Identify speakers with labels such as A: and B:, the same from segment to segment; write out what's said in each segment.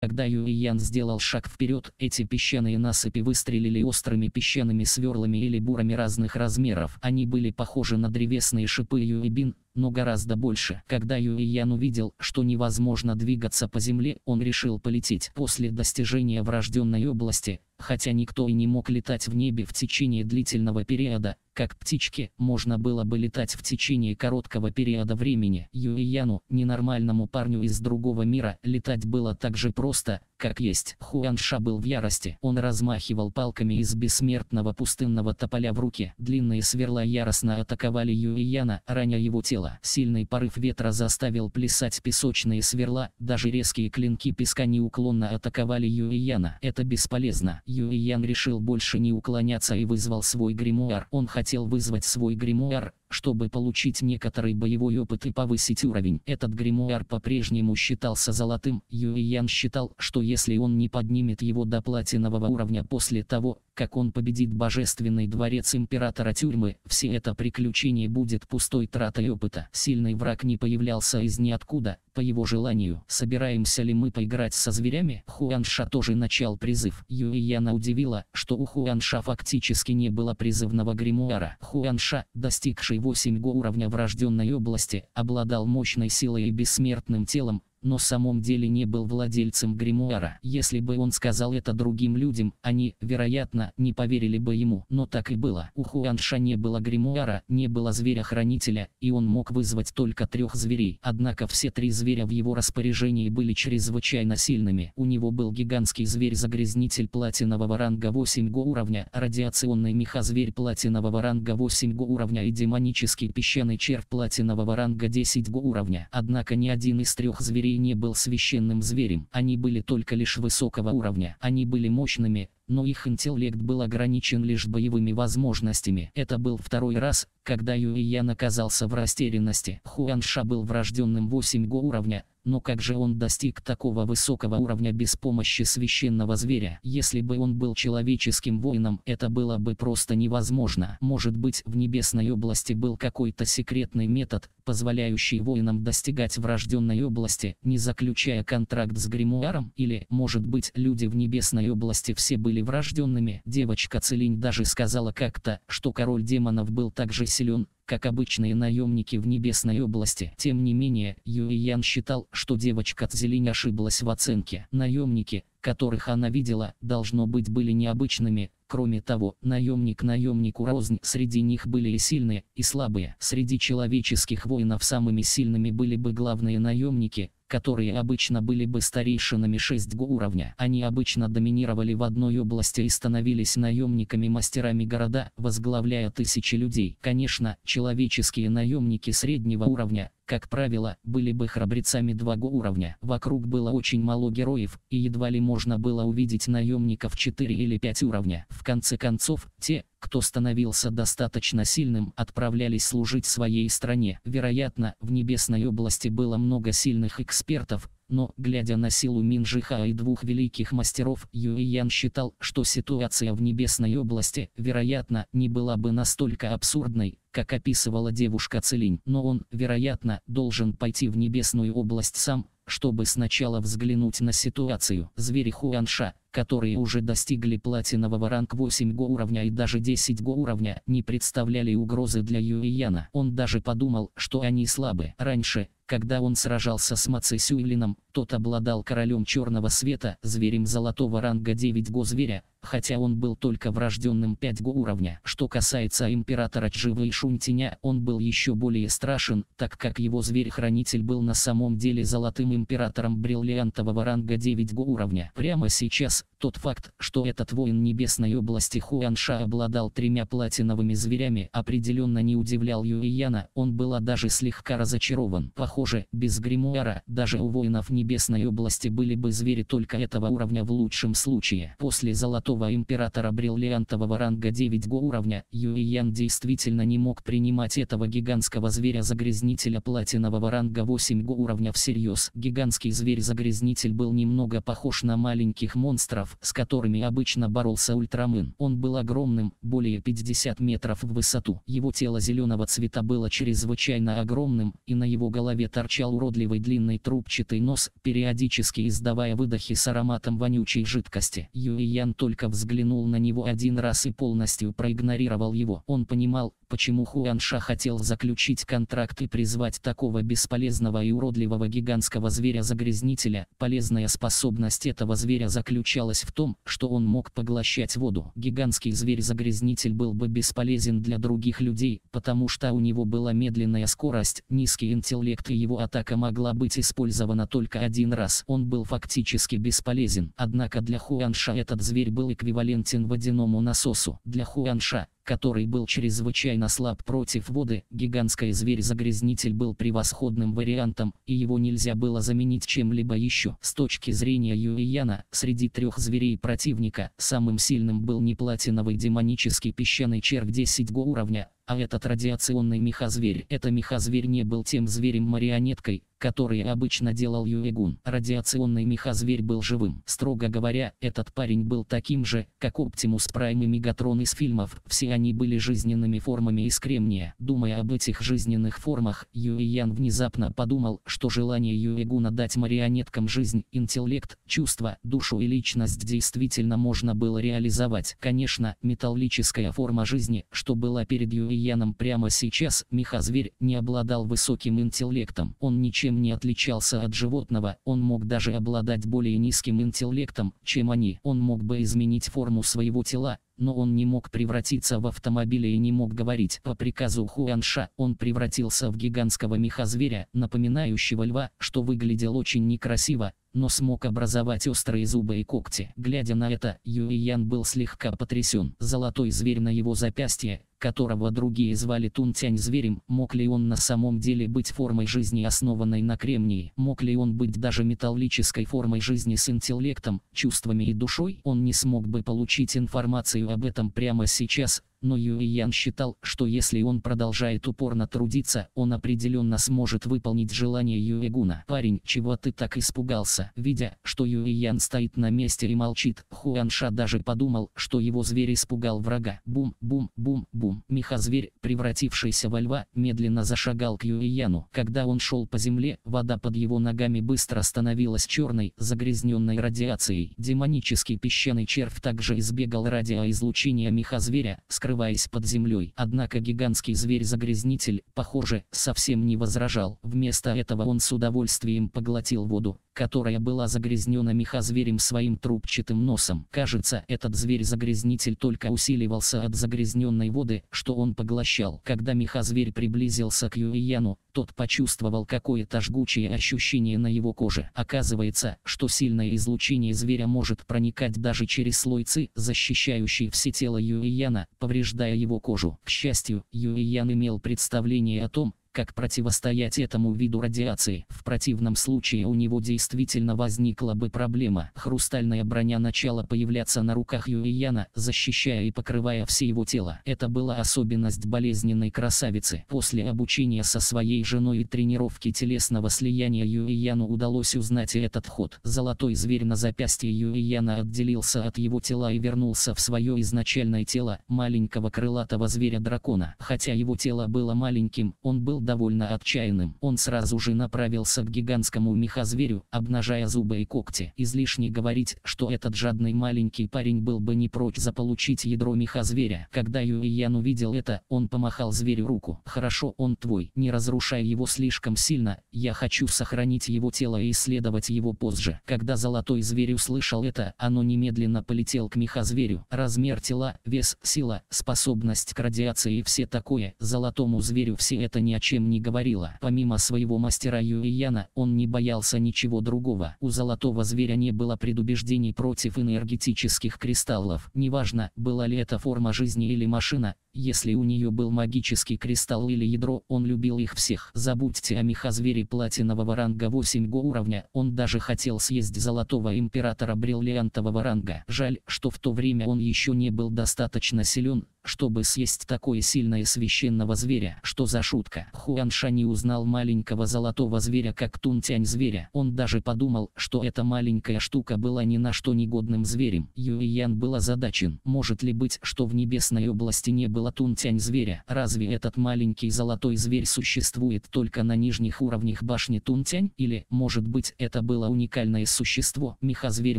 A: Когда Юйян сделал шаг вперед, эти песчаные насыпи выстрелили острыми песчаными сверлами или бурами разных размеров. Они были похожи на древесные шипы Юйбин, но гораздо больше. Когда Юриян увидел, что невозможно двигаться по земле, он решил полететь. После достижения врожденной области, хотя никто и не мог летать в небе в течение длительного периода, как птички, можно было бы летать в течение короткого периода времени. Юрияну, ненормальному парню из другого мира, летать было так же просто, как есть. Хуанша был в ярости. Он размахивал палками из бессмертного пустынного тополя в руке. Длинные сверла яростно атаковали Юияна, раня его тело. Сильный порыв ветра заставил плясать песочные сверла, даже резкие клинки песка неуклонно атаковали Юияна. Это бесполезно. Юиян решил больше не уклоняться и вызвал свой гримуар. Он хотел вызвать свой гримуар, чтобы получить некоторый боевой опыт и повысить уровень. Этот гримуар по-прежнему считался золотым, Юэян считал, что если он не поднимет его до платинового уровня после того, как он победит божественный дворец императора тюрьмы, все это приключение будет пустой тратой опыта. Сильный враг не появлялся из ниоткуда, по его желанию. Собираемся ли мы поиграть со зверями? Хуанша тоже начал призыв. Юияна удивила, что у Хуанша фактически не было призывного гримуара. Хуанша, достигший 8 го уровня врожденной области, обладал мощной силой и бессмертным телом, но самом деле не был владельцем гримуара. Если бы он сказал это другим людям, они, вероятно, не поверили бы ему. Но так и было. У Хуанша не было гримуара, не было зверя-хранителя, и он мог вызвать только трех зверей. Однако все три зверя в его распоряжении были чрезвычайно сильными. У него был гигантский зверь-загрязнитель платинового ранга 8 го уровня, радиационный мехозверь платинового ранга 8 го уровня и демонический песчаный червь платинового ранга 10 го уровня. Однако ни один из трех зверей Меркурий не был священным зверем, они были только лишь высокого уровня, они были мощными, но их интеллект был ограничен лишь боевыми возможностями. Это был второй раз, когда Юйян оказался в растерянности. Хуанша был врожденным 8 уровня, но как же он достиг такого высокого уровня без помощи священного зверя? Если бы он был человеческим воином, это было бы просто невозможно. Может быть, в небесной области был какой-то секретный метод, позволяющий воинам достигать врожденной области, не заключая контракт с гримуаром? Или, может быть, люди в небесной области все были были врожденными. Девочка Целинь даже сказала как-то, что король демонов был так же силен, как обычные наемники в Небесной области. Тем не менее, Ян считал, что девочка Цзелинь ошиблась в оценке. Наемники, которых она видела, должно быть были необычными. Кроме того, наемник наемнику рознь, среди них были и сильные, и слабые. Среди человеческих воинов самыми сильными были бы главные наемники, которые обычно были бы старейшинами 6 уровня. Они обычно доминировали в одной области и становились наемниками-мастерами города, возглавляя тысячи людей. Конечно, человеческие наемники среднего уровня, как правило, были бы храбрецами два уровня. Вокруг было очень мало героев, и едва ли можно было увидеть наемников 4 или 5 уровня. В конце концов, те, кто становился достаточно сильным, отправлялись служить своей стране. Вероятно, в Небесной области было много сильных экспертов, но, глядя на силу Минжиха и двух великих мастеров, Юэян считал, что ситуация в Небесной области, вероятно, не была бы настолько абсурдной, как описывала девушка Целинь. Но он, вероятно, должен пойти в Небесную область сам, чтобы сначала взглянуть на ситуацию. Звери Хуанша, которые уже достигли платинового ранг 8 го уровня и даже 10 го уровня, не представляли угрозы для Юэяна. Он даже подумал, что они слабы. Раньше, когда он сражался с Мацесюилином, тот обладал королем черного света, зверем золотого ранга 9 го-зверя, хотя он был только врожденным 5 го-уровня. Что касается императора Чжива и Шунтиня, он был еще более страшен, так как его зверь-хранитель был на самом деле золотым императором бриллиантового ранга 9 го-уровня. Прямо сейчас, тот факт, что этот воин небесной области Хуанша обладал тремя платиновыми зверями, определенно не удивлял Юияна, он был даже слегка разочарован. Похоже, без гримуара, даже у воинов небесной области были бы звери только этого уровня в лучшем случае. После Золотого Императора бриллиантового ранга 9 го уровня, Юиян действительно не мог принимать этого гигантского зверя-загрязнителя платинового ранга 8 го уровня всерьез. Гигантский зверь-загрязнитель был немного похож на маленьких монстров, монстров, с которыми обычно боролся Ультрамен. Он был огромным, более 50 метров в высоту. Его тело зеленого цвета было чрезвычайно огромным, и на его голове торчал уродливый длинный трубчатый нос, периодически издавая выдохи с ароматом вонючей жидкости. Юйян только взглянул на него один раз и полностью проигнорировал его. Он понимал, почему Хуанша хотел заключить контракт и призвать такого бесполезного и уродливого гигантского зверя-загрязнителя. Полезная способность этого зверя заключалась в том, что он мог поглощать воду. Гигантский зверь-загрязнитель был бы бесполезен для других людей, потому что у него была медленная скорость, низкий интеллект и его атака могла быть использована только один раз. Он был фактически бесполезен. Однако для Хуанша этот зверь был эквивалентен водяному насосу. Для Хуанша который был чрезвычайно слаб против воды, гигантская зверь-загрязнитель был превосходным вариантом, и его нельзя было заменить чем-либо еще. С точки зрения Юияна, среди трех зверей противника, самым сильным был не платиновый демонический песчаный червь 10 го уровня, а этот радиационный мехозверь, это мехозверь не был тем зверем-марионеткой, который обычно делал Юэгун. Радиационный мехозверь был живым. Строго говоря, этот парень был таким же, как Оптимус Прайм и Мегатрон из фильмов. Все они были жизненными формами из кремния. Думая об этих жизненных формах, Юэян внезапно подумал, что желание Юэгуна дать марионеткам жизнь, интеллект, чувства, душу и личность действительно можно было реализовать. Конечно, металлическая форма жизни, что была перед Юэяном, Марьяном прямо сейчас, мехозверь не обладал высоким интеллектом. Он ничем не отличался от животного, он мог даже обладать более низким интеллектом, чем они. Он мог бы изменить форму своего тела, но он не мог превратиться в автомобиль и не мог говорить. По приказу Хуанша он превратился в гигантского мехозверя, напоминающего льва, что выглядел очень некрасиво, но смог образовать острые зубы и когти. Глядя на это, Юйян был слегка потрясен. Золотой зверь на его запястье, которого другие звали Тунтянь зверем, мог ли он на самом деле быть формой жизни, основанной на кремнии, мог ли он быть даже металлической формой жизни с интеллектом, чувствами и душой, он не смог бы получить информацию об этом прямо сейчас, но Юриян считал, что если он продолжает упорно трудиться, он определенно сможет выполнить желание Юригуна. «Парень, чего ты так испугался?» Видя, что Юриян стоит на месте и молчит, Хуанша даже подумал, что его зверь испугал врага. Бум-бум-бум-бум. Мехозверь, превратившийся во льва, медленно зашагал к Юрияну. Когда он шел по земле, вода под его ногами быстро становилась черной, загрязненной радиацией. Демонический песчаный червь также избегал радиоизлучения мехозверя, скрывая скрываясь под землей. Однако гигантский зверь-загрязнитель, похоже, совсем не возражал. Вместо этого он с удовольствием поглотил воду, которая была загрязнена мехозверем своим трубчатым носом. Кажется, этот зверь-загрязнитель только усиливался от загрязненной воды, что он поглощал. Когда мехозверь приблизился к Юияну, тот почувствовал какое-то жгучее ощущение на его коже. Оказывается, что сильное излучение зверя может проникать даже через слой защищающие все тело Юияна, повреждая его кожу. К счастью, Юиян имел представление о том, как противостоять этому виду радиации. В противном случае у него действительно возникла бы проблема. Хрустальная броня начала появляться на руках Юияна, защищая и покрывая все его тело. Это была особенность болезненной красавицы. После обучения со своей женой и тренировки телесного слияния Юияну удалось узнать и этот ход. Золотой зверь на запястье Юияна отделился от его тела и вернулся в свое изначальное тело, маленького крылатого зверя-дракона. Хотя его тело было маленьким, он был довольно отчаянным. Он сразу же направился к гигантскому мехозверю, обнажая зубы и когти. Излишне говорить, что этот жадный маленький парень был бы не прочь заполучить ядро мехозверя. Когда Юиян увидел это, он помахал зверю руку. «Хорошо, он твой. Не разрушай его слишком сильно. Я хочу сохранить его тело и исследовать его позже». Когда золотой зверь услышал это, оно немедленно полетел к мехозверю. Размер тела, вес, сила, способность к радиации и все такое. Золотому зверю все это ни о чем совсем не говорила. Помимо своего мастера Юрияна, он не боялся ничего другого. У золотого зверя не было предубеждений против энергетических кристаллов. Неважно, была ли это форма жизни или машина, если у нее был магический кристалл или ядро, он любил их всех. Забудьте о мехозвере платинового ранга 8 го уровня, он даже хотел съесть золотого императора бриллиантового ранга. Жаль, что в то время он еще не был достаточно силен, чтобы съесть такое сильное священного зверя. Что за шутка? Хуанша не узнал маленького золотого зверя как тунтянь зверя. Он даже подумал, что эта маленькая штука была ни на что негодным зверем. Юйян был озадачен. Может ли быть, что в небесной области не было Платун тень зверя. Разве этот маленький золотой зверь существует только на нижних уровнях башни Тунтянь? Или, может быть, это было уникальное существо? Миха зверь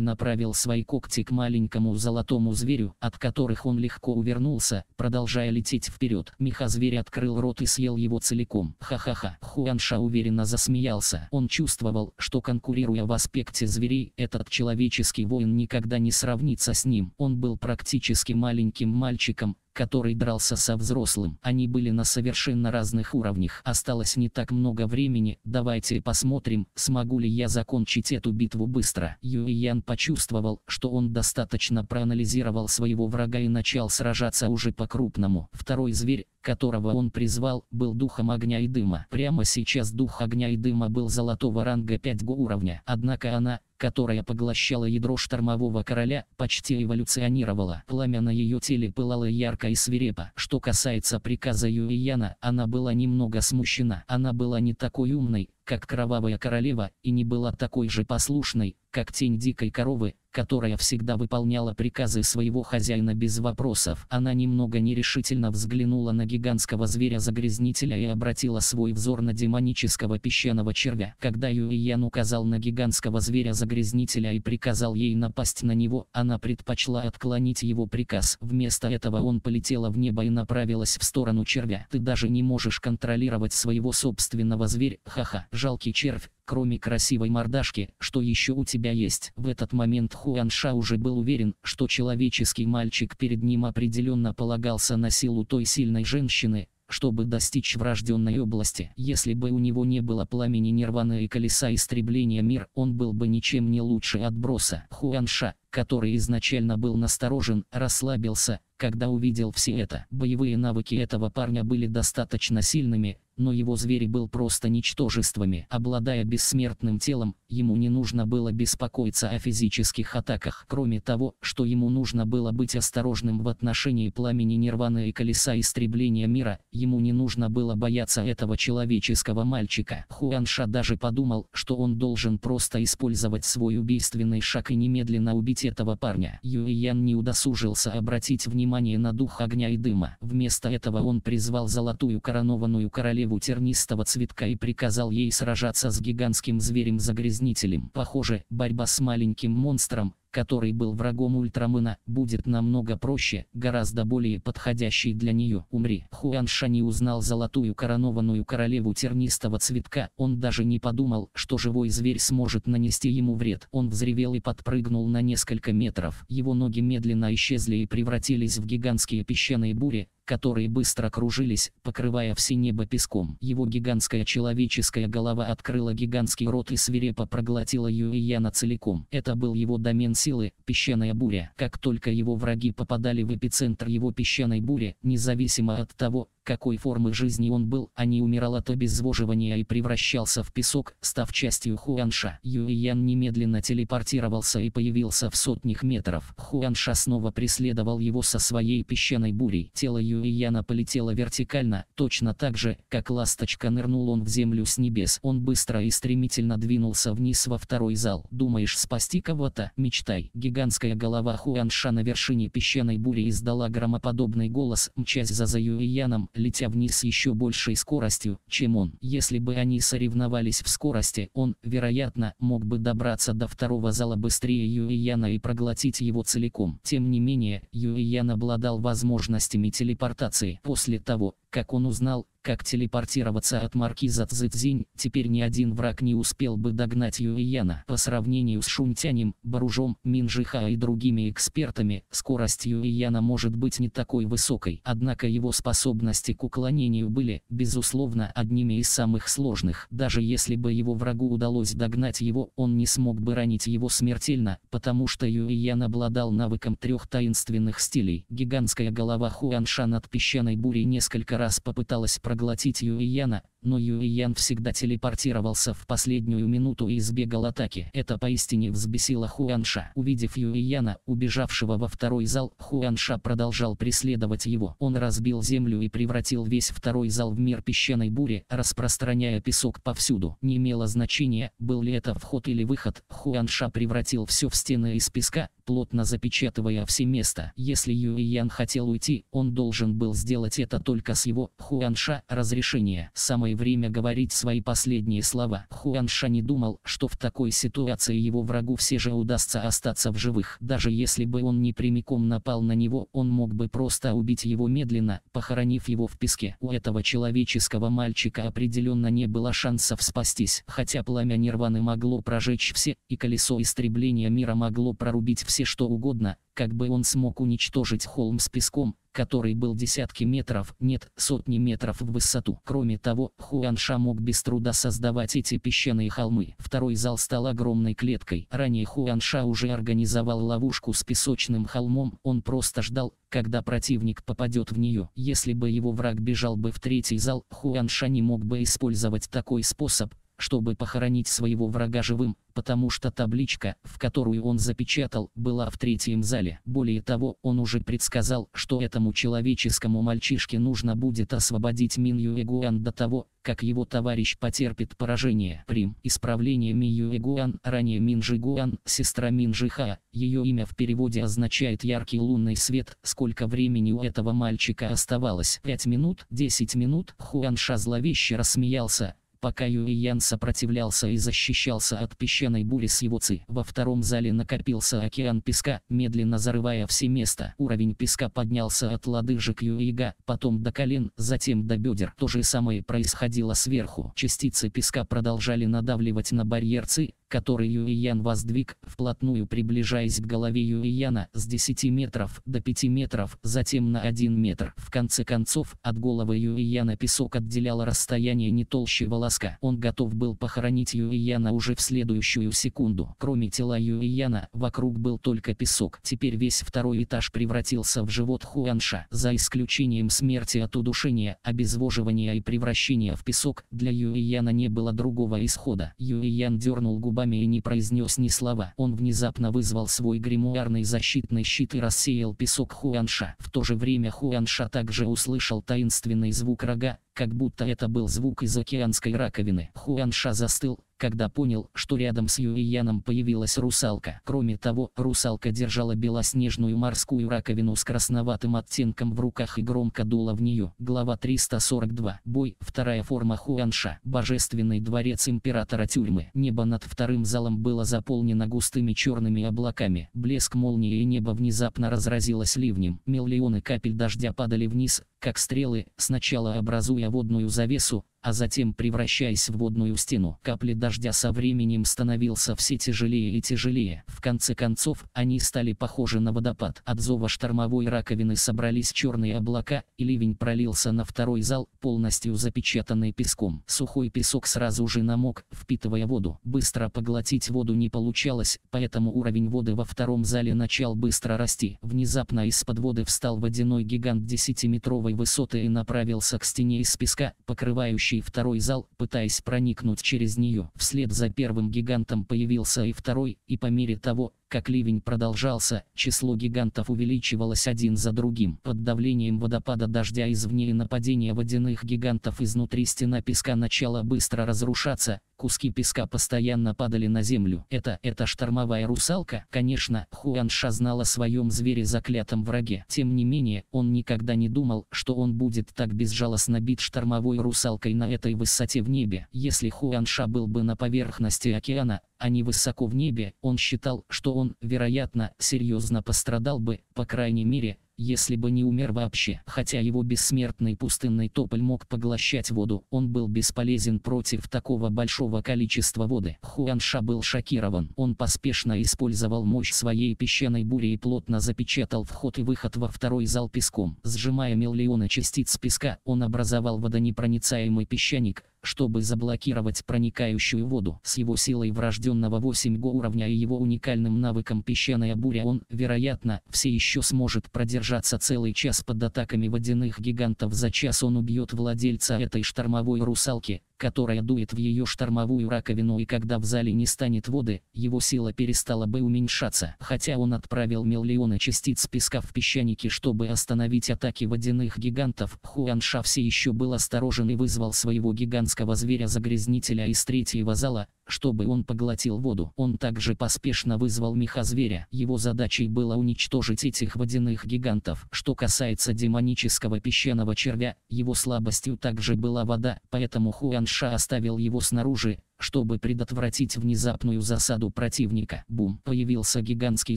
A: направил свои когти к маленькому золотому зверю, от которых он легко увернулся, продолжая лететь вперед. Миха зверь открыл рот и съел его целиком. Ха-ха-ха. Хуанша уверенно засмеялся. Он чувствовал, что конкурируя в аспекте зверей, этот человеческий воин никогда не сравнится с ним. Он был практически маленьким мальчиком, который дрался со взрослым. Они были на совершенно разных уровнях. Осталось не так много времени, давайте посмотрим, смогу ли я закончить эту битву быстро. Ян почувствовал, что он достаточно проанализировал своего врага и начал сражаться уже по-крупному. Второй зверь, которого он призвал, был духом огня и дыма. Прямо сейчас дух огня и дыма был золотого ранга 5 уровня. Однако она, которая поглощала ядро штормового короля, почти эволюционировала. Пламя на ее теле пылало ярко и свирепо. Что касается приказа Юияна, она была немного смущена. Она была не такой умной, как кровавая королева, и не была такой же послушной, как тень дикой коровы, которая всегда выполняла приказы своего хозяина без вопросов. Она немного нерешительно взглянула на гигантского зверя-загрязнителя и обратила свой взор на демонического песчаного червя. Когда Юиян указал на гигантского зверя-загрязнителя и приказал ей напасть на него, она предпочла отклонить его приказ. Вместо этого он полетела в небо и направилась в сторону червя. «Ты даже не можешь контролировать своего собственного зверя, ха-ха» жалкий червь, кроме красивой мордашки, что еще у тебя есть? В этот момент Хуанша уже был уверен, что человеческий мальчик перед ним определенно полагался на силу той сильной женщины, чтобы достичь врожденной области. Если бы у него не было пламени нирваны и колеса истребления мир, он был бы ничем не лучше отброса. Хуанша, который изначально был насторожен, расслабился, когда увидел все это. Боевые навыки этого парня были достаточно сильными, но его зверь был просто ничтожествами. Обладая бессмертным телом, ему не нужно было беспокоиться о физических атаках. Кроме того, что ему нужно было быть осторожным в отношении пламени нирваны и колеса истребления мира, ему не нужно было бояться этого человеческого мальчика. Хуанша даже подумал, что он должен просто использовать свой убийственный шаг и немедленно убить убить этого парня. Юэян не удосужился обратить внимание на дух огня и дыма. Вместо этого он призвал золотую коронованную королеву тернистого цветка и приказал ей сражаться с гигантским зверем-загрязнителем. Похоже, борьба с маленьким монстром, который был врагом Ультрамена, будет намного проще, гораздо более подходящий для нее. Умри. Хуанша не узнал золотую коронованную королеву тернистого цветка, он даже не подумал, что живой зверь сможет нанести ему вред. Он взревел и подпрыгнул на несколько метров. Его ноги медленно исчезли и превратились в гигантские песчаные бури, которые быстро кружились, покрывая все небо песком. Его гигантская человеческая голова открыла гигантский рот и свирепо проглотила Юияна целиком. Это был его домен силы, песчаная буря. Как только его враги попадали в эпицентр его песчаной бури, независимо от того, какой формы жизни он был, а не умирал от обезвоживания и превращался в песок, став частью Хуанша. Юэян немедленно телепортировался и появился в сотнях метров. Хуанша снова преследовал его со своей песчаной бурей. Тело Юэяна полетело вертикально, точно так же, как ласточка нырнул он в землю с небес. Он быстро и стремительно двинулся вниз во второй зал. Думаешь спасти кого-то? Мечтай. Гигантская голова Хуанша на вершине песчаной бури издала громоподобный голос, мчась за Заюэяном, летя вниз еще большей скоростью, чем он. Если бы они соревновались в скорости, он, вероятно, мог бы добраться до второго зала быстрее Юияна и проглотить его целиком. Тем не менее, Юиян обладал возможностями телепортации. После того, как он узнал, как телепортироваться от маркиза Цзэцзинь, теперь ни один враг не успел бы догнать Юэяна. По сравнению с Шунтянем, Баружом, Минжиха и другими экспертами, скорость Юэяна может быть не такой высокой. Однако его способности к уклонению были, безусловно, одними из самых сложных. Даже если бы его врагу удалось догнать его, он не смог бы ранить его смертельно, потому что Юэян обладал навыком трех таинственных стилей. Гигантская голова Хуаншан от песчаной бури несколько раз попыталась проглотить Юйена, но Юйян всегда телепортировался в последнюю минуту и избегал атаки. Это поистине взбесило Хуанша. Увидев Юйяна, убежавшего во второй зал, Хуанша продолжал преследовать его. Он разбил землю и превратил весь второй зал в мир песчаной бури, распространяя песок повсюду. Не имело значения, был ли это вход или выход, Хуанша превратил все в стены из песка, плотно запечатывая все места. Если Юйян хотел уйти, он должен был сделать это только с его, Хуанша, разрешения. Самое самое время говорить свои последние слова. Хуанша не думал, что в такой ситуации его врагу все же удастся остаться в живых. Даже если бы он не прямиком напал на него, он мог бы просто убить его медленно, похоронив его в песке. У этого человеческого мальчика определенно не было шансов спастись. Хотя пламя Нирваны могло прожечь все, и колесо истребления мира могло прорубить все что угодно, как бы он смог уничтожить холм с песком, который был десятки метров, нет, сотни метров в высоту. Кроме того, Хуанша мог без труда создавать эти песчаные холмы. Второй зал стал огромной клеткой. Ранее Хуанша уже организовал ловушку с песочным холмом, он просто ждал, когда противник попадет в нее. Если бы его враг бежал бы в третий зал, Хуанша не мог бы использовать такой способ, чтобы похоронить своего врага живым, потому что табличка, в которую он запечатал, была в третьем зале. Более того, он уже предсказал, что этому человеческому мальчишке нужно будет освободить Мин Юэгуан до того, как его товарищ потерпит поражение. Прим. Исправление Ми Юэгуан, ранее Мин Жигуан, сестра Мин Жиха, ее имя в переводе означает яркий лунный свет, сколько времени у этого мальчика оставалось. 5 минут, 10 минут, Хуан Ша зловеще рассмеялся, Пока Юйян сопротивлялся и защищался от песчаной бури с его ци, во втором зале накопился океан песка, медленно зарывая все места. Уровень песка поднялся от лодыжек Юига, потом до колен, затем до бедер. То же самое происходило сверху. Частицы песка продолжали надавливать на барьер ци, который Юиян воздвиг, вплотную приближаясь к голове Юияна с 10 метров до 5 метров, затем на 1 метр. В конце концов, от головы Юияна песок отделяло расстояние не толще волоска. Он готов был похоронить Юияна уже в следующую секунду. Кроме тела Юияна, вокруг был только песок. Теперь весь второй этаж превратился в живот Хуанша. За исключением смерти от удушения, обезвоживания и превращения в песок, для Юияна не было другого исхода. Юиян дернул губами губами и не произнес ни слова. Он внезапно вызвал свой гримуарный защитный щит и рассеял песок Хуанша. В то же время Хуанша также услышал таинственный звук рога, как будто это был звук из океанской раковины. Хуанша застыл, когда понял, что рядом с Юрияном появилась русалка. Кроме того, русалка держала белоснежную морскую раковину с красноватым оттенком в руках и громко дула в нее. Глава 342. Бой. Вторая форма Хуанша. Божественный дворец императора тюрьмы. Небо над вторым залом было заполнено густыми черными облаками. Блеск молнии и небо внезапно разразилось ливнем. Миллионы капель дождя падали вниз, как стрелы, сначала образуя водную завесу, а затем превращаясь в водную стену. Капли дождя со временем становился все тяжелее и тяжелее. В конце концов, они стали похожи на водопад. От зова штормовой раковины собрались черные облака, и ливень пролился на второй зал, полностью запечатанный песком. Сухой песок сразу же намок, впитывая воду. Быстро поглотить воду не получалось, поэтому уровень воды во втором зале начал быстро расти. Внезапно из-под воды встал водяной гигант 10-метровой первой высоты и направился к стене из песка, покрывающей второй зал, пытаясь проникнуть через нее. Вслед за первым гигантом появился и второй, и по мере того, как ливень продолжался, число гигантов увеличивалось один за другим. Под давлением водопада дождя извне и нападения водяных гигантов изнутри стена песка начала быстро разрушаться, куски песка постоянно падали на землю. Это, это штормовая русалка? Конечно, Хуанша знал о своем звере заклятом враге. Тем не менее, он никогда не думал, что он будет так безжалостно бит штормовой русалкой на этой высоте в небе. Если Хуанша был бы на поверхности океана, они высоко в небе, он считал, что он, вероятно, серьезно пострадал бы, по крайней мере, если бы не умер вообще. Хотя его бессмертный пустынный тополь мог поглощать воду, он был бесполезен против такого большого количества воды. Хуанша был шокирован. Он поспешно использовал мощь своей песчаной бури и плотно запечатал вход и выход во второй зал песком. Сжимая миллионы частиц песка, он образовал водонепроницаемый песчаник, чтобы заблокировать проникающую воду. С его силой врожденного 8Го уровня и его уникальным навыком песчаная буря он, вероятно, все еще сможет продержаться целый час под атаками водяных гигантов. За час он убьет владельца этой штормовой русалки, которая дует в ее штормовую раковину и когда в зале не станет воды, его сила перестала бы уменьшаться. Хотя он отправил миллионы частиц песка в песчаники, чтобы остановить атаки водяных гигантов, Хуан Ша все еще был осторожен и вызвал своего гигантского зверя-загрязнителя из третьего зала, чтобы он поглотил воду. Он также поспешно вызвал зверя. Его задачей было уничтожить этих водяных гигантов. Что касается демонического песчаного червя, его слабостью также была вода, поэтому Хуан раньше оставил его снаружи, чтобы предотвратить внезапную засаду противника, бум, появился гигантский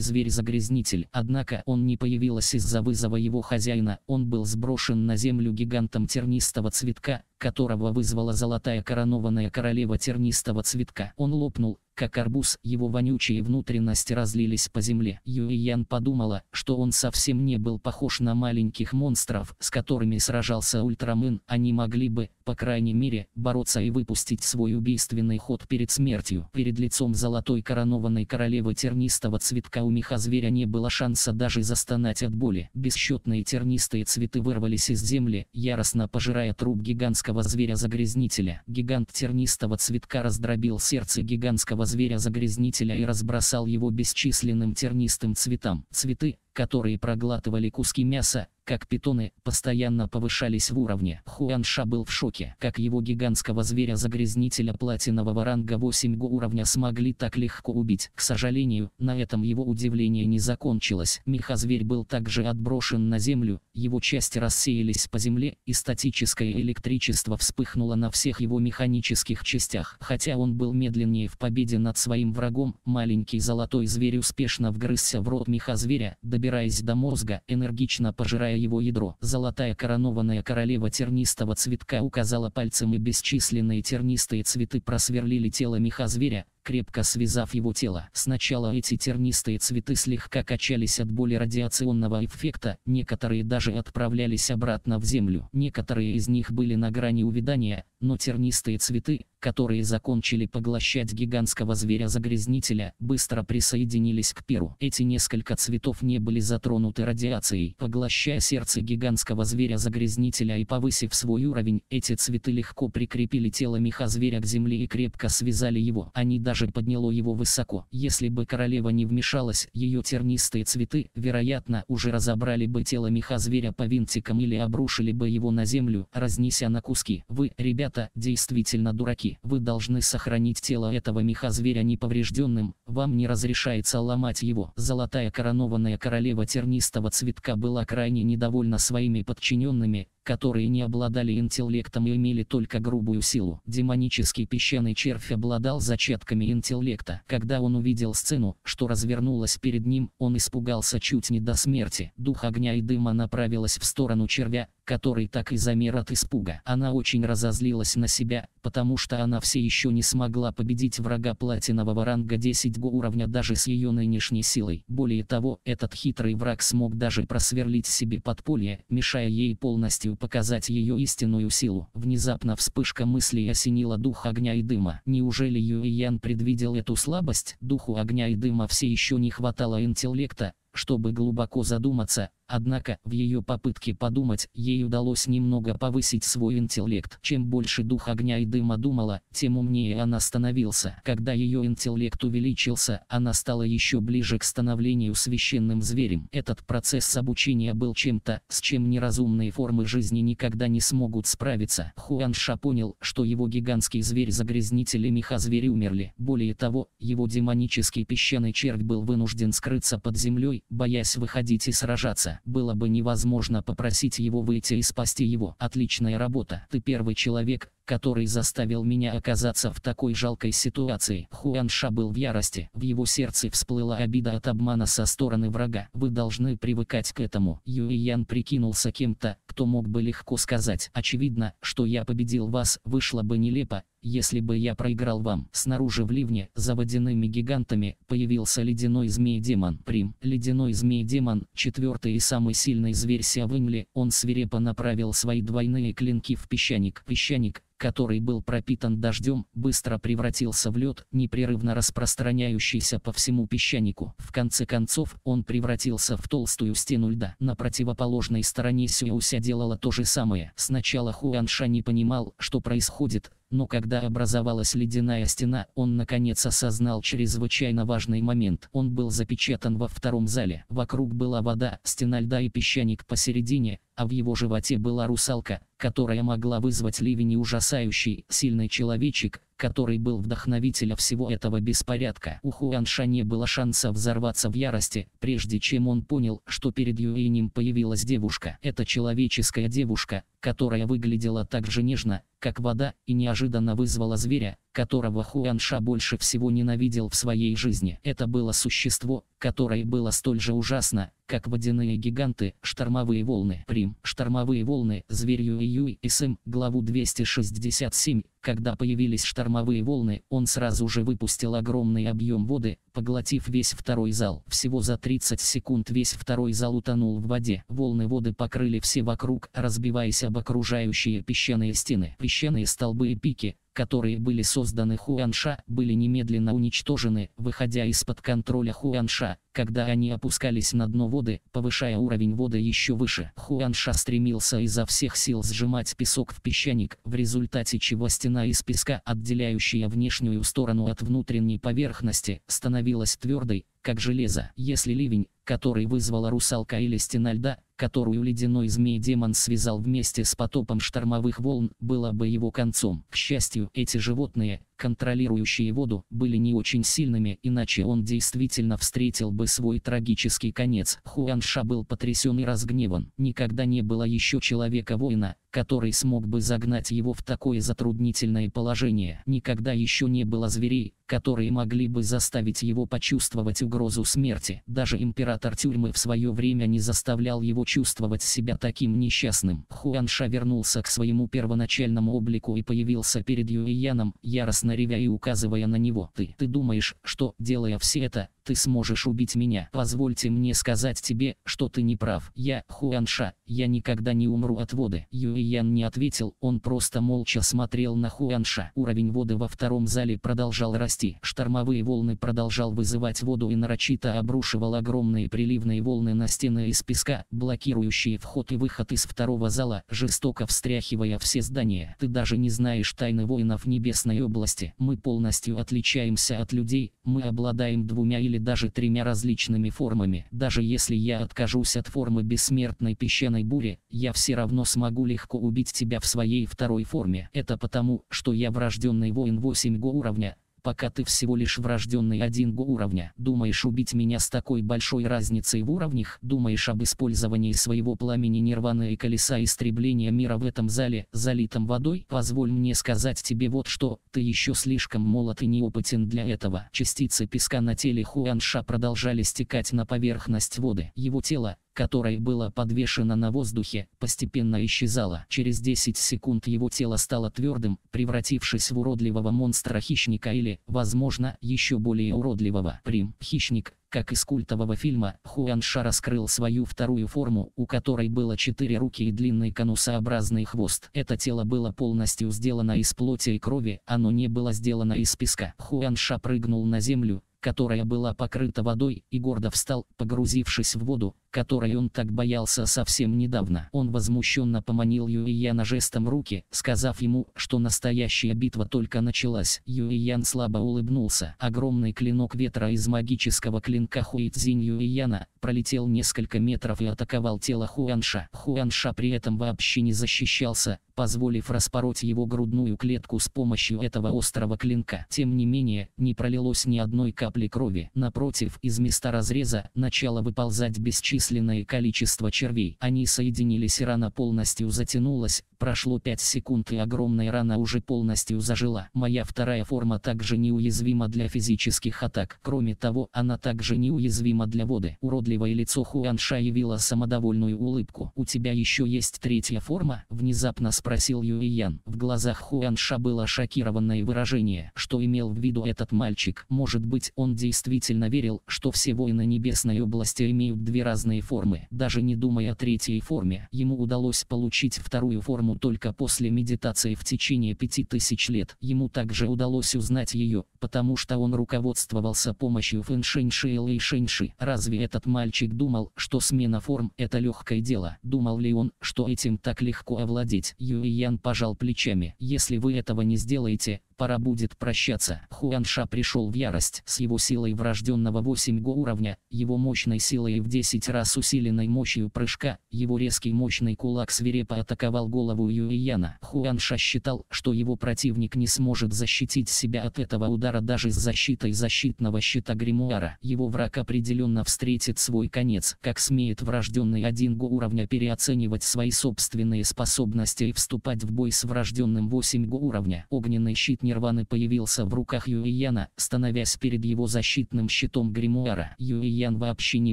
A: зверь-загрязнитель, однако он не появился из-за вызова его хозяина, он был сброшен на землю гигантом тернистого цветка, которого вызвала золотая коронованная королева тернистого цветка. Он лопнул, как арбуз, его вонючие внутренности разлились по земле. Юйян подумала, что он совсем не был похож на маленьких монстров, с которыми сражался Ультрамен, они могли бы, по крайней мере, бороться и выпустить свой убийственный верный ход перед смертью. Перед лицом золотой коронованной королевы тернистого цветка у меха зверя не было шанса даже застонать от боли. Бесчетные тернистые цветы вырвались из земли, яростно пожирая труп гигантского зверя-загрязнителя. Гигант тернистого цветка раздробил сердце гигантского зверя-загрязнителя и разбросал его бесчисленным тернистым цветам. Цветы, которые проглатывали куски мяса, как питоны, постоянно повышались в уровне. Хуанша был в шоке, как его гигантского зверя-загрязнителя платинового ранга 8 го уровня смогли так легко убить. К сожалению, на этом его удивление не закончилось. Мехозверь был также отброшен на землю, его части рассеялись по земле, и статическое электричество вспыхнуло на всех его механических частях. Хотя он был медленнее в победе над своим врагом, маленький золотой зверь успешно вгрызся в рот мехозверя, добиваясь добираясь до мозга, энергично пожирая его ядро. Золотая коронованная королева тернистого цветка указала пальцем и бесчисленные тернистые цветы просверлили тело меха зверя, крепко связав его тело. Сначала эти тернистые цветы слегка качались от боли радиационного эффекта, некоторые даже отправлялись обратно в землю. Некоторые из них были на грани увядания, но тернистые цветы, которые закончили поглощать гигантского зверя-загрязнителя, быстро присоединились к перу. Эти несколько цветов не были затронуты радиацией. Поглощая сердце гигантского зверя-загрязнителя и повысив свой уровень, эти цветы легко прикрепили тело меха зверя к земле и крепко связали его. Они даже даже подняло его высоко. Если бы королева не вмешалась, ее тернистые цветы, вероятно, уже разобрали бы тело меха зверя по винтикам или обрушили бы его на землю, разнеся на куски. Вы, ребята, действительно дураки. Вы должны сохранить тело этого меха зверя неповрежденным, вам не разрешается ломать его. Золотая коронованная королева тернистого цветка была крайне недовольна своими подчиненными, которые не обладали интеллектом и имели только грубую силу. Демонический песчаный червь обладал зачатками интеллекта. Когда он увидел сцену, что развернулась перед ним, он испугался чуть не до смерти. Дух огня и дыма направилась в сторону червя, который так и замер от испуга. Она очень разозлилась на себя, потому что она все еще не смогла победить врага платинового ранга 10 го уровня даже с ее нынешней силой. Более того, этот хитрый враг смог даже просверлить себе подполье, мешая ей полностью показать ее истинную силу. Внезапно вспышка мыслей осенила дух огня и дыма. Неужели Юйян предвидел эту слабость? Духу огня и дыма все еще не хватало интеллекта, чтобы глубоко задуматься, однако в ее попытке подумать ей удалось немного повысить свой интеллект. Чем больше дух огня и дыма думала, тем умнее она становился. Когда ее интеллект увеличился, она стала еще ближе к становлению священным зверем. Этот процесс обучения был чем-то, с чем неразумные формы жизни никогда не смогут справиться. Хуанша понял, что его гигантский зверь-загрязнитель и мехазверь умерли. Более того, его демонический песчаный червь был вынужден скрыться под землей, боясь выходить и сражаться. Было бы невозможно попросить его выйти и спасти его. Отличная работа. Ты первый человек, который заставил меня оказаться в такой жалкой ситуации. Хуанша был в ярости. В его сердце всплыла обида от обмана со стороны врага. Вы должны привыкать к этому. Юй Ян прикинулся кем-то, кто мог бы легко сказать. Очевидно, что я победил вас, вышло бы нелепо, если бы я проиграл вам. Снаружи в ливне, за водяными гигантами, появился ледяной змей-демон. Прим. Ледяной змей-демон, четвертый и самый сильный зверь Сявынли, он свирепо направил свои двойные клинки в песчаник. Песчаник, который был пропитан дождем, быстро превратился в лед, непрерывно распространяющийся по всему песчанику. В конце концов, он превратился в толстую стену льда. На противоположной стороне Сюэуся делала то же самое. Сначала Хуанша не понимал, что происходит, но когда образовалась ледяная стена, он наконец осознал чрезвычайно важный момент. Он был запечатан во втором зале. Вокруг была вода, стена льда и песчаник посередине, а в его животе была русалка, которая могла вызвать ливень и ужасающий, сильный человечек, который был вдохновителем всего этого беспорядка. У Хуанша не было шанса взорваться в ярости, прежде чем он понял, что перед Юэнем появилась девушка. Это человеческая девушка, которая выглядела так же нежно, как вода, и неожиданно вызвала зверя, которого Хуанша больше всего ненавидел в своей жизни. Это было существо, которое было столь же ужасно, как водяные гиганты, штормовые волны. Прим. Штормовые волны. Зверью Июй и Сым. Главу 267. Когда появились штормовые волны, он сразу же выпустил огромный объем воды, поглотив весь второй зал. Всего за 30 секунд весь второй зал утонул в воде. Волны воды покрыли все вокруг, разбиваясь об окружающие песчаные стены. Песчаные столбы и пики, которые были созданы Хуанша, были немедленно уничтожены, выходя из-под контроля Хуанша, когда они опускались на дно воды, повышая уровень воды еще выше. Хуанша стремился изо всех сил сжимать песок в песчаник, в результате чего стены стена из песка, отделяющая внешнюю сторону от внутренней поверхности, становилась твердой, как железо. Если ливень, который вызвала русалка или стена льда, которую ледяной змей-демон связал вместе с потопом штормовых волн, была бы его концом. К счастью, эти животные, контролирующие воду, были не очень сильными, иначе он действительно встретил бы свой трагический конец. Хуанша был потрясен и разгневан. Никогда не было еще человека-воина, который смог бы загнать его в такое затруднительное положение. Никогда еще не было зверей, которые могли бы заставить его почувствовать угрозу смерти. Даже император тюрьмы в свое время не заставлял его чувствовать себя таким несчастным. Хуанша вернулся к своему первоначальному облику и появился перед Юияном, яростно ревя и указывая на него. «Ты, ты думаешь, что, делая все это, ты сможешь убить меня. Позвольте мне сказать тебе, что ты не прав. Я, Хуанша, я никогда не умру от воды. Юиян не ответил, он просто молча смотрел на Хуанша. Уровень воды во втором зале продолжал расти. Штормовые волны продолжал вызывать воду и нарочито обрушивал огромные приливные волны на стены из песка, блокируя блокирующие вход и выход из второго зала, жестоко встряхивая все здания. Ты даже не знаешь тайны воинов Небесной области. Мы полностью отличаемся от людей, мы обладаем двумя или даже тремя различными формами. Даже если я откажусь от формы бессмертной песчаной бури, я все равно смогу легко убить тебя в своей второй форме. Это потому, что я врожденный воин 8 го уровня, пока ты всего лишь врожденный один уровня. Думаешь убить меня с такой большой разницей в уровнях? Думаешь об использовании своего пламени нирваны и колеса истребления мира в этом зале, залитом водой? Позволь мне сказать тебе вот что, ты еще слишком молод и неопытен для этого. Частицы песка на теле Хуанша продолжали стекать на поверхность воды. Его тело, которое было подвешено на воздухе, постепенно исчезало. Через 10 секунд его тело стало твердым, превратившись в уродливого монстра-хищника или, возможно, еще более уродливого. Прим. Хищник, как из культового фильма, Хуанша раскрыл свою вторую форму, у которой было четыре руки и длинный конусообразный хвост. Это тело было полностью сделано из плоти и крови, оно не было сделано из песка. Хуанша прыгнул на землю, которая была покрыта водой, и гордо встал, погрузившись в воду, которой он так боялся совсем недавно. Он возмущенно поманил Юрияна жестом руки, сказав ему, что настоящая битва только началась. Юриян слабо улыбнулся. Огромный клинок ветра из магического клинка Хуицзинь Юрияна пролетел несколько метров и атаковал тело Хуанша. Хуанша при этом вообще не защищался, позволив распороть его грудную клетку с помощью этого острого клинка. Тем не менее, не пролилось ни одной капли крови. Напротив, из места разреза начало выползать бесчисленное бесчисленное количество червей. Они соединились и рана полностью затянулась, прошло 5 секунд и огромная рана уже полностью зажила. Моя вторая форма также неуязвима для физических атак. Кроме того, она также неуязвима для воды. Уродливое лицо Хуанша явило самодовольную улыбку. «У тебя еще есть третья форма?» – внезапно спросил Юэйян. В глазах Хуанша было шокированное выражение. Что имел в виду этот мальчик? Может быть, он действительно верил, что все воины Небесной области имеют две разные разные формы. Даже не думая о третьей форме, ему удалось получить вторую форму только после медитации в течение 5000 лет. Ему также удалось узнать ее, потому что он руководствовался помощью фэншэньши и лэйшэньши. Разве этот мальчик думал, что смена форм – это легкое дело? Думал ли он, что этим так легко овладеть? Юй Ян пожал плечами. Если вы этого не сделаете, пора будет прощаться. Хуанша пришел в ярость. С его силой врожденного 8-го уровня, его мощной силой и в 10 раз усиленной мощью прыжка, его резкий мощный кулак свирепо атаковал голову Юияна. Хуанша считал, что его противник не сможет защитить себя от этого удара даже с защитой защитного щита Гримуара. Его враг определенно встретит свой конец. Как смеет врожденный 1-го уровня переоценивать свои собственные способности и вступать в бой с врожденным 8-го уровня. Огненный щит Нирваны появился в руках Юияна, становясь перед его защитным щитом гримуара. Юиян вообще не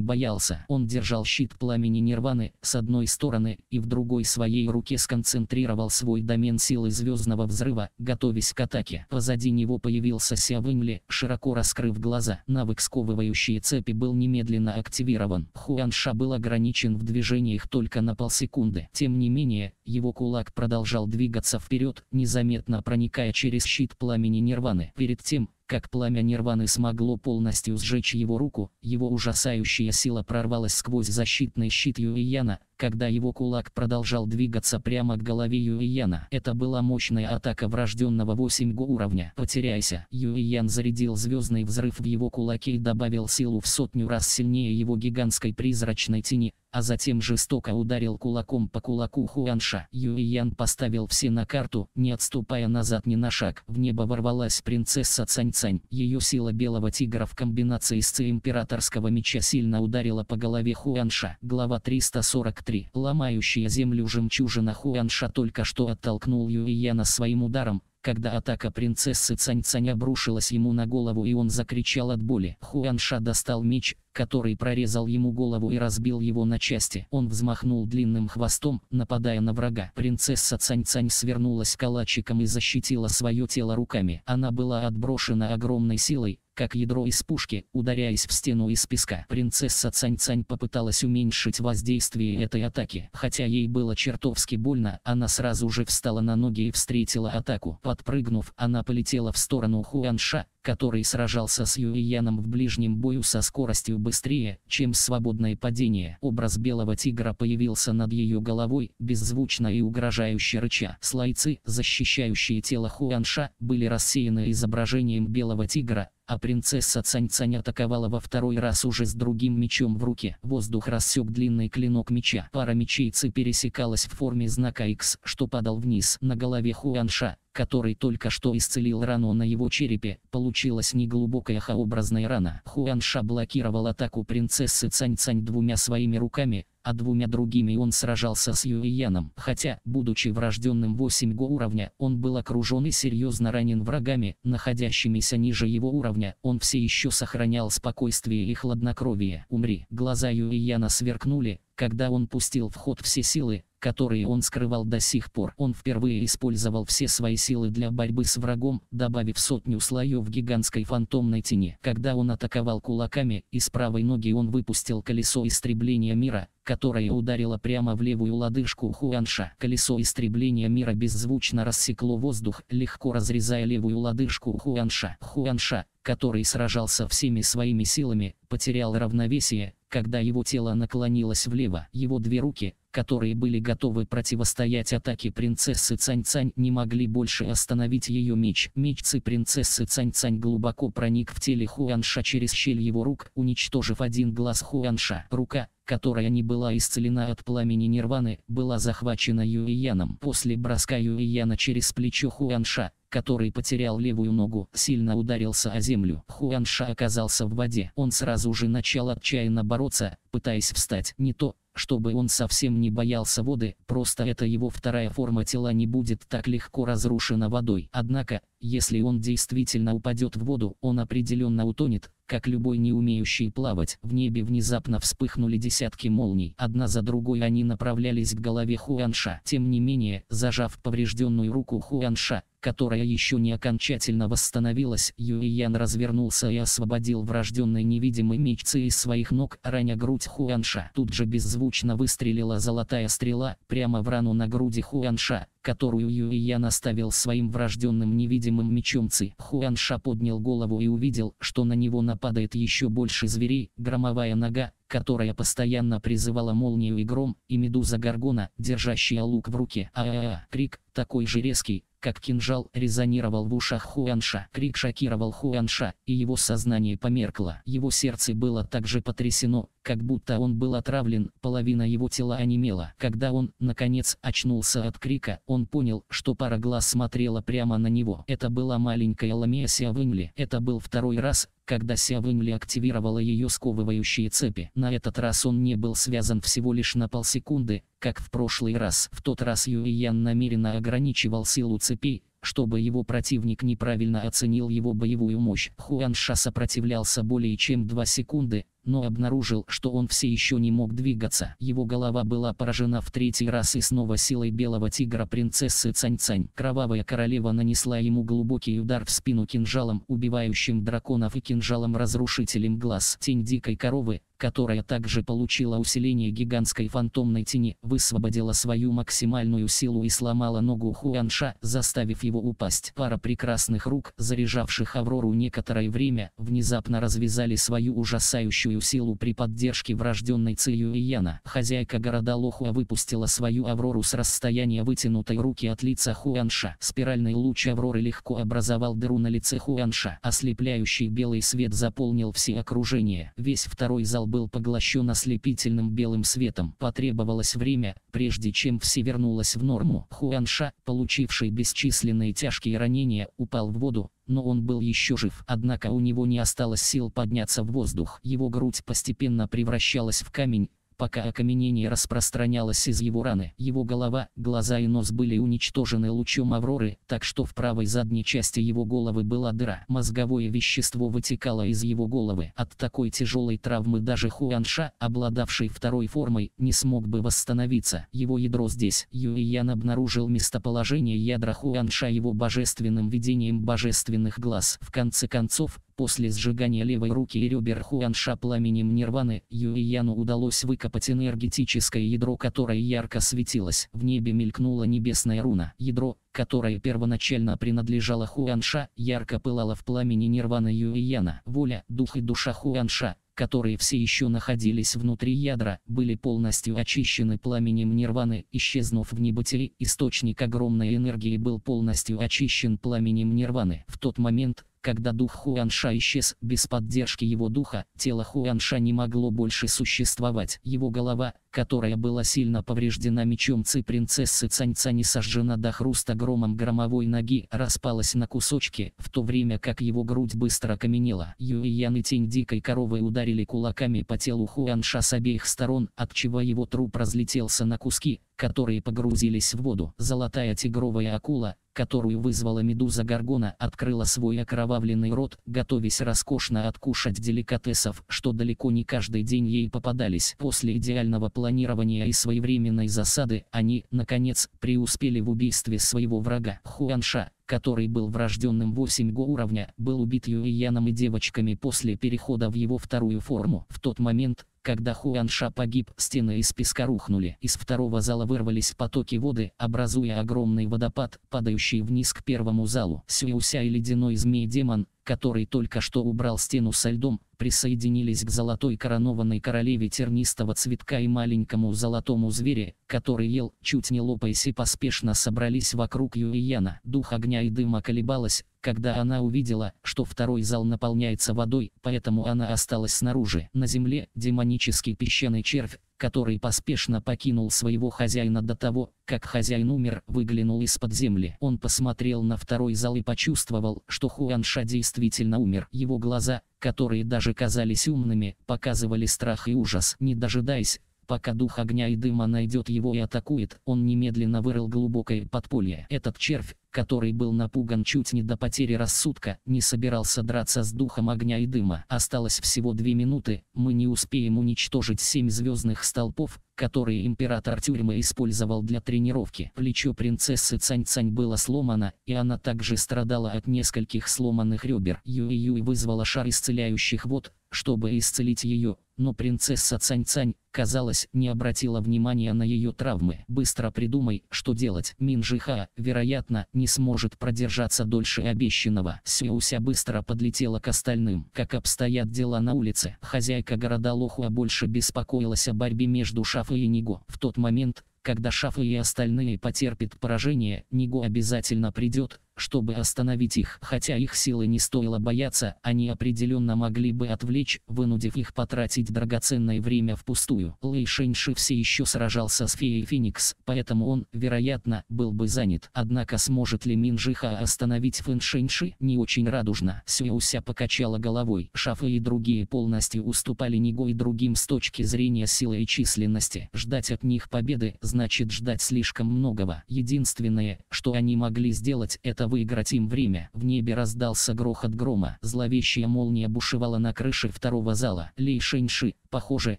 A: боялся. Он держал щит пламени Нирваны с одной стороны и в другой своей руке сконцентрировал свой домен силы звездного взрыва, готовясь к атаке. Позади него появился Сявынли, широко раскрыв глаза. Навык сковывающие цепи был немедленно активирован. Хуанша был ограничен в движениях только на полсекунды. Тем не менее, его кулак продолжал двигаться вперед, незаметно проникая через щит щит пламени Нирваны. Перед тем, как пламя Нирваны смогло полностью сжечь его руку, его ужасающая сила прорвалась сквозь защитный щит Юияна, когда его кулак продолжал двигаться прямо к голове Юияна. Это была мощная атака врожденного 8 уровня. «Потеряйся!» Юиян зарядил звездный взрыв в его кулаке и добавил силу в сотню раз сильнее его гигантской призрачной тени, а затем жестоко ударил кулаком по кулаку Хуанша. Юйян поставил все на карту, не отступая назад ни на шаг. В небо ворвалась принцесса Цань-Цань. Ее сила белого тигра в комбинации с ци императорского меча сильно ударила по голове Хуанша. Глава 343. Ломающая землю жемчужина Хуанша только что оттолкнул Юйяна своим ударом, когда атака принцессы Цань-Цань обрушилась ему на голову и он закричал от боли. Хуанша достал меч, который прорезал ему голову и разбил его на части. Он взмахнул длинным хвостом, нападая на врага. Принцесса Цань-Цань свернулась калачиком и защитила свое тело руками. Она была отброшена огромной силой, как ядро из пушки, ударяясь в стену из песка. Принцесса Цань-Цань попыталась уменьшить воздействие этой атаки. Хотя ей было чертовски больно, она сразу же встала на ноги и встретила атаку. Подпрыгнув, она полетела в сторону Хуанша, который сражался с Юияном в ближнем бою со скоростью быстрее, чем свободное падение. Образ белого тигра появился над ее головой, беззвучно и угрожающе рыча. Слойцы, защищающие тело Хуанша, были рассеяны изображением белого тигра, а принцесса Цань-Цань атаковала во второй раз уже с другим мечом в руке. Воздух рассек длинный клинок меча. Пара мечейцы пересекалась в форме знака X, что падал вниз на голове Хуанша который только что исцелил рану на его черепе, получилась неглубокая хаобразная рана. Хуанша блокировал атаку принцессы Цань-Цань двумя своими руками, а двумя другими он сражался с Юйяном. Хотя, будучи врожденным 8 го уровня, он был окружен и серьезно ранен врагами, находящимися ниже его уровня, он все еще сохранял спокойствие и хладнокровие. Умри. Глаза Юйяна сверкнули, когда он пустил в ход все силы, которые он скрывал до сих пор, он впервые использовал все свои силы для борьбы с врагом, добавив сотню слоев гигантской фантомной тени. Когда он атаковал кулаками, из правой ноги он выпустил колесо истребления мира, которое ударило прямо в левую лодыжку Хуанша. Колесо истребления мира беззвучно рассекло воздух, легко разрезая левую лодыжку Хуанша. Хуанша, который сражался всеми своими силами, потерял равновесие, когда его тело наклонилось влево, его две руки, которые были готовы противостоять атаке принцессы Цань-Цань, не могли больше остановить ее меч. Меч Ци принцессы Цань-Цань глубоко проник в теле Хуанша через щель его рук, уничтожив один глаз Хуанша. Рука, которая не была исцелена от пламени Нирваны, была захвачена Юияном. После броска Юияна через плечо Хуанша, который потерял левую ногу, сильно ударился о землю. Хуанша оказался в воде. Он сразу же начал отчаянно бороться, пытаясь встать. Не то, чтобы он совсем не боялся воды, просто это его вторая форма тела не будет так легко разрушена водой. Однако, если он действительно упадет в воду, он определенно утонет, как любой не умеющий плавать. В небе внезапно вспыхнули десятки молний, одна за другой они направлялись к голове Хуанша. Тем не менее, зажав поврежденную руку Хуанша, которая еще не окончательно восстановилась, Юйян развернулся и освободил врожденный невидимый меч Ци из своих ног, раня грудь Хуанша. Тут же беззвучно выстрелила золотая стрела, прямо в рану на груди Хуанша которую Юия наставил своим врожденным невидимым мечом Ци. Хуанша поднял голову и увидел, что на него нападает еще больше зверей, громовая нога, которая постоянно призывала молнию и гром, и медуза Гаргона, держащая лук в руке. а а, -а, -а. Крик, такой же резкий, как кинжал резонировал в ушах Хуанша. Крик шокировал Хуанша, и его сознание померкло. Его сердце было также потрясено, как будто он был отравлен, половина его тела онемела. Когда он, наконец, очнулся от крика, он понял, что пара глаз смотрела прямо на него. Это была маленькая Ламия Сиавынли. Это был второй раз, когда Сяовенли активировала ее сковывающие цепи. На этот раз он не был связан всего лишь на полсекунды, как в прошлый раз. В тот раз Юйян намеренно ограничивал силу цепей, чтобы его противник неправильно оценил его боевую мощь. Хуанша сопротивлялся более чем 2 секунды, но обнаружил, что он все еще не мог двигаться. Его голова была поражена в третий раз и снова силой белого тигра принцессы Цаньцань Кровавая королева нанесла ему глубокий удар в спину кинжалом, убивающим драконов и кинжалом-разрушителем глаз. Тень дикой коровы, которая также получила усиление гигантской фантомной тени, высвободила свою максимальную силу и сломала ногу Хуанша, заставив его упасть. Пара прекрасных рук, заряжавших Аврору некоторое время, внезапно развязали свою ужасающую свою силу при поддержке врожденной Цию Ияна. Хозяйка города Лохуа выпустила свою аврору с расстояния вытянутой руки от лица Хуанша. Спиральный луч авроры легко образовал дыру на лице Хуанша. Ослепляющий белый свет заполнил все окружение. Весь второй зал был поглощен ослепительным белым светом. Потребовалось время, прежде чем все вернулось в норму. Хуанша, получивший бесчисленные тяжкие ранения, упал в воду, но он был еще жив. Однако у него не осталось сил подняться в воздух. Его грудь постепенно превращалась в камень, пока окаменение распространялось из его раны. Его голова, глаза и нос были уничтожены лучом Авроры, так что в правой задней части его головы была дыра. Мозговое вещество вытекало из его головы. От такой тяжелой травмы даже Хуанша, обладавший второй формой, не смог бы восстановиться. Его ядро здесь. Юэян обнаружил местоположение ядра Хуанша его божественным видением божественных глаз. В конце концов, После сжигания левой руки и ребер Хуанша пламенем нирваны, Юияну удалось выкопать энергетическое ядро, которое ярко светилось. В небе мелькнула небесная руна. Ядро, которое первоначально принадлежало Хуанша, ярко пылало в пламени нирваны Юияна. Воля, дух и душа Хуанша, которые все еще находились внутри ядра, были полностью очищены пламенем нирваны, исчезнув в небытии, источник огромной энергии был полностью очищен пламенем нирваны. В тот момент, когда дух Хуанша исчез, без поддержки его духа, тело Хуанша не могло больше существовать. Его голова, которая была сильно повреждена мечом Ци принцессы Цаньца не сожжена до хруста громом громовой ноги, распалась на кусочки, в то время как его грудь быстро окаменела. Юйян и тень дикой коровы ударили кулаками по телу Хуанша с обеих сторон, отчего его труп разлетелся на куски, которые погрузились в воду. Золотая тигровая акула, которую вызвала медуза Гаргона, открыла свой окровавленный рот, готовясь роскошно откушать деликатесов, что далеко не каждый день ей попадались. После идеального плана планирования и своевременной засады они, наконец, преуспели в убийстве своего врага. Хуанша, который был врожденным 8 го уровня, был убит Юияном и девочками после перехода в его вторую форму. В тот момент, когда Хуанша погиб, стены из песка рухнули. Из второго зала вырвались потоки воды, образуя огромный водопад, падающий вниз к первому залу. Сююся и ледяной змей-демон, который только что убрал стену со льдом, присоединились к золотой коронованной королеве тернистого цветка и маленькому золотому звере, который ел, чуть не лопаясь и поспешно собрались вокруг Юияна. Дух огня и дыма колебалась, когда она увидела, что второй зал наполняется водой, поэтому она осталась снаружи. На земле демонический песчаный червь, который поспешно покинул своего хозяина до того, как хозяин умер, выглянул из-под земли. Он посмотрел на второй зал и почувствовал, что Хуанша действительно умер. Его глаза, которые даже казались умными, показывали страх и ужас. Не дожидаясь, Пока дух огня и дыма найдет его и атакует, он немедленно вырыл глубокое подполье. Этот червь, который был напуган чуть не до потери рассудка, не собирался драться с духом огня и дыма. Осталось всего две минуты, мы не успеем уничтожить семь звездных столпов, которые император тюрьмы использовал для тренировки. Плечо принцессы Цань-Цань было сломано, и она также страдала от нескольких сломанных ребер. Юй-Юй вызвала шар исцеляющих вод, чтобы исцелить ее, но принцесса Цань-Цань, казалось, не обратила внимания на ее травмы. Быстро придумай, что делать. Мин Жиха, вероятно, не сможет продержаться дольше обещанного. Сюся быстро подлетела к остальным. Как обстоят дела на улице, хозяйка города Лохуа больше беспокоилась о борьбе между Шафой и Ниго. В тот момент, когда Шафы и остальные потерпят поражение, Ниго обязательно придет, чтобы остановить их. Хотя их силы не стоило бояться, они определенно могли бы отвлечь, вынудив их потратить драгоценное время впустую. Лэй Шэньши все еще сражался с феей Феникс, поэтому он, вероятно, был бы занят. Однако сможет ли Минжиха остановить Фэн Шэньши, не очень радужно. Сюэуся покачала головой. Шафы и другие полностью уступали Ниго и другим с точки зрения силы и численности. Ждать от них победы, значит ждать слишком многого. Единственное, что они могли сделать, это выиграть им время. В небе раздался грохот грома. Зловещая молния бушевала на крыше второго зала. Лей Шэньши, похоже,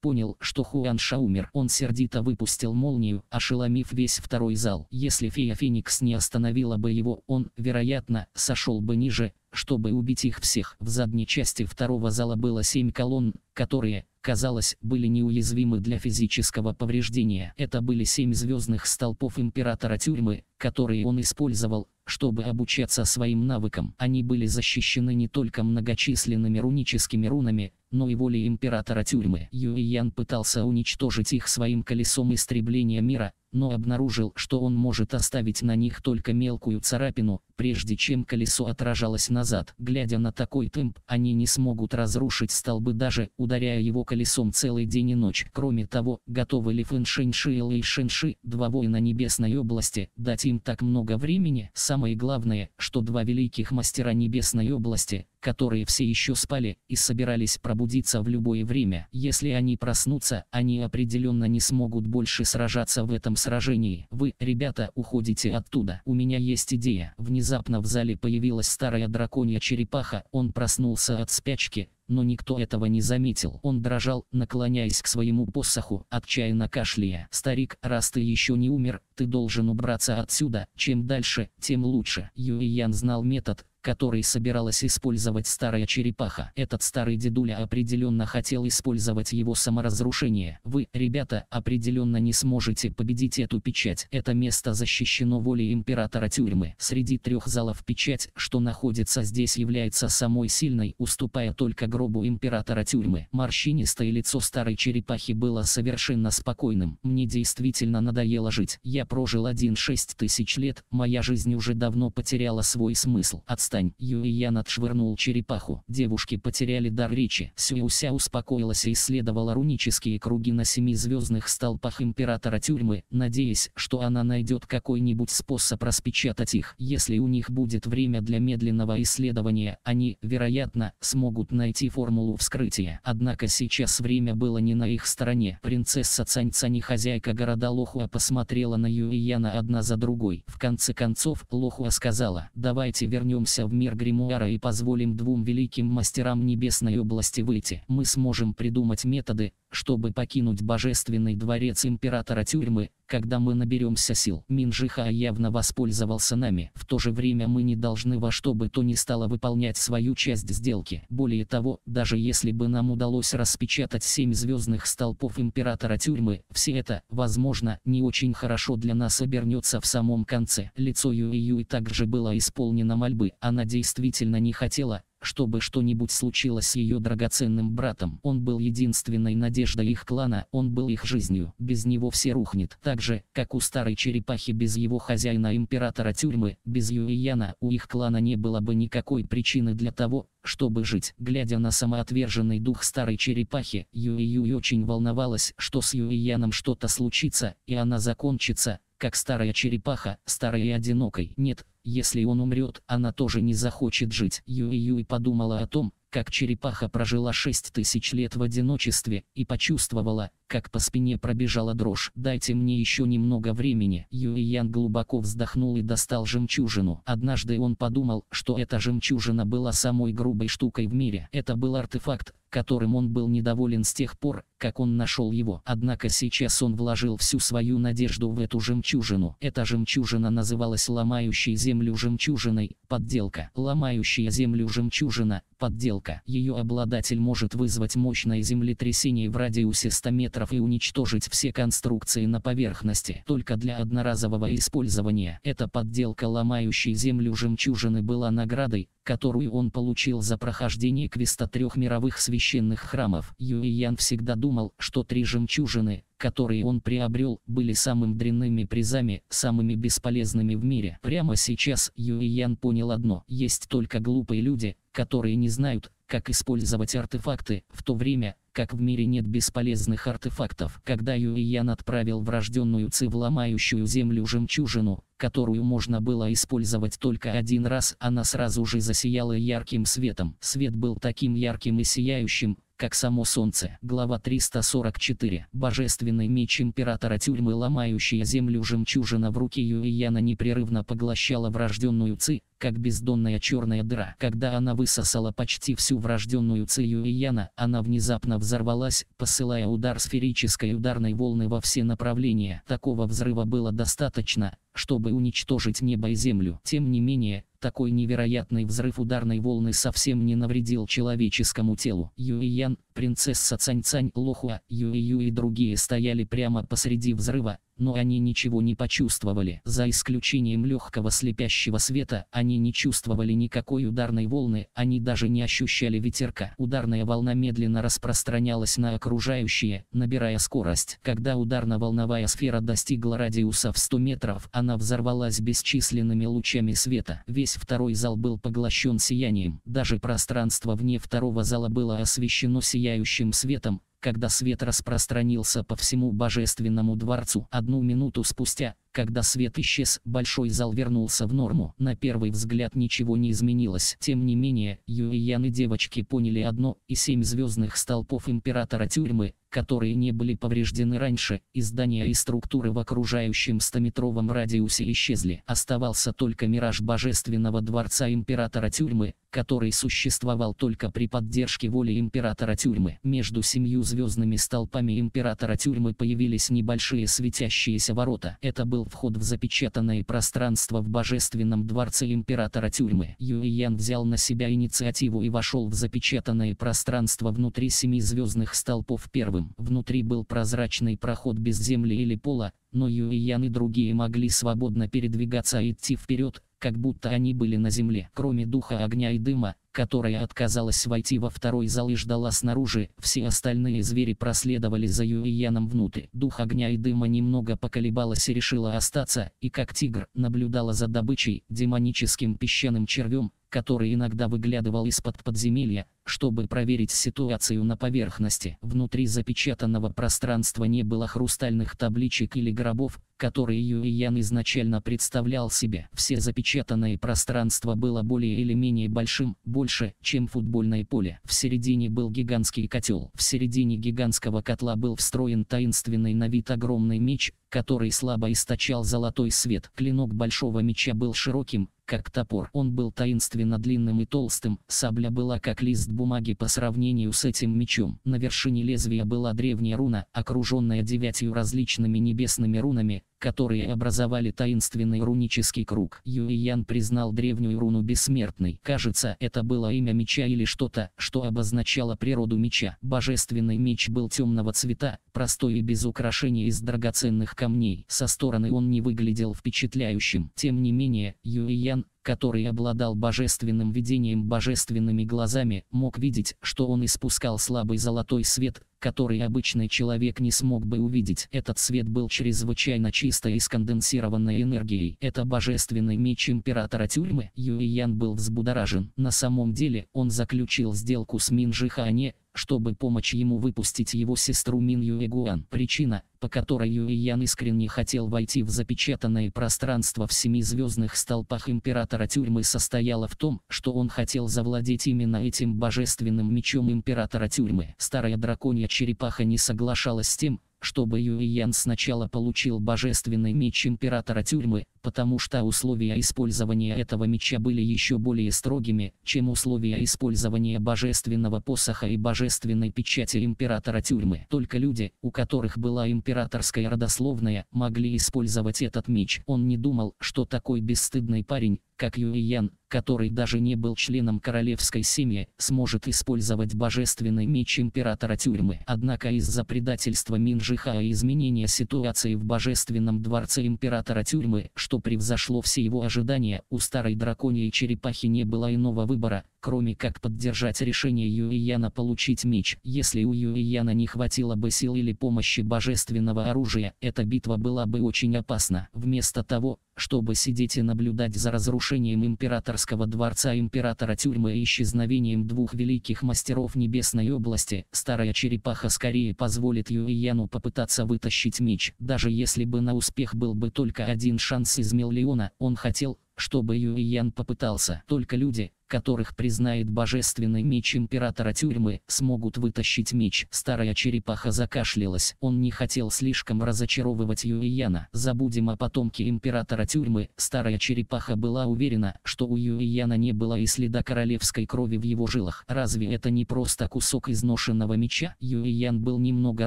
A: понял, что Хуан Ша умер. Он сердито выпустил молнию, ошеломив весь второй зал. Если фея Феникс не остановила бы его, он, вероятно, сошел бы ниже, чтобы убить их всех. В задней части второго зала было семь колонн, которые, казалось, были неуязвимы для физического повреждения. Это были семь звездных столпов императора тюрьмы, которые он использовал, чтобы обучаться своим навыкам, они были защищены не только многочисленными руническими рунами, но и волей императора тюрьмы. Юйян пытался уничтожить их своим колесом истребления мира, но обнаружил, что он может оставить на них только мелкую царапину, прежде чем колесо отражалось назад. Глядя на такой темп, они не смогут разрушить столбы даже, ударяя его колесом целый день и ночь. Кроме того, готовы ли Фэн Шэньши и Лэй Шэньши, два воина Небесной области, дать им так много времени? Самое главное, что два великих мастера Небесной области, которые все еще спали и собирались пробудиться в любое время. Если они проснутся, они определенно не смогут больше сражаться в этом сражении. Вы, ребята, уходите оттуда. У меня есть идея. Внезапно в зале появилась старая драконья черепаха. Он проснулся от спячки, но никто этого не заметил. Он дрожал, наклоняясь к своему посоху, отчаянно кашляя. «Старик, раз ты еще не умер, ты должен убраться отсюда. Чем дальше, тем лучше». Юэйян знал метод, который собиралась использовать старая черепаха. Этот старый дедуля определенно хотел использовать его саморазрушение. Вы, ребята, определенно не сможете победить эту печать. Это место защищено волей императора тюрьмы. Среди трех залов печать, что находится здесь, является самой сильной, уступая только гробу императора тюрьмы. Морщинистое лицо старой черепахи было совершенно спокойным. Мне действительно надоело жить. Я прожил один шесть тысяч лет, моя жизнь уже давно потеряла свой смысл. Отстань «Отстань!» Юйян отшвырнул черепаху. Девушки потеряли дар речи. Сююся успокоилась и исследовала рунические круги на семи звездных столпах императора тюрьмы, надеясь, что она найдет какой-нибудь способ распечатать их. Если у них будет время для медленного исследования, они, вероятно, смогут найти формулу вскрытия. Однако сейчас время было не на их стороне. Принцесса Цаньца не хозяйка города Лохуа посмотрела на Юйяна одна за другой. В конце концов, Лохуа сказала, давайте вернемся в мир гримуара и позволим двум великим мастерам небесной области выйти. Мы сможем придумать методы, чтобы покинуть божественный дворец императора тюрьмы, когда мы наберемся сил. Минжиха явно воспользовался нами. В то же время мы не должны во что бы то ни стало выполнять свою часть сделки. Более того, даже если бы нам удалось распечатать семь звездных столпов императора тюрьмы, все это, возможно, не очень хорошо для нас обернется в самом конце. Лицо Юи Юи также было исполнено мольбы. Она действительно не хотела, чтобы что-нибудь случилось с ее драгоценным братом. Он был единственной надеждой их клана, он был их жизнью. Без него все рухнет. Так же, как у старой черепахи без его хозяина императора тюрьмы, без Юияна у их клана не было бы никакой причины для того, чтобы жить. Глядя на самоотверженный дух старой черепахи, Юи-Юи очень волновалась, что с Юияном что-то случится, и она закончится, как старая черепаха, старой и одинокой. Нет, если он умрет, она тоже не захочет жить. Юи-Юи подумала о том, как черепаха прожила 6000 лет в одиночестве и почувствовала, как по спине пробежала дрожь. «Дайте мне еще немного времени». Юэ Ян глубоко вздохнул и достал жемчужину. Однажды он подумал, что эта жемчужина была самой грубой штукой в мире. Это был артефакт, которым он был недоволен с тех пор, как он нашел его. Однако сейчас он вложил всю свою надежду в эту жемчужину. Эта жемчужина называлась ломающей землю жемчужиной, подделка. Ломающая землю жемчужина, подделка. Ее обладатель может вызвать мощное землетрясение в радиусе 100 метров параметров и уничтожить все конструкции на поверхности только для одноразового использования. Эта подделка ломающей землю жемчужины была наградой, которую он получил за прохождение квеста трех мировых священных храмов. Ян всегда думал, что три жемчужины, которые он приобрел, были самыми дрянными призами, самыми бесполезными в мире. Прямо сейчас Ян понял одно. Есть только глупые люди, которые не знают, как использовать артефакты, в то время, как в мире нет бесполезных артефактов. Когда Юиян отправил врожденную Ци в ломающую землю жемчужину, которую можно было использовать только один раз, она сразу же засияла ярким светом. Свет был таким ярким и сияющим, как само солнце. Глава 344. Божественный меч императора тюрьмы, ломающая землю жемчужина в руке Юияна непрерывно поглощала врожденную Ци, как бездонная черная дыра. Когда она высосала почти всю врожденную цию Ияна, она внезапно взорвалась, посылая удар сферической ударной волны во все направления. Такого взрыва было достаточно, чтобы уничтожить небо и землю. Тем не менее, такой невероятный взрыв ударной волны совсем не навредил человеческому телу. Юйян, принцесса Цаньцань, Лохуа, Юйю и другие стояли прямо посреди взрыва, но они ничего не почувствовали. За исключением легкого слепящего света, они не чувствовали никакой ударной волны, они даже не ощущали ветерка. Ударная волна медленно распространялась на окружающие, набирая скорость. Когда ударно-волновая сфера достигла радиуса в 100 метров, она взорвалась бесчисленными лучами света. Весь второй зал был поглощен сиянием. Даже пространство вне второго зала было освещено сияющим светом, когда свет распространился по всему божественному дворцу. Одну минуту спустя, когда свет исчез, большой зал вернулся в норму. На первый взгляд ничего не изменилось. Тем не менее, Юэян и девочки поняли одно, и семь звездных столпов императора тюрьмы, которые не были повреждены раньше, и здания и структуры в окружающем стометровом радиусе исчезли. Оставался только мираж божественного дворца императора тюрьмы, который существовал только при поддержке воли императора тюрьмы. Между семью звездными столпами императора тюрьмы появились небольшие светящиеся ворота. Это был вход в запечатанное пространство в божественном дворце императора тюрьмы. Юйян взял на себя инициативу и вошел в запечатанное пространство внутри семи звездных столпов первым. Внутри был прозрачный проход без земли или пола, но Юйян и другие могли свободно передвигаться и идти вперед, как будто они были на земле. Кроме духа огня и дыма, которая отказалась войти во второй зал и ждала снаружи, все остальные звери проследовали за Юияном внутрь. Дух огня и дыма немного поколебалась и решила остаться, и как тигр наблюдала за добычей, демоническим песчаным червем, который иногда выглядывал из-под подземелья, чтобы проверить ситуацию на поверхности. Внутри запечатанного пространства не было хрустальных табличек или гробов, которые Юриян изначально представлял себе. Все запечатанное пространство было более или менее большим, больше, чем футбольное поле. В середине был гигантский котел. В середине гигантского котла был встроен таинственный на вид огромный меч, который слабо источал золотой свет. Клинок большого меча был широким, как топор. Он был таинственно длинным и толстым, сабля была как лист бумаги по сравнению с этим мечом. На вершине лезвия была древняя руна, окруженная девятью различными небесными рунами, которые образовали таинственный рунический круг. Юйян признал древнюю руну бессмертной. Кажется, это было имя меча или что-то, что обозначало природу меча. Божественный меч был темного цвета, простой и без украшений из драгоценных камней. Со стороны он не выглядел впечатляющим. Тем не менее, Юйян который обладал божественным видением божественными глазами, мог видеть, что он испускал слабый золотой свет, который обычный человек не смог бы увидеть. Этот свет был чрезвычайно чистой и сконденсированной энергией. Это божественный меч императора тюрьмы. Юйян был взбудоражен. На самом деле, он заключил сделку с Минжихане, чтобы помочь ему выпустить его сестру Мин Юэгуан. Причина, по которой Юэян искренне хотел войти в запечатанное пространство в семизвездных столпах императора тюрьмы состояла в том, что он хотел завладеть именно этим божественным мечом императора тюрьмы. Старая драконья черепаха не соглашалась с тем, чтобы Юэян сначала получил божественный меч императора тюрьмы, потому что условия использования этого меча были еще более строгими, чем условия использования божественного посоха и божественной печати императора тюрьмы. Только люди, у которых была императорская родословная, могли использовать этот меч. Он не думал, что такой бесстыдный парень, как Юйян, который даже не был членом королевской семьи, сможет использовать божественный меч императора тюрьмы. Однако из-за предательства Минжиха и изменения ситуации в божественном дворце императора тюрьмы, что что превзошло все его ожидания, у старой драконьей черепахи не было иного выбора, кроме как поддержать решение Юияна получить меч. Если у Юияна не хватило бы сил или помощи божественного оружия, эта битва была бы очень опасна. Вместо того, чтобы сидеть и наблюдать за разрушением императорского дворца императора тюрьмы и исчезновением двух великих мастеров небесной области, старая черепаха скорее позволит Юияну попытаться вытащить меч. Даже если бы на успех был бы только один шанс из миллиона, он хотел, чтобы Юиян попытался. Только люди, которых признает божественный меч императора тюрьмы, смогут вытащить меч. Старая черепаха закашлялась, он не хотел слишком разочаровывать Юияна. Забудем о потомке императора тюрьмы, старая черепаха была уверена, что у Юияна не было и следа королевской крови в его жилах. Разве это не просто кусок изношенного меча? Юиян был немного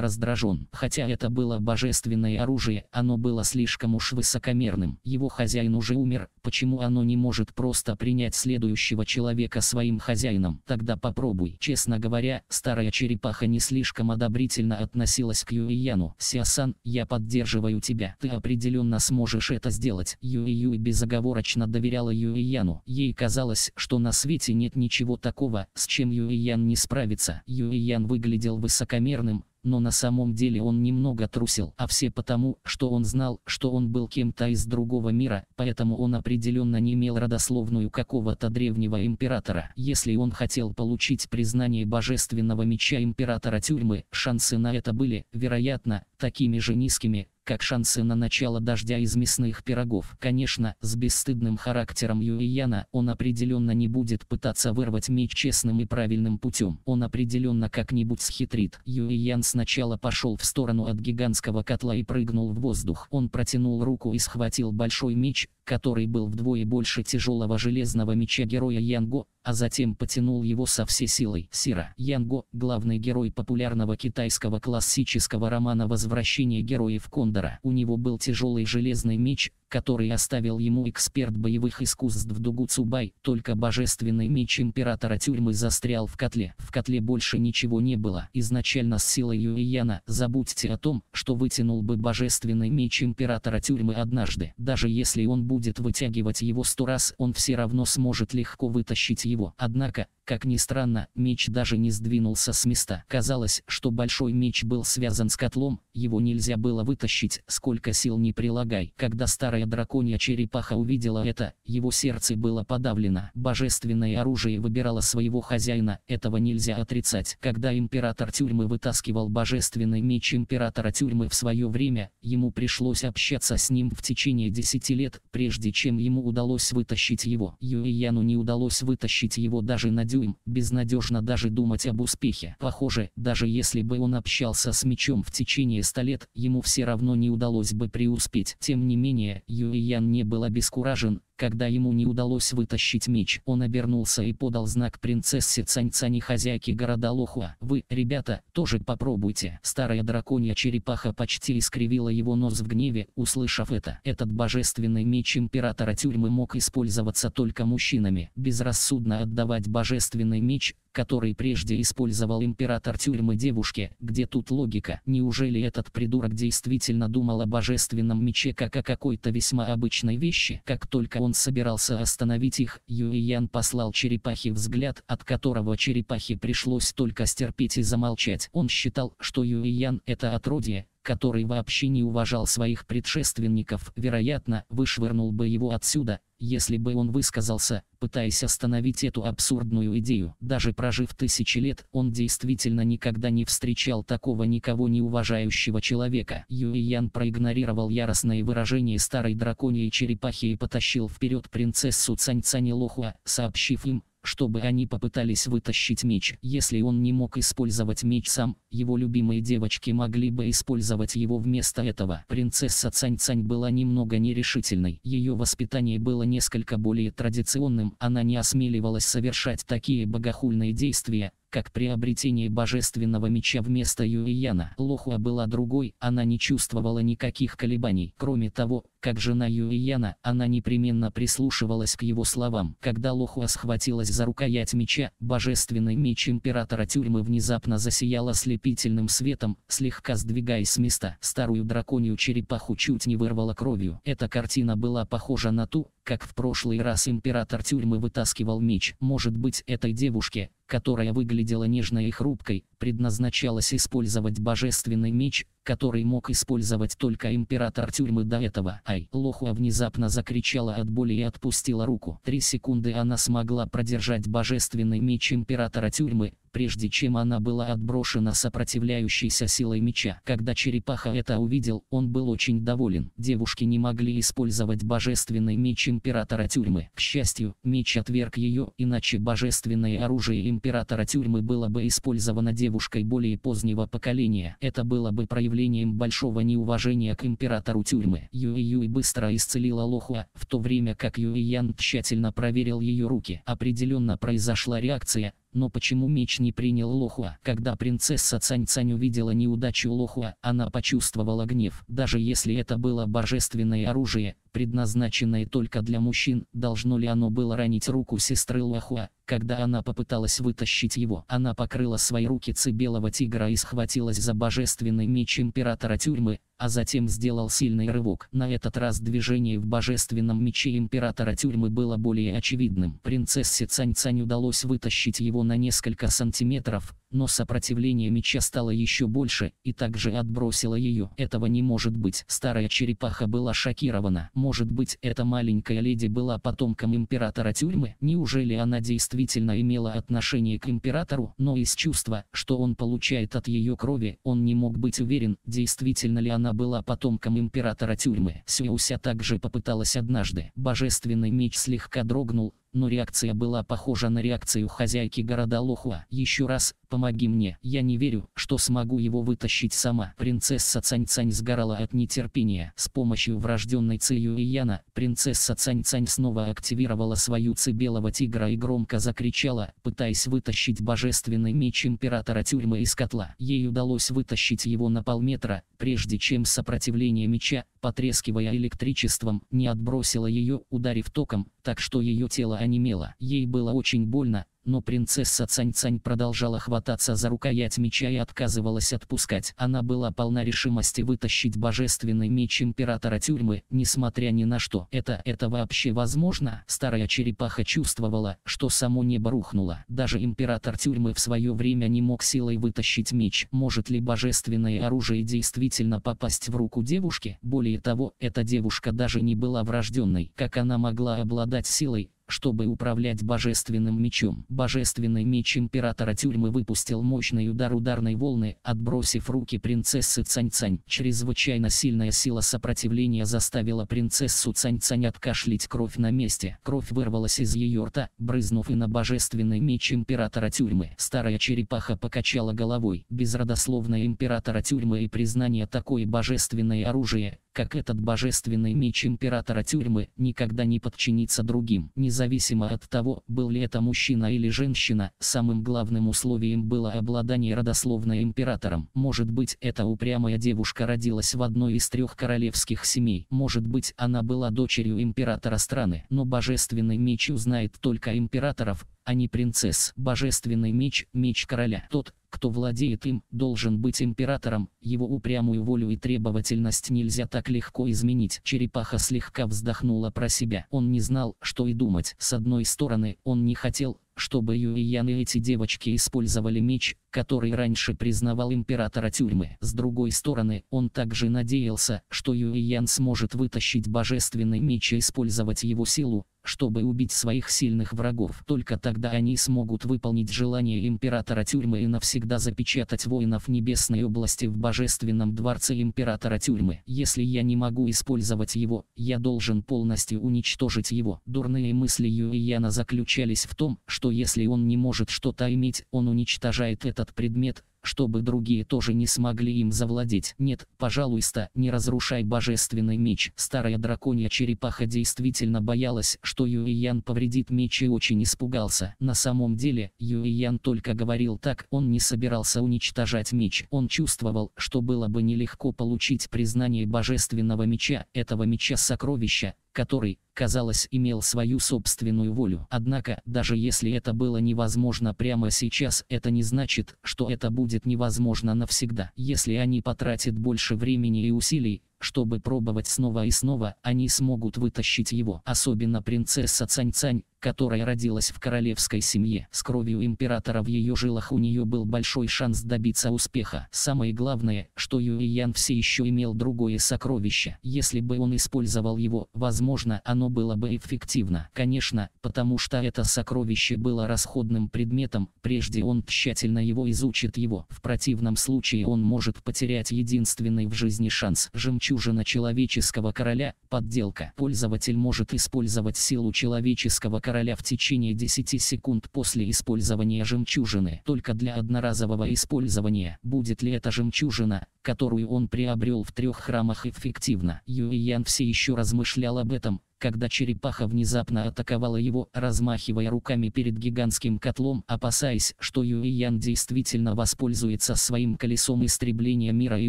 A: раздражен. Хотя это было божественное оружие, оно было слишком уж высокомерным. Его хозяин уже умер, почему оно не может просто принять следующего человека своим хозяином. Тогда попробуй. Честно говоря, старая черепаха не слишком одобрительно относилась к Юияну. Сиасан, я поддерживаю тебя. Ты определенно сможешь это сделать. юи безоговорочно доверяла Юияну. Ей казалось, что на свете нет ничего такого, с чем Юиян не справится. Юиян выглядел высокомерным, но на самом деле он немного трусил, а все потому, что он знал, что он был кем-то из другого мира, поэтому он определенно не имел родословную какого-то древнего императора. Если он хотел получить признание божественного меча императора тюрьмы, шансы на это были, вероятно, такими же низкими, как шансы на начало дождя из мясных пирогов. Конечно, с бесстыдным характером Юияна он определенно не будет пытаться вырвать меч честным и правильным путем. Он определенно как-нибудь схитрит. Юиян сначала пошел в сторону от гигантского котла и прыгнул в воздух. Он протянул руку и схватил большой меч, который был вдвое больше тяжелого железного меча героя Янго, а затем потянул его со всей силой. Сира Янго, главный герой популярного китайского классического романа «Возвращение героев Кондора». У него был тяжелый железный меч, который оставил ему эксперт боевых искусств Дугу Цубай, только божественный меч императора тюрьмы застрял в котле. В котле больше ничего не было. Изначально с силой Юияна забудьте о том, что вытянул бы божественный меч императора тюрьмы однажды. Даже если он будет вытягивать его сто раз, он все равно сможет легко вытащить его. Однако, как ни странно, меч даже не сдвинулся с места. Казалось, что большой меч был связан с котлом, его нельзя было вытащить, сколько сил не прилагай. Когда старая драконья черепаха увидела это, его сердце было подавлено. Божественное оружие выбирало своего хозяина, этого нельзя отрицать. Когда император тюрьмы вытаскивал божественный меч императора тюрьмы в свое время, ему пришлось общаться с ним в течение 10 лет, прежде чем ему удалось вытащить его. Юэяну не удалось вытащить его даже на дюйм Дюйм, безнадежно даже думать об успехе. Похоже, даже если бы он общался с мячом в течение 100 лет, ему все равно не удалось бы преуспеть. Тем не менее, Юэ Ян не был обескуражен, когда ему не удалось вытащить меч, он обернулся и подал знак принцессе Цаньцани хозяйки города Лохуа. «Вы, ребята, тоже попробуйте». Старая драконья черепаха почти искривила его нос в гневе, услышав это. Этот божественный меч императора тюрьмы мог использоваться только мужчинами. Безрассудно отдавать божественный меч который прежде использовал император тюрьмы девушки, где тут логика? Неужели этот придурок действительно думал о божественном мече как о какой-то весьма обычной вещи? Как только он собирался остановить их, Юйян послал черепахе взгляд, от которого черепахе пришлось только стерпеть и замолчать. Он считал, что Юйян это отродье, который вообще не уважал своих предшественников, вероятно, вышвырнул бы его отсюда, если бы он высказался, пытаясь остановить эту абсурдную идею. Даже прожив тысячи лет, он действительно никогда не встречал такого никого не уважающего человека. Юйян проигнорировал яростное выражение старой драконьей черепахи и потащил вперед принцессу Цань Цанилохуа, сообщив им, чтобы они попытались вытащить меч. Если он не мог использовать меч сам, его любимые девочки могли бы использовать его вместо этого. Принцесса Цань-Цань была немного нерешительной. Ее воспитание было несколько более традиционным. Она не осмеливалась совершать такие богохульные действия, как приобретение божественного меча вместо Юрияна. Лохуа была другой, она не чувствовала никаких колебаний. Кроме того, как жена Юрияна, она непременно прислушивалась к его словам. Когда Лохуа схватилась за рукоять меча, божественный меч императора тюрьмы внезапно засиял ослепительным светом, слегка сдвигаясь с места. Старую драконью черепаху чуть не вырвала кровью. Эта картина была похожа на ту, как в прошлый раз император тюрьмы вытаскивал меч. Может быть, этой девушке, которая выглядела нежной и хрупкой, предназначалось использовать божественный меч, который мог использовать только император тюрьмы до этого. Ай, Лохуа внезапно закричала от боли и отпустила руку. Три секунды она смогла продержать божественный меч императора тюрьмы, прежде чем она была отброшена сопротивляющейся силой меча. Когда черепаха это увидел, он был очень доволен. Девушки не могли использовать божественный меч императора тюрьмы. К счастью, меч отверг ее, иначе божественное оружие императора тюрьмы было бы использовано девушкой более позднего поколения. Это было бы проявлено проявлением большого неуважения к императору тюрьмы. Юй Юй быстро исцелила Лохуа, в то время как Юй Ян тщательно проверил ее руки. Определенно произошла реакция, но почему меч не принял Лохуа? Когда принцесса Цань-Цань увидела неудачу Лохуа, она почувствовала гнев. Даже если это было божественное оружие, предназначенное только для мужчин, должно ли оно было ранить руку сестры Лохуа? Когда она попыталась вытащить его, она покрыла свои руки ци белого тигра и схватилась за божественный меч императора тюрьмы, а затем сделал сильный рывок. На этот раз движение в божественном мече императора тюрьмы было более очевидным. Принцессе Цань Цань удалось вытащить его на несколько сантиметров, но сопротивление меча стало еще больше и также отбросило ее. Этого не может быть. Старая черепаха была шокирована. Может быть, эта маленькая леди была потомком императора тюрьмы? Неужели она действительно имела отношение к императору? Но из чувства, что он получает от ее крови, он не мог быть уверен, действительно ли она она была потомком императора тюрьмы. Сюэуся также попыталась однажды. Божественный меч слегка дрогнул, но реакция была похожа на реакцию хозяйки города Лохуа. «Еще раз, помоги мне, я не верю, что смогу его вытащить сама». Принцесса Цань-Цань сгорала от нетерпения. С помощью врожденной ци Ияна, принцесса Цань-Цань снова активировала свою ци белого тигра и громко закричала, пытаясь вытащить божественный меч императора тюрьмы из котла. Ей удалось вытащить его на полметра, прежде чем сопротивление меча, потрескивая электричеством, не отбросило ее, ударив током, так что ее тело онемело. Ей было очень больно, но принцесса Цань-Цань продолжала хвататься за рукоять меча и отказывалась отпускать. Она была полна решимости вытащить божественный меч императора тюрьмы, несмотря ни на что. Это, это вообще возможно? Старая черепаха чувствовала, что само небо рухнуло. Даже император тюрьмы в свое время не мог силой вытащить меч. Может ли божественное оружие действительно попасть в руку девушки? Более того, эта девушка даже не была врожденной. Как она могла обладать силой, чтобы управлять божественным мечом. Божественный меч императора тюрьмы выпустил мощный удар ударной волны, отбросив руки принцессы Цань-Цань. Чрезвычайно сильная сила сопротивления заставила принцессу Цань-Цань откашлять кровь на месте. Кровь вырвалась из ее рта, брызнув и на божественный меч императора тюрьмы. Старая черепаха покачала головой. Без императора тюрьмы и признание такое божественное оружие, как этот божественный меч императора тюрьмы никогда не подчинится другим. Независимо от того, был ли это мужчина или женщина, самым главным условием было обладание родословной императором. Может быть, эта упрямая девушка родилась в одной из трех королевских семей. Может быть, она была дочерью императора страны. Но божественный меч узнает только императоров, а не принцесс. Божественный меч – меч короля. Тот, кто владеет им, должен быть императором, его упрямую волю и требовательность нельзя так легко изменить. Черепаха слегка вздохнула про себя. Он не знал, что и думать. С одной стороны, он не хотел, чтобы Юйян и эти девочки использовали меч, который раньше признавал императора тюрьмы. С другой стороны, он также надеялся, что Юэян сможет вытащить божественный меч и использовать его силу, чтобы убить своих сильных врагов. Только тогда они смогут выполнить желание императора тюрьмы и навсегда запечатать воинов небесной области в божественном дворце императора тюрьмы. Если я не могу использовать его, я должен полностью уничтожить его. Дурные мысли Юэяна заключались в том, что если он не может что-то иметь, он уничтожает это этот предмет, чтобы другие тоже не смогли им завладеть. Нет, пожалуйста, не разрушай божественный меч. Старая драконья черепаха действительно боялась, что Юиян повредит меч и очень испугался. На самом деле, Юиян только говорил так, он не собирался уничтожать меч. Он чувствовал, что было бы нелегко получить признание божественного меча, этого меча-сокровища, который, казалось, имел свою собственную волю. Однако, даже если это было невозможно прямо сейчас, это не значит, что это будет невозможно навсегда. Если они потратят больше времени и усилий, чтобы пробовать снова и снова, они смогут вытащить его. Особенно принцесса Цань-Цань, которая родилась в королевской семье. С кровью императора в ее жилах у нее был большой шанс добиться успеха. Самое главное, что Юйян все еще имел другое сокровище. Если бы он использовал его, возможно, оно было бы эффективно. Конечно, потому что это сокровище было расходным предметом, прежде он тщательно его изучит его. В противном случае он может потерять единственный в жизни шанс. Жемчужина человеческого короля – подделка. Пользователь может использовать силу человеческого короля короля в течение 10 секунд после использования жемчужины. Только для одноразового использования будет ли эта жемчужина, которую он приобрел в трех храмах эффективно. Юй Ян все еще размышлял об этом, когда черепаха внезапно атаковала его, размахивая руками перед гигантским котлом, опасаясь, что Юэян действительно воспользуется своим колесом истребления мира и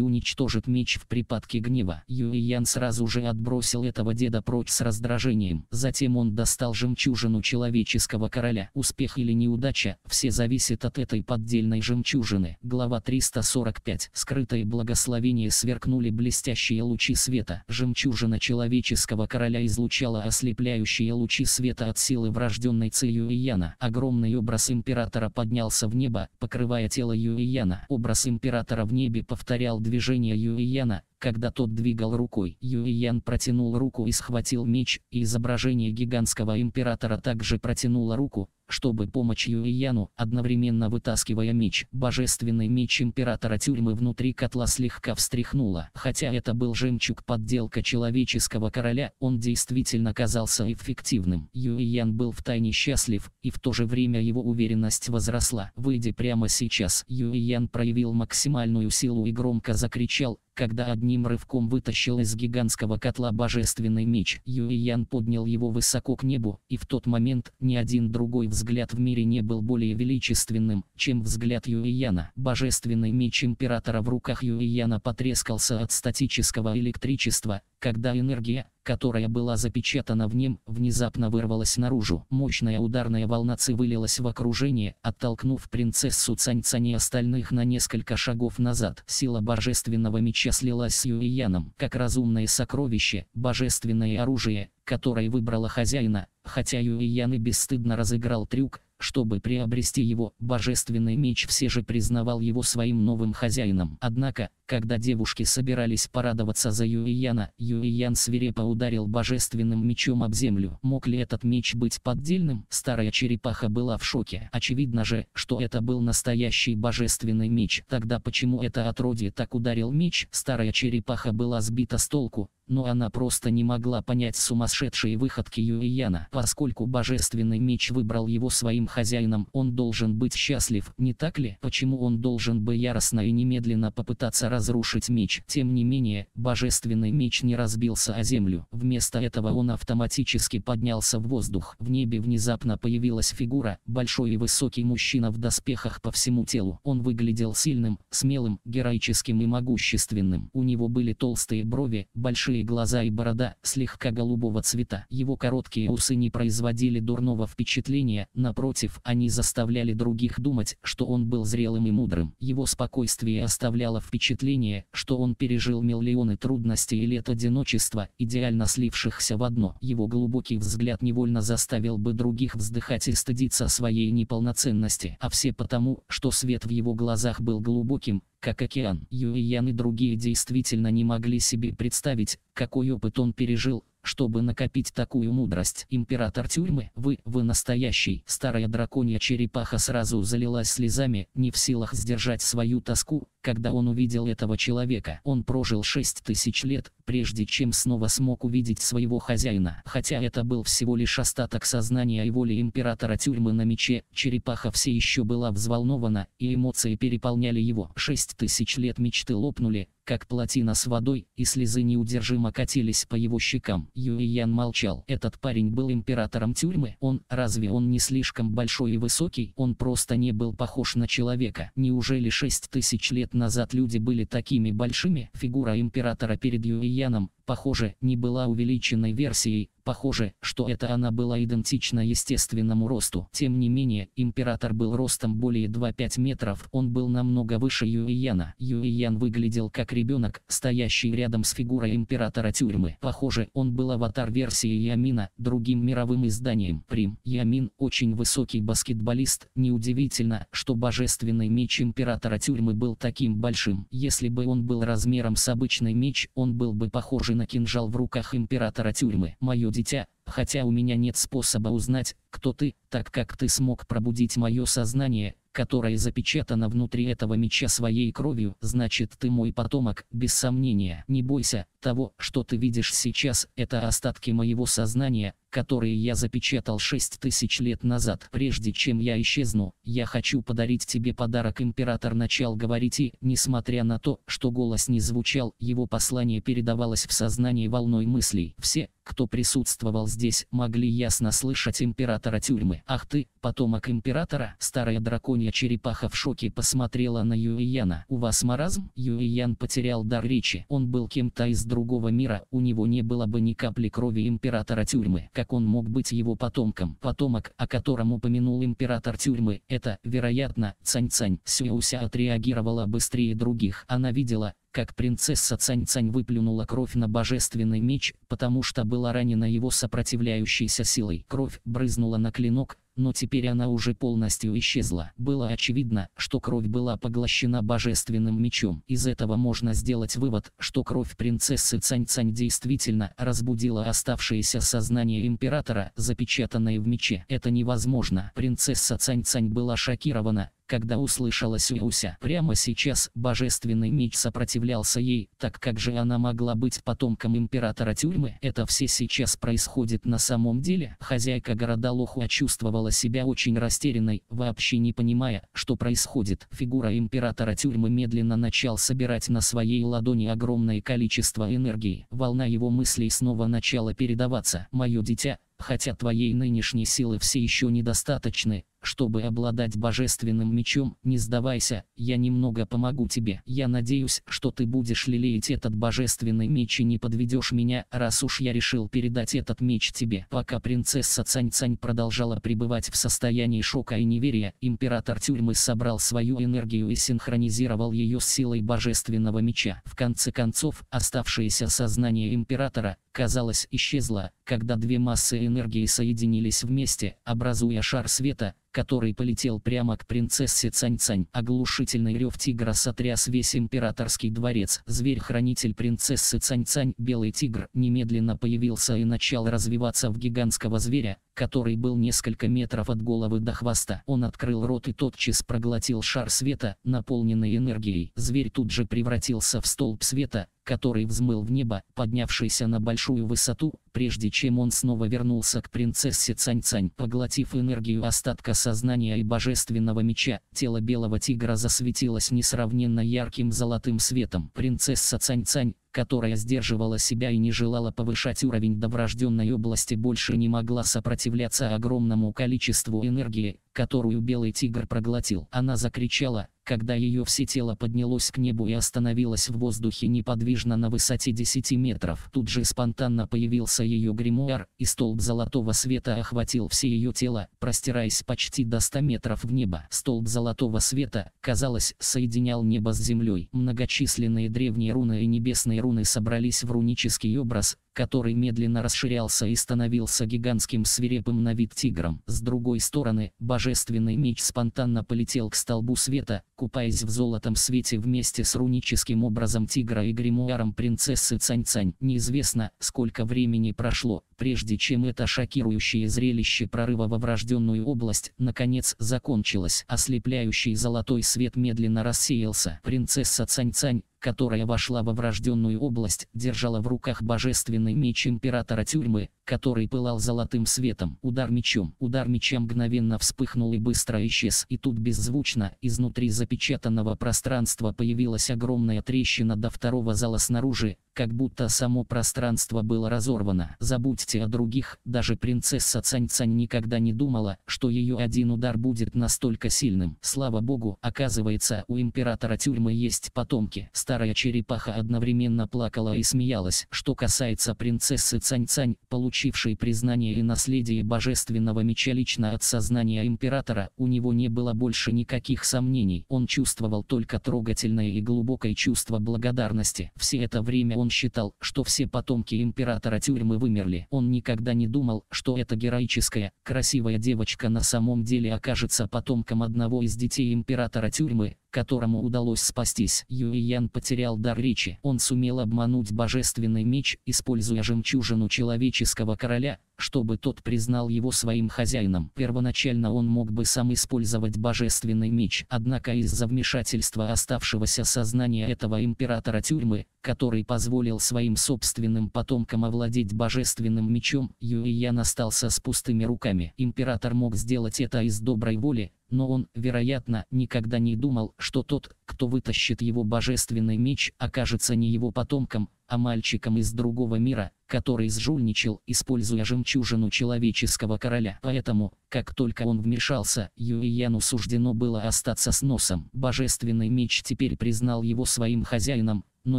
A: уничтожит меч в припадке гнева. Юэян сразу же отбросил этого деда прочь с раздражением. Затем он достал жемчужину человеческого короля. Успех или неудача, все зависит от этой поддельной жемчужины. Глава 345. Скрытые благословения сверкнули блестящие лучи света. Жемчужина человеческого короля излучила излучало ослепляющие лучи света от силы врожденной Ци Юияна. Огромный образ императора поднялся в небо, покрывая тело Юияна. Образ императора в небе повторял движение Юияна, когда тот двигал рукой, Юйян протянул руку и схватил меч, и изображение гигантского императора также протянуло руку, чтобы помочь Юрияну, одновременно вытаскивая меч. Божественный меч императора тюрьмы внутри котла слегка встряхнула, Хотя это был жемчуг-подделка человеческого короля, он действительно казался эффективным. Юриян был втайне счастлив, и в то же время его уверенность возросла. Выйдя прямо сейчас, Юриян проявил максимальную силу и громко закричал когда одним рывком вытащил из гигантского котла божественный меч. Юэян поднял его высоко к небу, и в тот момент ни один другой взгляд в мире не был более величественным, чем взгляд Юэяна. Божественный меч императора в руках Юэяна потрескался от статического электричества, когда энергия, которая была запечатана в нем, внезапно вырвалась наружу. Мощная ударная волна Ци вылилась в окружение, оттолкнув принцессу Цаньцани и остальных на несколько шагов назад. Сила божественного меча слилась с Юияном, как разумное сокровище, божественное оружие, которое выбрала хозяина, хотя Юиян и бесстыдно разыграл трюк, чтобы приобрести его, божественный меч все же признавал его своим новым хозяином. Однако, когда девушки собирались порадоваться за Юияна, Юиян свирепо ударил божественным мечом об землю. Мог ли этот меч быть поддельным? Старая черепаха была в шоке. Очевидно же, что это был настоящий божественный меч. Тогда почему это отродье так ударил меч? Старая черепаха была сбита с толку, но она просто не могла понять сумасшедшие выходки Юияна. Поскольку божественный меч выбрал его своим хозяином, он должен быть счастлив, не так ли? Почему он должен бы яростно и немедленно попытаться раз разрушить меч. Тем не менее, божественный меч не разбился о землю. Вместо этого он автоматически поднялся в воздух. В небе внезапно появилась фигура, большой и высокий мужчина в доспехах по всему телу. Он выглядел сильным, смелым, героическим и могущественным. У него были толстые брови, большие глаза и борода, слегка голубого цвета. Его короткие усы не производили дурного впечатления, напротив, они заставляли других думать, что он был зрелым и мудрым. Его спокойствие оставляло впечатление впечатление, что он пережил миллионы трудностей и лет одиночества, идеально слившихся в одно. Его глубокий взгляд невольно заставил бы других вздыхать и стыдиться своей неполноценности, а все потому, что свет в его глазах был глубоким, как океан. Юйян и другие действительно не могли себе представить, какой опыт он пережил, чтобы накопить такую мудрость, император тюрьмы, вы, вы настоящий, старая драконья черепаха сразу залилась слезами, не в силах сдержать свою тоску, когда он увидел этого человека. Он прожил шесть тысяч лет, прежде чем снова смог увидеть своего хозяина. Хотя это был всего лишь остаток сознания и воли императора тюрьмы на мече, черепаха все еще была взволнована, и эмоции переполняли его. Шесть тысяч лет мечты лопнули, как плотина с водой, и слезы неудержимо катились по его щекам. Юэян молчал. Этот парень был императором тюрьмы? Он, разве он не слишком большой и высокий? Он просто не был похож на человека. Неужели шесть тысяч лет назад люди были такими большими? Фигура императора перед Юэяном Каеном, похоже, не была увеличенной версией, похоже, что это она была идентична естественному росту. Тем не менее, император был ростом более 2-5 метров, он был намного выше Юияна. Юиян выглядел как ребенок, стоящий рядом с фигурой императора тюрьмы. Похоже, он был аватар версии Ямина, другим мировым изданием. Прим. Ямин очень высокий баскетболист, неудивительно, что божественный меч императора тюрьмы был таким большим. Если бы он был размером с обычный меч, он был бы похож похожий на кинжал в руках императора тюрьмы. «Мое дитя, хотя у меня нет способа узнать, кто ты, так как ты смог пробудить мое сознание, которое запечатано внутри этого меча своей кровью, значит ты мой потомок, без сомнения. Не бойся, того, что ты видишь сейчас, это остатки моего сознания, которые я запечатал 6000 лет назад. Прежде чем я исчезну, я хочу подарить тебе подарок. Император начал говорить и, несмотря на то, что голос не звучал, его послание передавалось в сознании волной мыслей. Все, кто присутствовал здесь, могли ясно слышать императора тюрьмы. «Ах ты, потомок императора!» Старая драконья черепаха в шоке посмотрела на Юияна. «У вас маразм?» Юиян потерял дар речи. Он был кем-то из другого мира, у него не было бы ни капли крови императора тюрьмы. Как он мог быть его потомком? Потомок, о котором упомянул император тюрьмы, это, вероятно, Цань-Цань. Сюэуся отреагировала быстрее других. Она видела, как принцесса Цань-Цань выплюнула кровь на божественный меч, потому что была ранена его сопротивляющейся силой. Кровь брызнула на клинок, но теперь она уже полностью исчезла. Было очевидно, что кровь была поглощена божественным мечом. Из этого можно сделать вывод, что кровь принцессы Цань-Цань действительно разбудила оставшееся сознание императора, запечатанное в мече. Это невозможно. Принцесса Цань-Цань была шокирована, когда услышала Сююся. Прямо сейчас божественный меч сопротивлялся ей, так как же она могла быть потомком императора тюрьмы? Это все сейчас происходит на самом деле? Хозяйка города Лохуа чувствовала себя очень растерянной, вообще не понимая, что происходит. Фигура императора тюрьмы медленно начал собирать на своей ладони огромное количество энергии. Волна его мыслей снова начала передаваться. «Мое дитя, хотя твоей нынешней силы все еще недостаточны, чтобы обладать божественным мечом, не сдавайся, я немного помогу тебе. Я надеюсь, что ты будешь лелеять этот божественный меч и не подведешь меня, раз уж я решил передать этот меч тебе. Пока принцесса Цань-Цань продолжала пребывать в состоянии шока и неверия, император тюрьмы собрал свою энергию и синхронизировал ее с силой божественного меча. В конце концов, оставшееся сознание императора, казалось, исчезла, когда две массы энергии соединились вместе, образуя шар света, который полетел прямо к принцессе Цань-Цань. Оглушительный рев тигра сотряс весь императорский дворец. Зверь-хранитель принцессы Цань-Цань, белый тигр, немедленно появился и начал развиваться в гигантского зверя, который был несколько метров от головы до хвоста. Он открыл рот и тотчас проглотил шар света, наполненный энергией. Зверь тут же превратился в столб света, который взмыл в небо, поднявшийся на большую высоту, прежде чем он снова вернулся к принцессе Цань-Цань. Поглотив энергию остатка сознания и божественного меча, тело белого тигра засветилось несравненно ярким золотым светом. Принцесса Цань-Цань, которая сдерживала себя и не желала повышать уровень до врожденной области больше не могла сопротивляться огромному количеству энергии, которую белый тигр проглотил. Она закричала, когда ее все тело поднялось к небу и остановилось в воздухе неподвижно на высоте 10 метров. Тут же спонтанно появился ее гримуар, и столб золотого света охватил все ее тело, простираясь почти до 100 метров в небо. Столб золотого света, казалось, соединял небо с землей. Многочисленные древние руны и небесные руны собрались в рунический образ, который медленно расширялся и становился гигантским свирепым на вид тигром. С другой стороны, божественный меч спонтанно полетел к столбу света, купаясь в золотом свете вместе с руническим образом тигра и гримуаром принцессы Цань-Цань. Неизвестно, сколько времени прошло, прежде чем это шокирующее зрелище прорыва во врожденную область, наконец, закончилось. Ослепляющий золотой свет медленно рассеялся. Принцесса Цань-Цань, которая вошла во врожденную область, держала в руках божественный меч императора тюрьмы, который пылал золотым светом. Удар мечом. Удар меча мгновенно вспыхнул и быстро исчез. И тут беззвучно, изнутри запечатанного пространства появилась огромная трещина до второго зала снаружи, как будто само пространство было разорвано. Забудьте о других, даже принцесса Цаньцань никогда не думала, что ее один удар будет настолько сильным. Слава богу, оказывается, у императора тюрьмы есть потомки. Старая черепаха одновременно плакала и смеялась. Что касается принцессы Цаньцань, получившей признание и наследие божественного меча лично от сознания императора, у него не было больше никаких сомнений. Он чувствовал только трогательное и глубокое чувство благодарности. Все это время он считал, что все потомки императора тюрьмы вымерли. Он никогда не думал, что эта героическая, красивая девочка на самом деле окажется потомком одного из детей императора тюрьмы, которому удалось спастись. Юриян потерял дар речи. Он сумел обмануть божественный меч, используя жемчужину человеческого короля, чтобы тот признал его своим хозяином. Первоначально он мог бы сам использовать божественный меч, однако из-за вмешательства оставшегося сознания этого императора тюрьмы, который позволил своим собственным потомкам овладеть божественным мечом, Юриян остался с пустыми руками. Император мог сделать это из доброй воли, но он, вероятно, никогда не думал, что тот, кто вытащит его божественный меч, окажется не его потомком, а мальчиком из другого мира, который сжульничал, используя жемчужину человеческого короля. Поэтому, как только он вмешался, Юияну суждено было остаться с носом. Божественный меч теперь признал его своим хозяином, но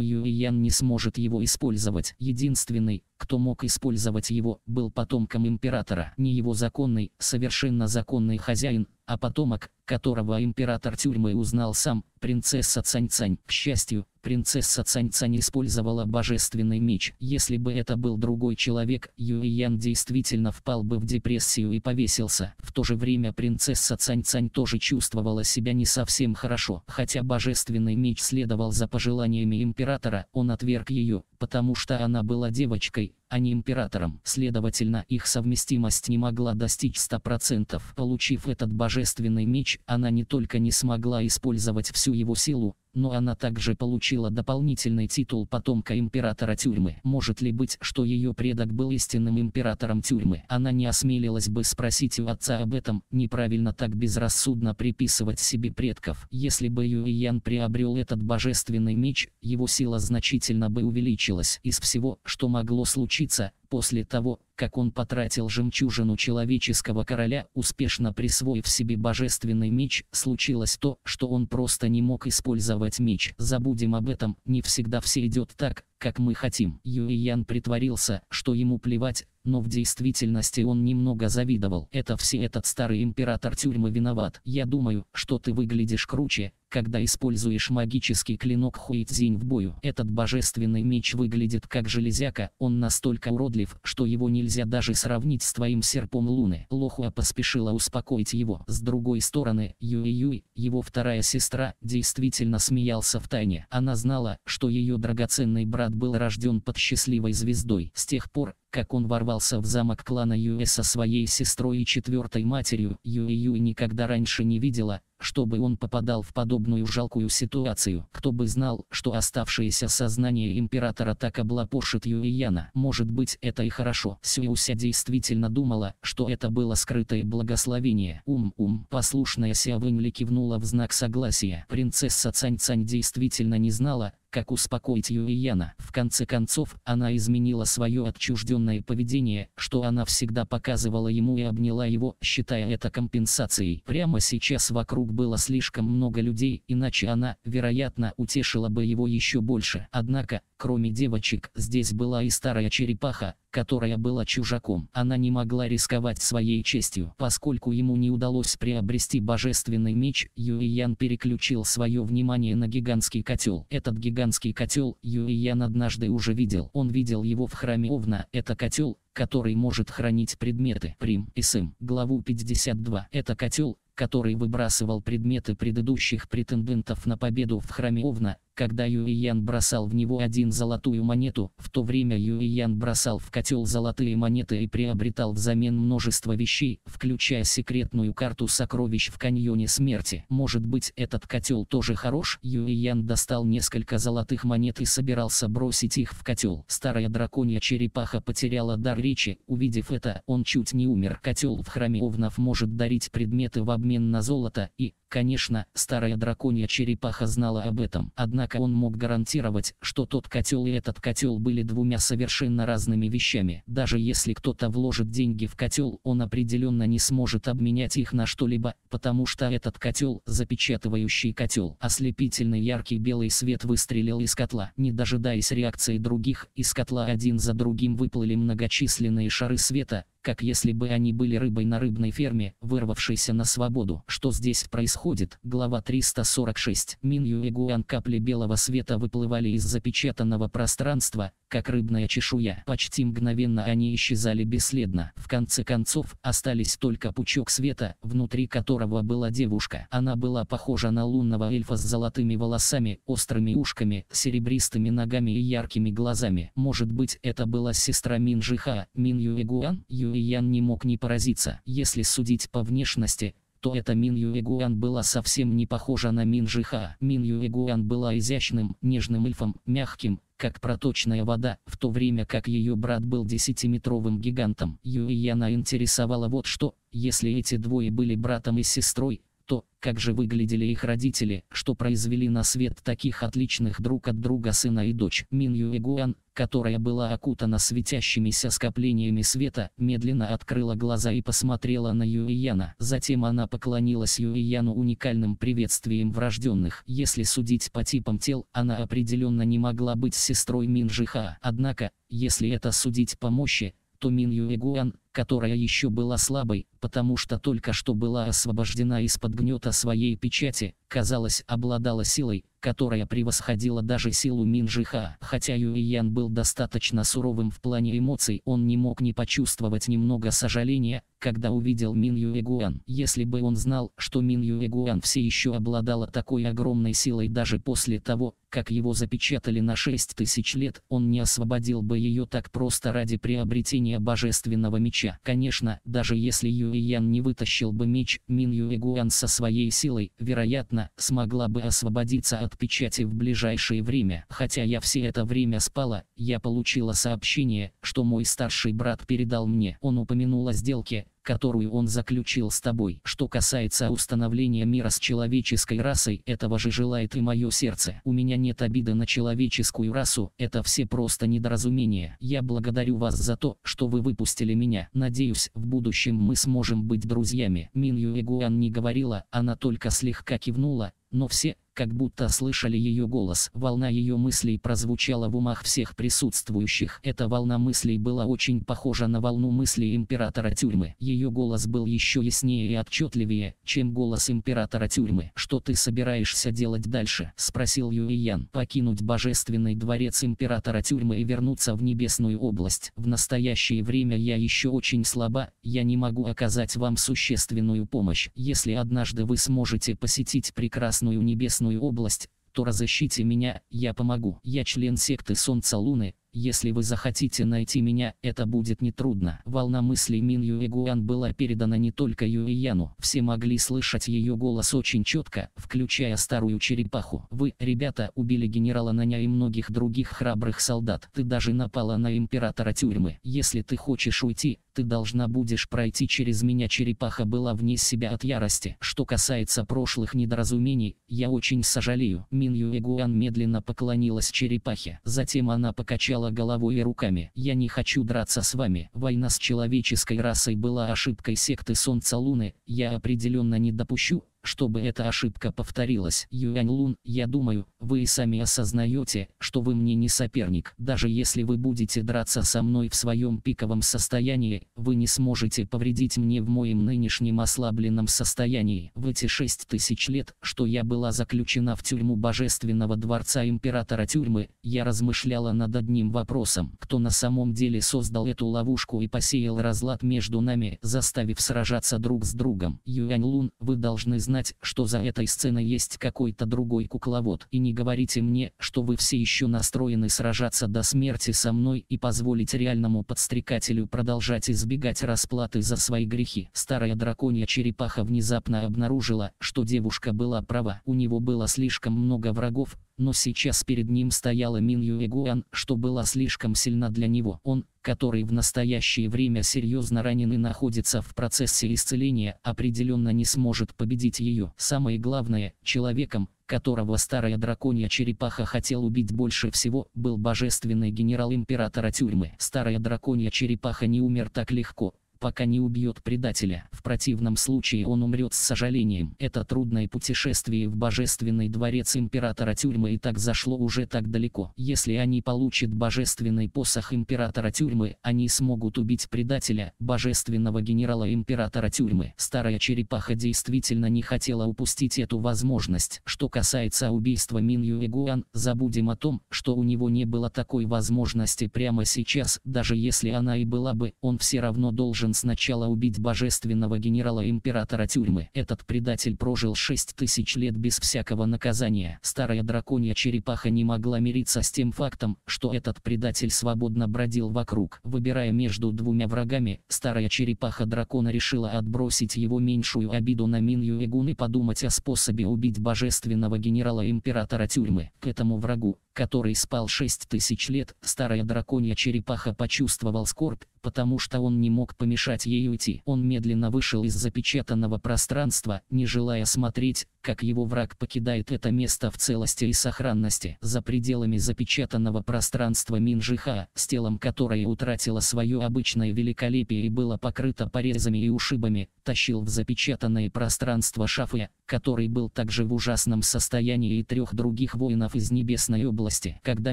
A: Юиян не сможет его использовать. Единственный, кто мог использовать его, был потомком императора. Не его законный, совершенно законный хозяин, а потомок, которого император тюрьмы узнал сам, принцесса Цаньцань, К счастью, принцесса Цаньцань использовала божественный меч. Если бы это был другой человек, Юйян действительно впал бы в депрессию и повесился. В то же время принцесса Цаньцань тоже чувствовала себя не совсем хорошо. Хотя божественный меч следовал за пожеланиями императора, он отверг ее, потому что она была девочкой, а не императором. Следовательно, их совместимость не могла достичь 100%. Получив этот божественный меч, она не только не смогла использовать всю его силу, но она также получила дополнительный титул потомка императора тюрьмы. Может ли быть, что ее предок был истинным императором тюрьмы? Она не осмелилась бы спросить у отца об этом, неправильно так безрассудно приписывать себе предков. Если бы Юйян приобрел этот божественный меч, его сила значительно бы увеличилась. Из всего, что могло случиться, после того, как он потратил жемчужину человеческого короля, успешно присвоив себе божественный меч, случилось то, что он просто не мог использовать меч. Забудем об этом, не всегда все идет так, как мы хотим. Юэян притворился, что ему плевать, но в действительности он немного завидовал. Это все этот старый император тюрьмы виноват. Я думаю, что ты выглядишь круче, когда используешь магический клинок Хуитзинь в бою. Этот божественный меч выглядит как железяка, он настолько уродлив, что его нельзя даже сравнить с твоим серпом луны. Лохуа поспешила успокоить его. С другой стороны, Юи-Юй, его вторая сестра, действительно смеялся в тайне. Она знала, что ее драгоценный брат был рожден под счастливой звездой. С тех пор как он ворвался в замок клана Юэ со своей сестрой и четвертой матерью, Юэ Юэ никогда раньше не видела, чтобы он попадал в подобную жалкую ситуацию. Кто бы знал, что оставшееся сознание императора так облапошит Юэяна. Может быть это и хорошо. Сюэуся действительно думала, что это было скрытое благословение. Ум-ум. Послушная Сявынли кивнула в знак согласия. Принцесса Цань-Цань действительно не знала, как успокоить Юэяна. В конце концов, она изменила свое отчужденное странное поведение, что она всегда показывала ему и обняла его, считая это компенсацией. Прямо сейчас вокруг было слишком много людей, иначе она, вероятно, утешила бы его еще больше. Однако, Кроме девочек, здесь была и старая черепаха, которая была чужаком. Она не могла рисковать своей честью. Поскольку ему не удалось приобрести божественный меч, Юиян переключил свое внимание на гигантский котел. Этот гигантский котел Юиян однажды уже видел. Он видел его в храме Овна. Это котел, который может хранить предметы. Прим. и сым. Главу 52. Это котел, который выбрасывал предметы предыдущих претендентов на победу в храме Овна, когда Юйян бросал в него один золотую монету, в то время Юйян бросал в котел золотые монеты и приобретал взамен множество вещей, включая секретную карту сокровищ в каньоне смерти. Может быть этот котел тоже хорош? Юйян достал несколько золотых монет и собирался бросить их в котел. Старая драконья черепаха потеряла дар речи, увидев это, он чуть не умер. Котел в храме Овнов может дарить предметы в обмен на золото и, конечно, старая драконья черепаха знала об этом. Однако Однако он мог гарантировать, что тот котел и этот котел были двумя совершенно разными вещами. Даже если кто-то вложит деньги в котел, он определенно не сможет обменять их на что-либо, потому что этот котел – запечатывающий котел. Ослепительный яркий белый свет выстрелил из котла. Не дожидаясь реакции других, из котла один за другим выплыли многочисленные шары света, как если бы они были рыбой на рыбной ферме, вырвавшейся на свободу. Что здесь происходит? Глава 346. Минью и Гуан капли белого света выплывали из запечатанного пространства, как рыбная чешуя. Почти мгновенно они исчезали бесследно. В конце концов, остались только пучок света, внутри которого была девушка. Она была похожа на лунного эльфа с золотыми волосами, острыми ушками, серебристыми ногами и яркими глазами. Может быть, это была сестра Минжиха, Мин Юэгуан? Юэян не мог не поразиться. Если судить по внешности, что эта Мин Юэгуан была совсем не похожа на Мин Жиха. Мин Юэгуан была изящным, нежным эльфом, мягким, как проточная вода, в то время как ее брат был десятиметровым гигантом. Юэяна интересовала вот что, если эти двое были братом и сестрой, то, как же выглядели их родители, что произвели на свет таких отличных друг от друга сына и дочь. Мин Юэгуан, которая была окутана светящимися скоплениями света, медленно открыла глаза и посмотрела на Яна, Затем она поклонилась Яну уникальным приветствием врожденных. Если судить по типам тел, она определенно не могла быть сестрой Мин Жиха. Однако, если это судить по мощи, то Мин Юэгуан – которая еще была слабой, потому что только что была освобождена из-под гнета своей печати, казалось, обладала силой, которая превосходила даже силу Минжиха. Хотя Юйян был достаточно суровым в плане эмоций, он не мог не почувствовать немного сожаления, когда увидел Мин Юэгуан. Если бы он знал, что Мин Юэгуан все еще обладала такой огромной силой даже после того, как его запечатали на 6000 лет, он не освободил бы ее так просто ради приобретения божественного меча мяча. Конечно, даже если Юйян не вытащил бы меч, Мин Юэгуан со своей силой, вероятно, смогла бы освободиться от печати в ближайшее время. Хотя я все это время спала, я получила сообщение, что мой старший брат передал мне. Он упомянул о сделке, которую он заключил с тобой. Что касается установления мира с человеческой расой, этого же желает и мое сердце. У меня нет обиды на человеческую расу, это все просто недоразумение. Я благодарю вас за то, что вы выпустили меня. Надеюсь, в будущем мы сможем быть друзьями. Мин Юэгуан не говорила, она только слегка кивнула, но все, как будто слышали ее голос. Волна ее мыслей прозвучала в умах всех присутствующих. Эта волна мыслей была очень похожа на волну мыслей императора тюрьмы. Ее голос был еще яснее и отчетливее, чем голос императора тюрьмы. «Что ты собираешься делать дальше?» – спросил Юиян. «Покинуть божественный дворец императора тюрьмы и вернуться в небесную область. В настоящее время я еще очень слаба, я не могу оказать вам существенную помощь. Если однажды вы сможете посетить прекрасный ясную небесную область, то разыщите меня, я помогу. Я член секты Солнца Луны, если вы захотите найти меня, это будет нетрудно. Волна мыслей Мин Юэгуан была передана не только Юэяну. Все могли слышать ее голос очень четко, включая старую черепаху. Вы, ребята, убили генерала Наня и многих других храбрых солдат. Ты даже напала на императора тюрьмы. Если ты хочешь уйти, ты должна будешь пройти через меня. Черепаха была вне себя от ярости. Что касается прошлых недоразумений, я очень сожалею. Мин Юэгуан медленно поклонилась черепахе. Затем она покачала мотала головой и руками. «Я не хочу драться с вами. Война с человеческой расой была ошибкой секты Солнца Луны. Я определенно не допущу, чтобы эта ошибка повторилась. Юань Лун, я думаю, вы и сами осознаете, что вы мне не соперник. Даже если вы будете драться со мной в своем пиковом состоянии, вы не сможете повредить мне в моем нынешнем ослабленном состоянии. В эти шесть тысяч лет, что я была заключена в тюрьму Божественного Дворца Императора Тюрьмы, я размышляла над одним вопросом. Кто на самом деле создал эту ловушку и посеял разлад между нами, заставив сражаться друг с другом? Юань Лун, вы должны знать, признать, что за этой сценой есть какой-то другой кукловод. И не говорите мне, что вы все еще настроены сражаться до смерти со мной и позволить реальному подстрекателю продолжать избегать расплаты за свои грехи. Старая драконья черепаха внезапно обнаружила, что девушка была права. У него было слишком много врагов, но сейчас перед ним стояла Мин Юэгуан, что была слишком сильна для него. Он, который в настоящее время серьезно ранен и находится в процессе исцеления, определенно не сможет победить ее. Самое главное, человеком, которого старая драконья черепаха хотел убить больше всего, был божественный генерал императора тюрьмы. Старая драконья черепаха не умер так легко, пока не убьет предателя. В противном случае он умрет с сожалением. Это трудное путешествие в божественный дворец императора тюрьмы и так зашло уже так далеко. Если они получат божественный посох императора тюрьмы, они смогут убить предателя, божественного генерала императора тюрьмы. Старая черепаха действительно не хотела упустить эту возможность. Что касается убийства Мин Юэгуан, забудем о том, что у него не было такой возможности прямо сейчас, даже если она и была бы, он все равно должен сначала убить божественного генерала-императора тюрьмы. Этот предатель прожил 6000 лет без всякого наказания. Старая драконья черепаха не могла мириться с тем фактом, что этот предатель свободно бродил вокруг. Выбирая между двумя врагами, старая черепаха дракона решила отбросить его меньшую обиду на минью Эгун и подумать о способе убить божественного генерала-императора тюрьмы. К этому врагу, который спал 6 тысяч лет, старая драконья черепаха почувствовал скорбь, потому что он не мог помешать ей уйти. Он медленно вышел из запечатанного пространства, не желая смотреть, как его враг покидает это место в целости и сохранности за пределами запечатанного пространства Минжиха, с телом которое утратило свое обычное великолепие и было покрыто порезами и ушибами, тащил в запечатанное пространство Шафы, который был также в ужасном состоянии и трех других воинов из Небесной области. Когда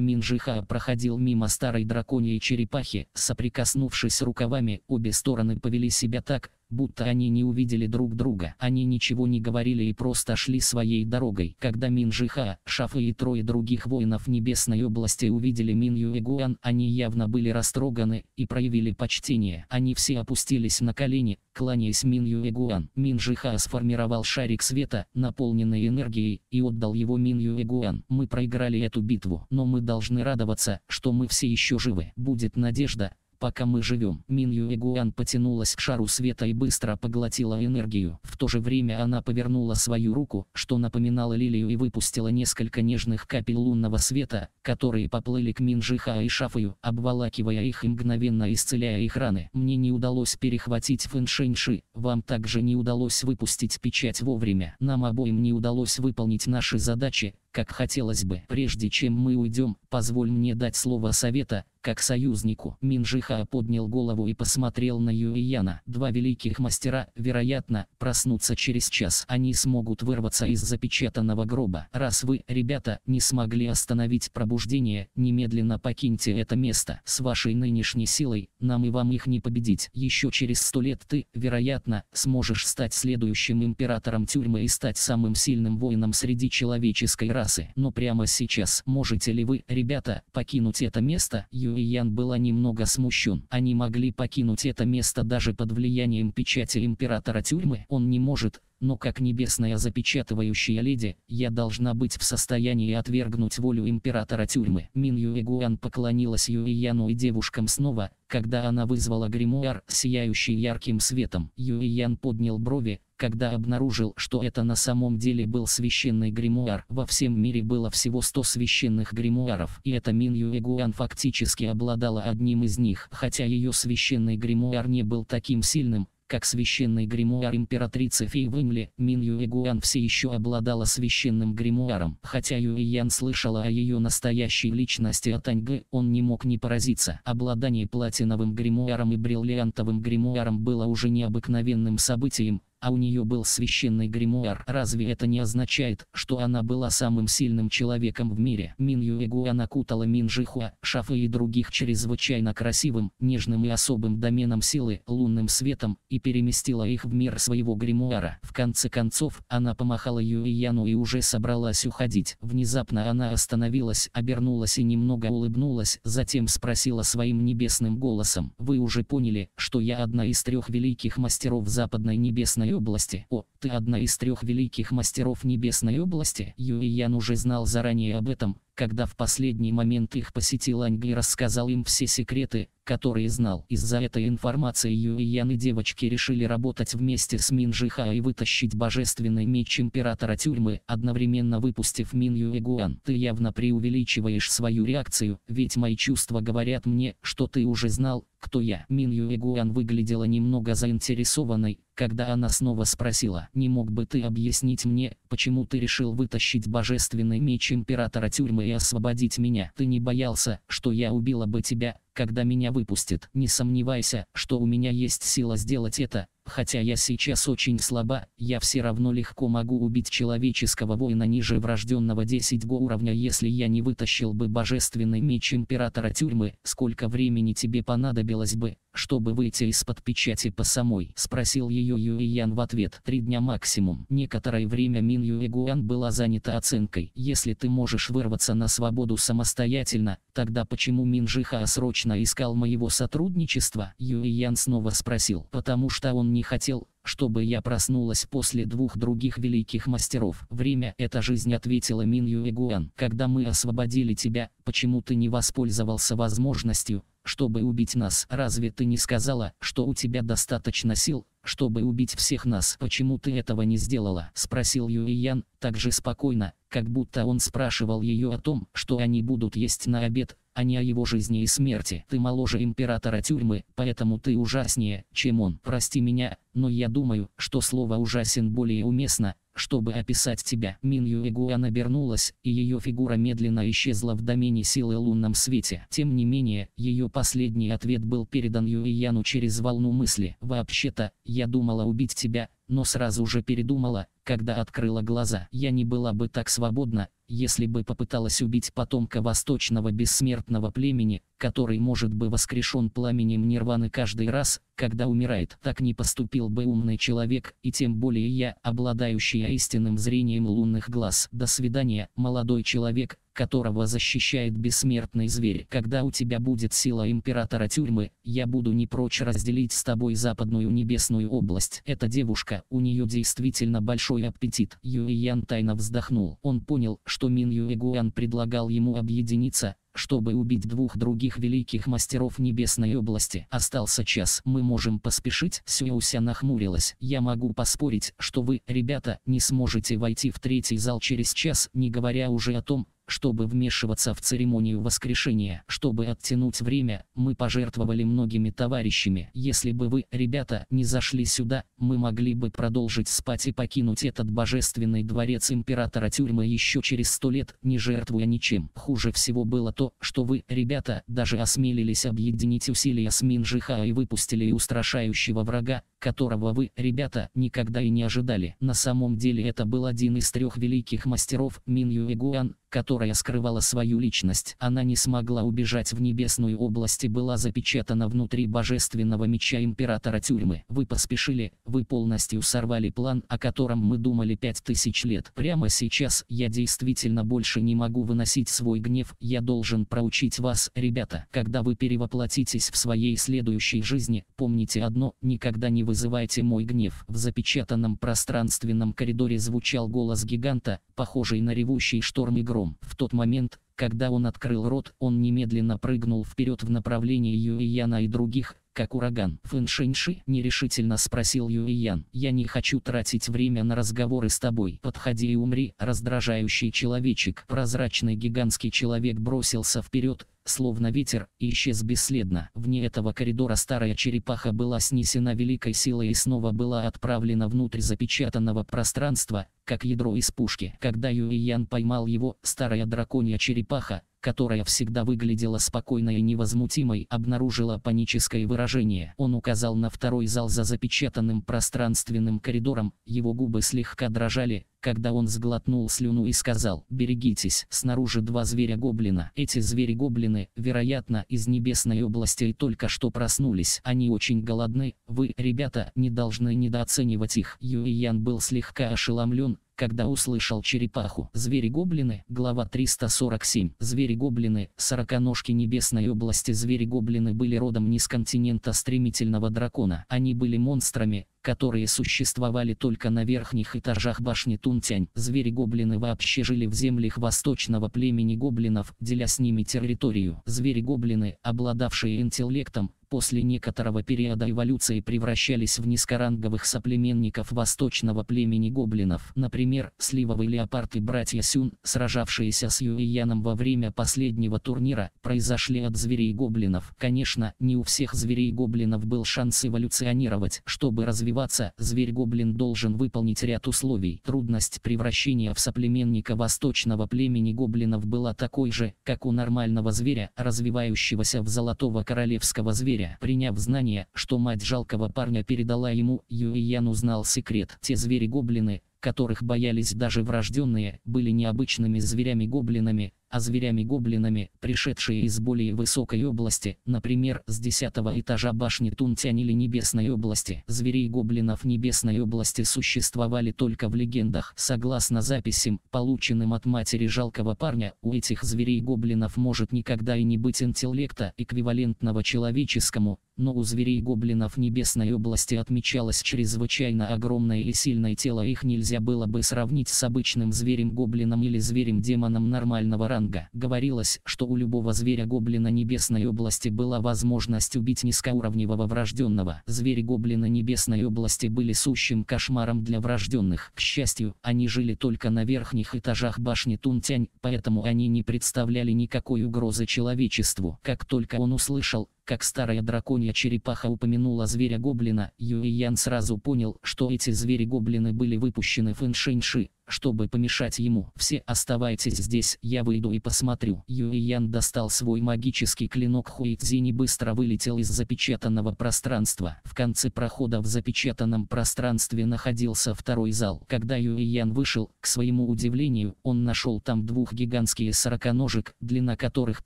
A: Минжиха проходил мимо старой драконьей черепахи, соприкоснувшись рукавами, обе стороны повели себя так, будто они не увидели друг друга. Они ничего не говорили и просто шли своей дорогой. Когда Мин Жиха, Шафы и трое других воинов Небесной области увидели Мин Юэгуан, они явно были растроганы и проявили почтение. Они все опустились на колени, кланяясь Мин Юэгуан. Мин Жиха сформировал шарик света, наполненный энергией, и отдал его Мин Юэгуан. Мы проиграли эту битву, но мы должны радоваться, что мы все еще живы. Будет надежда, пока мы живем. Минью Эгуан потянулась к шару света и быстро поглотила энергию. В то же время она повернула свою руку, что напоминало лилию и выпустила несколько нежных капель лунного света, которые поплыли к Мин Минжиха и Шафою, обволакивая их и мгновенно исцеляя их раны. Мне не удалось перехватить Фэн Фэншэньши, вам также не удалось выпустить печать вовремя. Нам обоим не удалось выполнить наши задачи, как хотелось бы. Прежде чем мы уйдем, позволь мне дать слово совета, как союзнику. Минжиха поднял голову и посмотрел на Юияна. Два великих мастера, вероятно, проснутся через час. Они смогут вырваться из запечатанного гроба. Раз вы, ребята, не смогли остановить пробуждение, немедленно покиньте это место. С вашей нынешней силой, нам и вам их не победить. Еще через сто лет ты, вероятно, сможешь стать следующим императором тюрьмы и стать самым сильным воином среди человеческой расы трассы. Но прямо сейчас, можете ли вы, ребята, покинуть это место? Юйян была немного смущен. Они могли покинуть это место даже под влиянием печати императора тюрьмы. Он не может, но как небесная запечатывающая леди, я должна быть в состоянии отвергнуть волю императора тюрьмы. Мин Юэгуан поклонилась Юэяну и девушкам снова, когда она вызвала гримуар, сияющий ярким светом. Юэян поднял брови, когда обнаружил, что это на самом деле был священный гримуар. Во всем мире было всего 100 священных гримуаров, и эта Мин Юэгуан фактически обладала одним из них, хотя ее священный гримуар не был таким сильным, как священный гримуар императрицы Фи Вымли, Мин Юэгуан все еще обладала священным гримуаром. Хотя Юэян слышала о ее настоящей личности от Аньгы, он не мог не поразиться. Обладание платиновым гримуаром и бриллиантовым гримуаром было уже необыкновенным событием, а у нее был священный гримуар. Разве это не означает, что она была самым сильным человеком в мире? Мин Юэгуа накутала Мин Жихуа, Шафы и других чрезвычайно красивым, нежным и особым доменом силы, лунным светом, и переместила их в мир своего гримуара. В конце концов, она помахала Юэяну и уже собралась уходить. Внезапно она остановилась, обернулась и немного улыбнулась, затем спросила своим небесным голосом, «Вы уже поняли, что я одна из трех великих мастеров западной небесной небесной области. О, ты одна из трех великих мастеров небесной области. Ян уже знал заранее об этом, когда в последний момент их посетил Аньга и рассказал им все секреты, которые знал. Из-за этой информации Ян и девочки решили работать вместе с Мин Жиха и вытащить божественный меч императора тюрьмы, одновременно выпустив Мин Юэгуан. Ты явно преувеличиваешь свою реакцию, ведь мои чувства говорят мне, что ты уже знал, кто я. Мин Юэгуан выглядела немного заинтересованной, когда она снова спросила, не мог бы ты объяснить мне, почему ты решил вытащить божественный меч императора тюрьмы и освободить меня? Ты не боялся, что я убила бы тебя, когда меня выпустят? Не сомневайся, что у меня есть сила сделать это, Хотя я сейчас очень слаба, я все равно легко могу убить человеческого воина ниже врожденного 10 го уровня, если я не вытащил бы божественный меч императора тюрьмы, сколько времени тебе понадобилось бы, чтобы выйти из-под печати по самой, спросил ее Юэян в ответ. Три дня максимум. Некоторое время Мин Юэгуан была занята оценкой. Если ты можешь вырваться на свободу самостоятельно, тогда почему Мин Жиха срочно искал моего сотрудничества? Юэян снова спросил. Потому что он не хотел, чтобы я проснулась после двух других великих мастеров. Время – это жизнь, ответила Мин Юэгуан. Когда мы освободили тебя, почему ты не воспользовался возможностью, чтобы убить нас? Разве ты не сказала, что у тебя достаточно сил, чтобы убить всех нас? Почему ты этого не сделала? Спросил Юэян, так же спокойно, как будто он спрашивал ее о том, что они будут есть на обед, а не о его жизни и смерти. Ты моложе императора тюрьмы, поэтому ты ужаснее, чем он. Прости меня, но я думаю, что слово «ужасен» более уместно, чтобы описать тебя. Мин Эгуан обернулась, и ее фигура медленно исчезла в домене силы лунном свете. Тем не менее, ее последний ответ был передан Юияну через волну мысли. «Вообще-то, я думала убить тебя, но сразу же передумала, когда открыла глаза. Я не была бы так свободна, если бы попыталась убить потомка восточного бессмертного племени, который может бы воскрешен пламенем нирваны каждый раз, когда умирает. Так не поступил бы умный человек, и тем более я, обладающая истинным зрением лунных глаз. До свидания, молодой человек, которого защищает бессмертный зверь. Когда у тебя будет сила императора тюрьмы, я буду не прочь разделить с тобой западную небесную область. Эта девушка, у нее действительно большой аппетит. Юэ Ян тайно вздохнул. Он понял, что Мин Юэ Гуан предлагал ему объединиться, чтобы убить двух других великих мастеров Небесной области. Остался час. Мы можем поспешить? Сюэуся нахмурилась. Я могу поспорить, что вы, ребята, не сможете войти в третий зал через час, не говоря уже о том, чтобы вмешиваться в церемонию воскрешения. Чтобы оттянуть время, мы пожертвовали многими товарищами. Если бы вы, ребята, не зашли сюда, мы могли бы продолжить спать и покинуть этот божественный дворец императора тюрьмы еще через сто лет, не жертвуя ничем. Хуже всего было то, что вы, ребята, даже осмелились объединить усилия с Минжиха и выпустили устрашающего врага, которого вы, ребята, никогда и не ожидали. На самом деле это был один из трех великих мастеров Мин Юэгуан, которая скрывала свою личность. Она не смогла убежать в небесную область и была запечатана внутри божественного меча императора тюрьмы. Вы поспешили, вы полностью сорвали план, о котором мы думали пять тысяч лет. Прямо сейчас я действительно больше не могу выносить свой гнев, я должен проучить вас, ребята. Когда вы перевоплотитесь в своей следующей жизни, помните одно, никогда не вы вызываете мой гнев». В запечатанном пространственном коридоре звучал голос гиганта, похожий на ревущий шторм и гром. В тот момент, когда он открыл рот, он немедленно прыгнул вперед в направлении Юэяна и других, как ураган. Фэншэньши нерешительно спросил Юэ Ян: Я не хочу тратить время на разговоры с тобой. Подходи и умри, раздражающий человечек. Прозрачный гигантский человек бросился вперед, словно ветер, и исчез бесследно. Вне этого коридора старая черепаха была снесена великой силой и снова была отправлена внутрь запечатанного пространства, как ядро из пушки. Когда Юэ Ян поймал его, старая драконья черепаха, которая всегда выглядела спокойной и невозмутимой, обнаружила паническое выражение. Он указал на второй зал за запечатанным пространственным коридором, его губы слегка дрожали, когда он сглотнул слюну и сказал «Берегитесь, снаружи два зверя-гоблина. Эти звери-гоблины, вероятно, из небесной области и только что проснулись. Они очень голодны, вы, ребята, не должны недооценивать их». Юйян был слегка ошеломлен, когда услышал черепаху. Звери-гоблины, глава 347. Звери-гоблины, сороконожки небесной области. Звери-гоблины были родом не с континента стремительного дракона. Они были монстрами, которые существовали только на верхних этажах башни Тунтянь. Звери-гоблины вообще жили в землях восточного племени гоблинов, деля с ними территорию. Звери-гоблины, обладавшие интеллектом, после некоторого периода эволюции превращались в низкоранговых соплеменников восточного племени гоблинов. Например, Сливовый леопард и братья Сюн, сражавшиеся с Юэяном во время последнего турнира, произошли от зверей гоблинов. Конечно, не у всех зверей гоблинов был шанс эволюционировать, чтобы развиваться развиваться, зверь-гоблин должен выполнить ряд условий. Трудность превращения в соплеменника восточного племени гоблинов была такой же, как у нормального зверя, развивающегося в золотого королевского зверя. Приняв знание, что мать жалкого парня передала ему, Юиян узнал секрет. Те звери-гоблины, которых боялись даже врожденные, были необычными зверями-гоблинами, а зверями-гоблинами, пришедшие из более высокой области, например, с 10 этажа башни Тунтянь или Небесной области. Зверей-гоблинов Небесной области существовали только в легендах. Согласно записям, полученным от матери жалкого парня, у этих зверей-гоблинов может никогда и не быть интеллекта, эквивалентного человеческому, но у зверей-гоблинов Небесной области отмечалось чрезвычайно огромное и сильное тело, их нельзя было бы сравнить с обычным зверем-гоблином или зверем-демоном нормального ранга Ранга говорилось, что у любого зверя-гоблина Небесной области была возможность убить низкоуровневого врожденного. Звери-гоблина Небесной области были сущим кошмаром для врожденных. К счастью, они жили только на верхних этажах башни Тунтянь, поэтому они не представляли никакой угрозы человечеству. Как только он услышал, как старая драконья черепаха упомянула зверя-гоблина, Юриян сразу понял, что эти звери-гоблины были выпущены фэншэньши, чтобы помешать ему. «Все оставайтесь здесь, я выйду и посмотрю». Юриян достал свой магический клинок и быстро вылетел из запечатанного пространства. В конце прохода в запечатанном пространстве находился второй зал. Когда Юриян вышел, к своему удивлению, он нашел там двух гигантские сороконожек, длина которых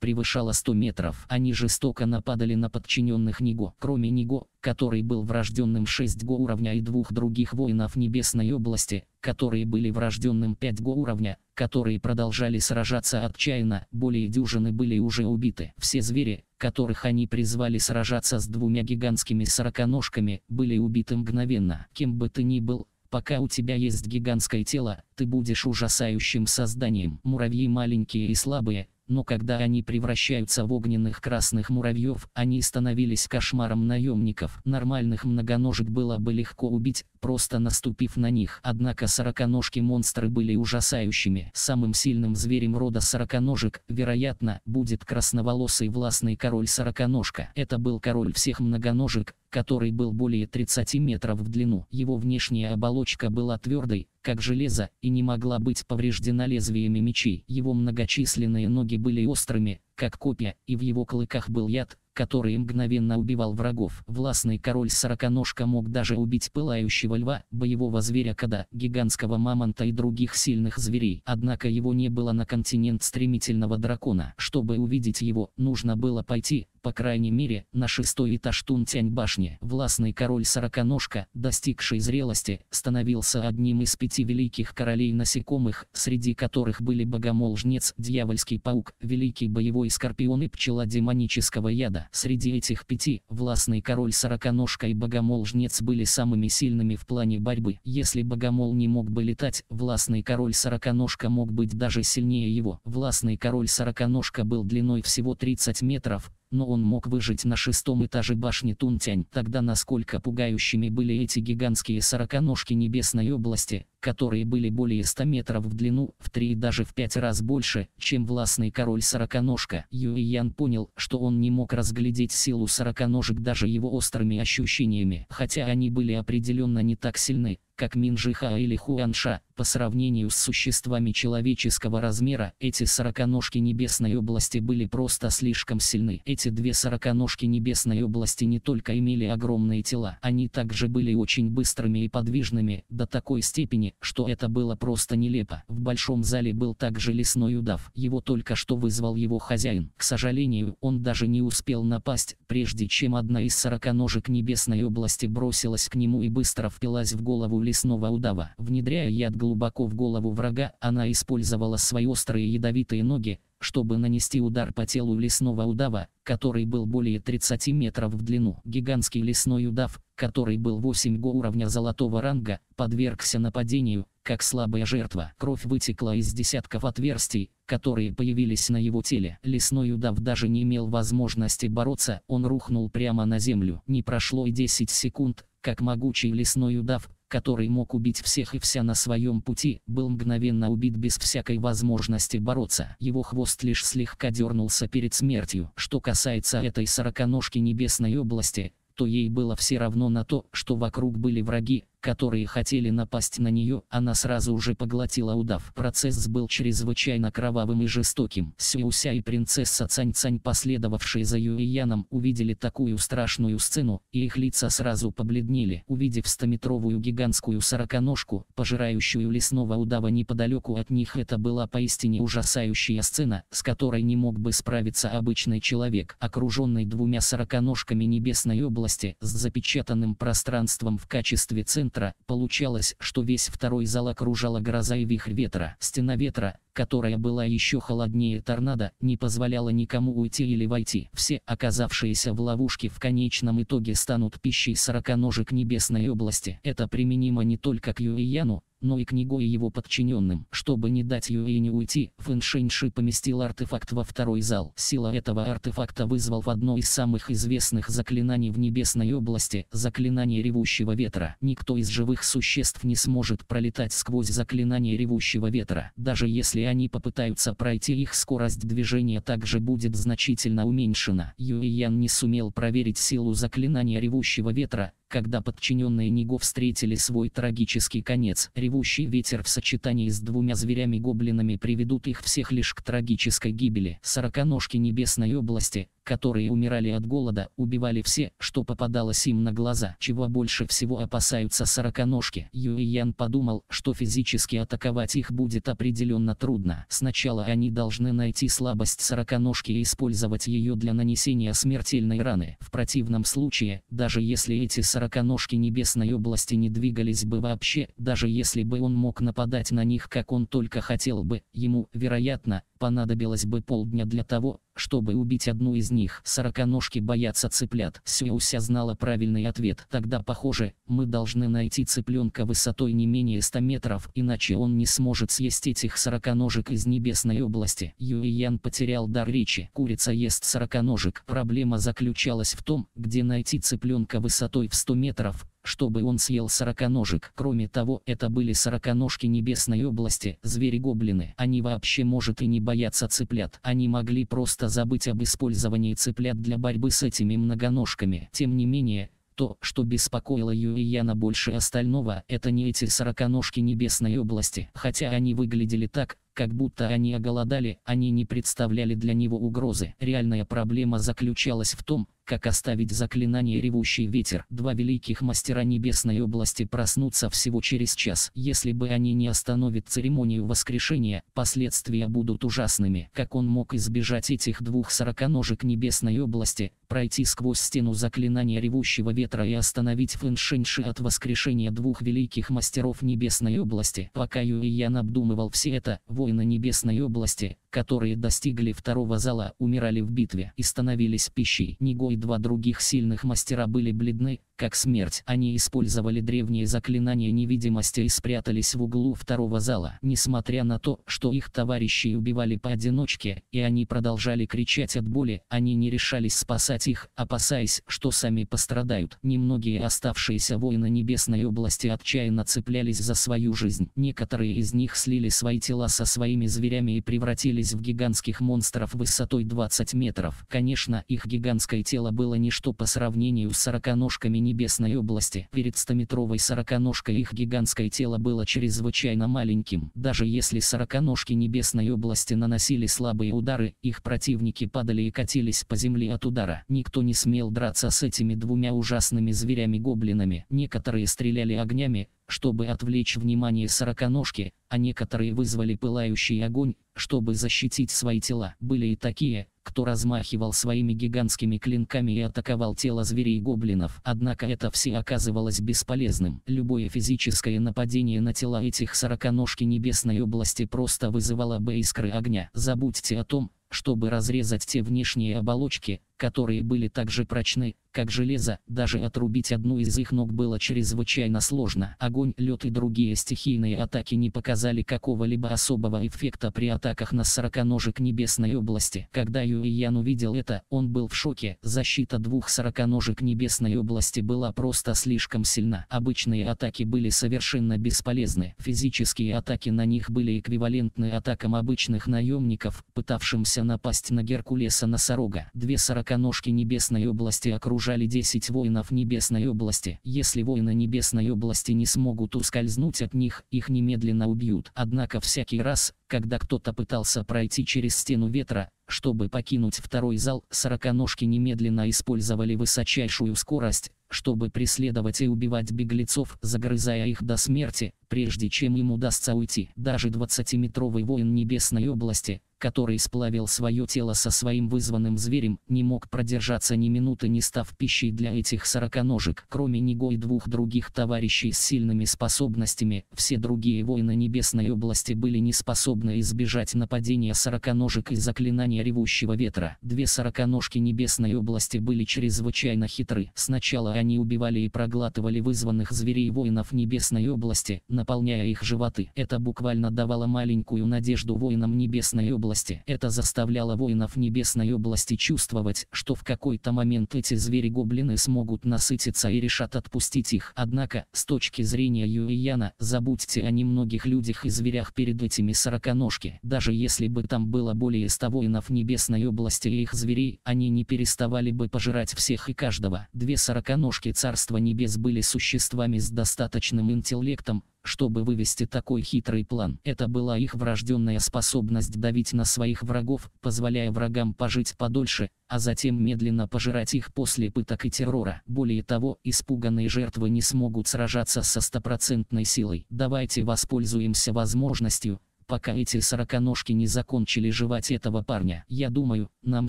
A: превышала 100 метров. Они жестоко нападали нападали на подчиненных Ниго. Кроме Ниго, который был врожденным 6-го уровня и двух других воинов Небесной области, которые были врожденным 5-го уровня, которые продолжали сражаться отчаянно, более дюжины были уже убиты. Все звери, которых они призвали сражаться с двумя гигантскими сороконожками, были убиты мгновенно. Кем бы ты ни был, пока у тебя есть гигантское тело, ты будешь ужасающим созданием. Муравьи маленькие и слабые, но когда они превращаются в огненных красных муравьев, они становились кошмаром наемников. Нормальных многоножек было бы легко убить, просто наступив на них. Однако сороконожки монстры были ужасающими. Самым сильным зверем рода сороконожек, вероятно, будет красноволосый властный король сороконожка. Это был король всех многоножек, который был более 30 метров в длину. Его внешняя оболочка была твердой, как железо, и не могла быть повреждена лезвиями мечей. Его многочисленные ноги были острыми, как копья, и в его клыках был яд, который мгновенно убивал врагов. Властный король сороконожка мог даже убить пылающего льва, боевого зверя кода, гигантского мамонта и других сильных зверей. Однако его не было на континент стремительного дракона. Чтобы увидеть его, нужно было пойти, по крайней мере, на шестой этаж Тунтянь башни. Властный король Сороконожка, достигший зрелости, становился одним из пяти великих королей насекомых, среди которых были богомол-жнец, дьявольский паук, великий боевой и скорпион и пчела демонического яда. Среди этих пяти, властный король Сороконожка и богомол-жнец были самыми сильными в плане борьбы. Если богомол не мог бы летать, властный король Сороконожка мог быть даже сильнее его. Властный король Сороконожка был длиной всего 30 метров, но он мог выжить на шестом этаже башни Тунтянь. Тогда насколько пугающими были эти гигантские сороконожки небесной области, которые были более 100 метров в длину, в три и даже в пять раз больше, чем властный король сороконожка. Юй Ян понял, что он не мог разглядеть силу сороконожек даже его острыми ощущениями, хотя они были определенно не так сильны, как Минжиха или Хуанша, по сравнению с существами человеческого размера, эти сороконожки небесной области были просто слишком сильны. Эти две сороконожки небесной области не только имели огромные тела, они также были очень быстрыми и подвижными, до такой степени, что это было просто нелепо. В большом зале был также лесной удав, его только что вызвал его хозяин. К сожалению, он даже не успел напасть, прежде чем одна из сороконожек небесной области бросилась к нему и быстро впилась в голову лесного удава. Внедряя яд глубоко в голову врага, она использовала свои острые ядовитые ноги, чтобы нанести удар по телу лесного удава, который был более 30 метров в длину. Гигантский лесной удав, который был 8 го уровня золотого ранга, подвергся нападению, как слабая жертва. Кровь вытекла из десятков отверстий, которые появились на его теле. Лесной удав даже не имел возможности бороться, он рухнул прямо на землю. Не прошло и 10 секунд, как могучий лесной удав, который мог убить всех и вся на своем пути, был мгновенно убит без всякой возможности бороться. Его хвост лишь слегка дернулся перед смертью. Что касается этой сороконожки небесной области, то ей было все равно на то, что вокруг были враги, которые хотели напасть на нее, она сразу же поглотила удав. Процесс был чрезвычайно кровавым и жестоким. Сюся и принцесса Цань-Цань, последовавшие за Юияном, увидели такую страшную сцену, и их лица сразу побледнели. Увидев стометровую гигантскую сороконожку, пожирающую лесного удава неподалеку от них, это была поистине ужасающая сцена, с которой не мог бы справиться обычный человек. Окруженный двумя сороконожками небесной области, с запечатанным пространством в качестве цены, центра, получалось, что весь второй зал окружала гроза и вихрь ветра. Стена ветра, которая была еще холоднее торнадо, не позволяла никому уйти или войти. Все оказавшиеся в ловушке в конечном итоге станут пищей сороконожек небесной области. Это применимо не только к Юияну, но и книгу и его подчиненным. Чтобы не дать не уйти, Фэншэньши поместил артефакт во второй зал. Сила этого артефакта вызвал одно из самых известных заклинаний в небесной области – заклинание ревущего ветра. Никто из живых существ не сможет пролетать сквозь заклинание ревущего ветра. Даже если они попытаются пройти, их скорость движения также будет значительно уменьшена. Юэйян не сумел проверить силу заклинания ревущего ветра, когда подчиненные Ниго встретили свой трагический конец, ревущий ветер в сочетании с двумя зверями-гоблинами приведут их всех лишь к трагической гибели. Сороконожки небесной области, которые умирали от голода, убивали все, что попадалось им на глаза, чего больше всего опасаются сороконожки. Юйян подумал, что физически атаковать их будет определенно трудно. Сначала они должны найти слабость сороконожки и использовать ее для нанесения смертельной раны. В противном случае, даже если эти сороконожки небесной области не двигались бы вообще, даже если бы он мог нападать на них как он только хотел бы, ему, вероятно, Понадобилось бы полдня для того, чтобы убить одну из них. Сороконожки боятся цыплят. Сюэуся знала правильный ответ. Тогда, похоже, мы должны найти цыпленка высотой не менее 100 метров, иначе он не сможет съесть этих сороконожек из небесной области. Юэян потерял дар речи. Курица ест сороконожек. Проблема заключалась в том, где найти цыпленка высотой в 100 метров, чтобы он съел сороконожек. Кроме того, это были сороконожки небесной области, звери-гоблины. Они вообще может и не боятся цыплят. Они могли просто забыть об использовании цыплят для борьбы с этими многоножками. Тем не менее, то, что беспокоило Юрияна больше остального, это не эти сороконожки небесной области. Хотя они выглядели так, как будто они оголодали, они не представляли для него угрозы. Реальная проблема заключалась в том, как оставить заклинание «Ревущий ветер». Два великих мастера небесной области проснутся всего через час. Если бы они не остановят церемонию воскрешения, последствия будут ужасными. Как он мог избежать этих двух сороконожек небесной области, пройти сквозь стену заклинания «Ревущего ветра» и остановить Фэншинши от воскрешения двух великих мастеров небесной области? Пока Юйян обдумывал все это, вот воина небесной области, которые достигли второго зала, умирали в битве и становились пищей. Него два других сильных мастера были бледны, как смерть. Они использовали древние заклинания невидимости и спрятались в углу второго зала. Несмотря на то, что их товарищи убивали поодиночке, и они продолжали кричать от боли, они не решались спасать их, опасаясь, что сами пострадают. Немногие оставшиеся воины Небесной области отчаянно цеплялись за свою жизнь. Некоторые из них слили свои тела со своими зверями и превратились в гигантских монстров высотой 20 метров. Конечно, их гигантское тело было ничто по сравнению с сороконожками небесной области. Перед стометровой сороконожкой их гигантское тело было чрезвычайно маленьким. Даже если сороконожки небесной области наносили слабые удары, их противники падали и катились по земле от удара. Никто не смел драться с этими двумя ужасными зверями-гоблинами. Некоторые стреляли огнями, чтобы отвлечь внимание сороконожки, а некоторые вызвали пылающий огонь, чтобы защитить свои тела. Были и такие, кто размахивал своими гигантскими клинками и атаковал тело зверей и гоблинов. Однако это все оказывалось бесполезным. Любое физическое нападение на тела этих сороконожки небесной области просто вызывало бы искры огня. Забудьте о том, чтобы разрезать те внешние оболочки, которые были так же прочны, как железо, даже отрубить одну из их ног было чрезвычайно сложно. Огонь, лед и другие стихийные атаки не показали какого-либо особого эффекта при атаках на сороконожек небесной области. Когда Юиян увидел это, он был в шоке. Защита двух сороконожек небесной области была просто слишком сильна. Обычные атаки были совершенно бесполезны. Физические атаки на них были эквивалентны атакам обычных наемников, пытавшимся напасть на Геркулеса-носорога. Две сороконожки Сороконожки Небесной области окружали 10 воинов Небесной области. Если воины Небесной области не смогут ускользнуть от них, их немедленно убьют. Однако всякий раз, когда кто-то пытался пройти через стену ветра, чтобы покинуть второй зал, сороконожки немедленно использовали высочайшую скорость, чтобы преследовать и убивать беглецов, загрызая их до смерти, прежде чем им удастся уйти. Даже 20-метровый воин небесной области, который сплавил свое тело со своим вызванным зверем, не мог продержаться ни минуты не став пищей для этих сороконожек. Кроме него и двух других товарищей с сильными способностями, все другие воины небесной области были не способны избежать нападения сороконожек и заклинания ревущего ветра. Две сороконожки небесной области были чрезвычайно хитры. Сначала они убивали и проглатывали вызванных зверей воинов небесной области, наполняя их животы. Это буквально давало маленькую надежду воинам Небесной области. Это заставляло воинов Небесной области чувствовать, что в какой-то момент эти звери-гоблины смогут насытиться и решат отпустить их. Однако, с точки зрения Юрияна, забудьте о немногих людях и зверях перед этими сороконожки. Даже если бы там было более ста воинов Небесной области и их зверей, они не переставали бы пожирать всех и каждого. Две сороконожки Царства Небес были существами с достаточным интеллектом, чтобы вывести такой хитрый план. Это была их врожденная способность давить на своих врагов, позволяя врагам пожить подольше, а затем медленно пожирать их после пыток и террора. Более того, испуганные жертвы не смогут сражаться со стопроцентной силой. Давайте воспользуемся возможностью, пока эти сороконожки не закончили жевать этого парня. Я думаю, нам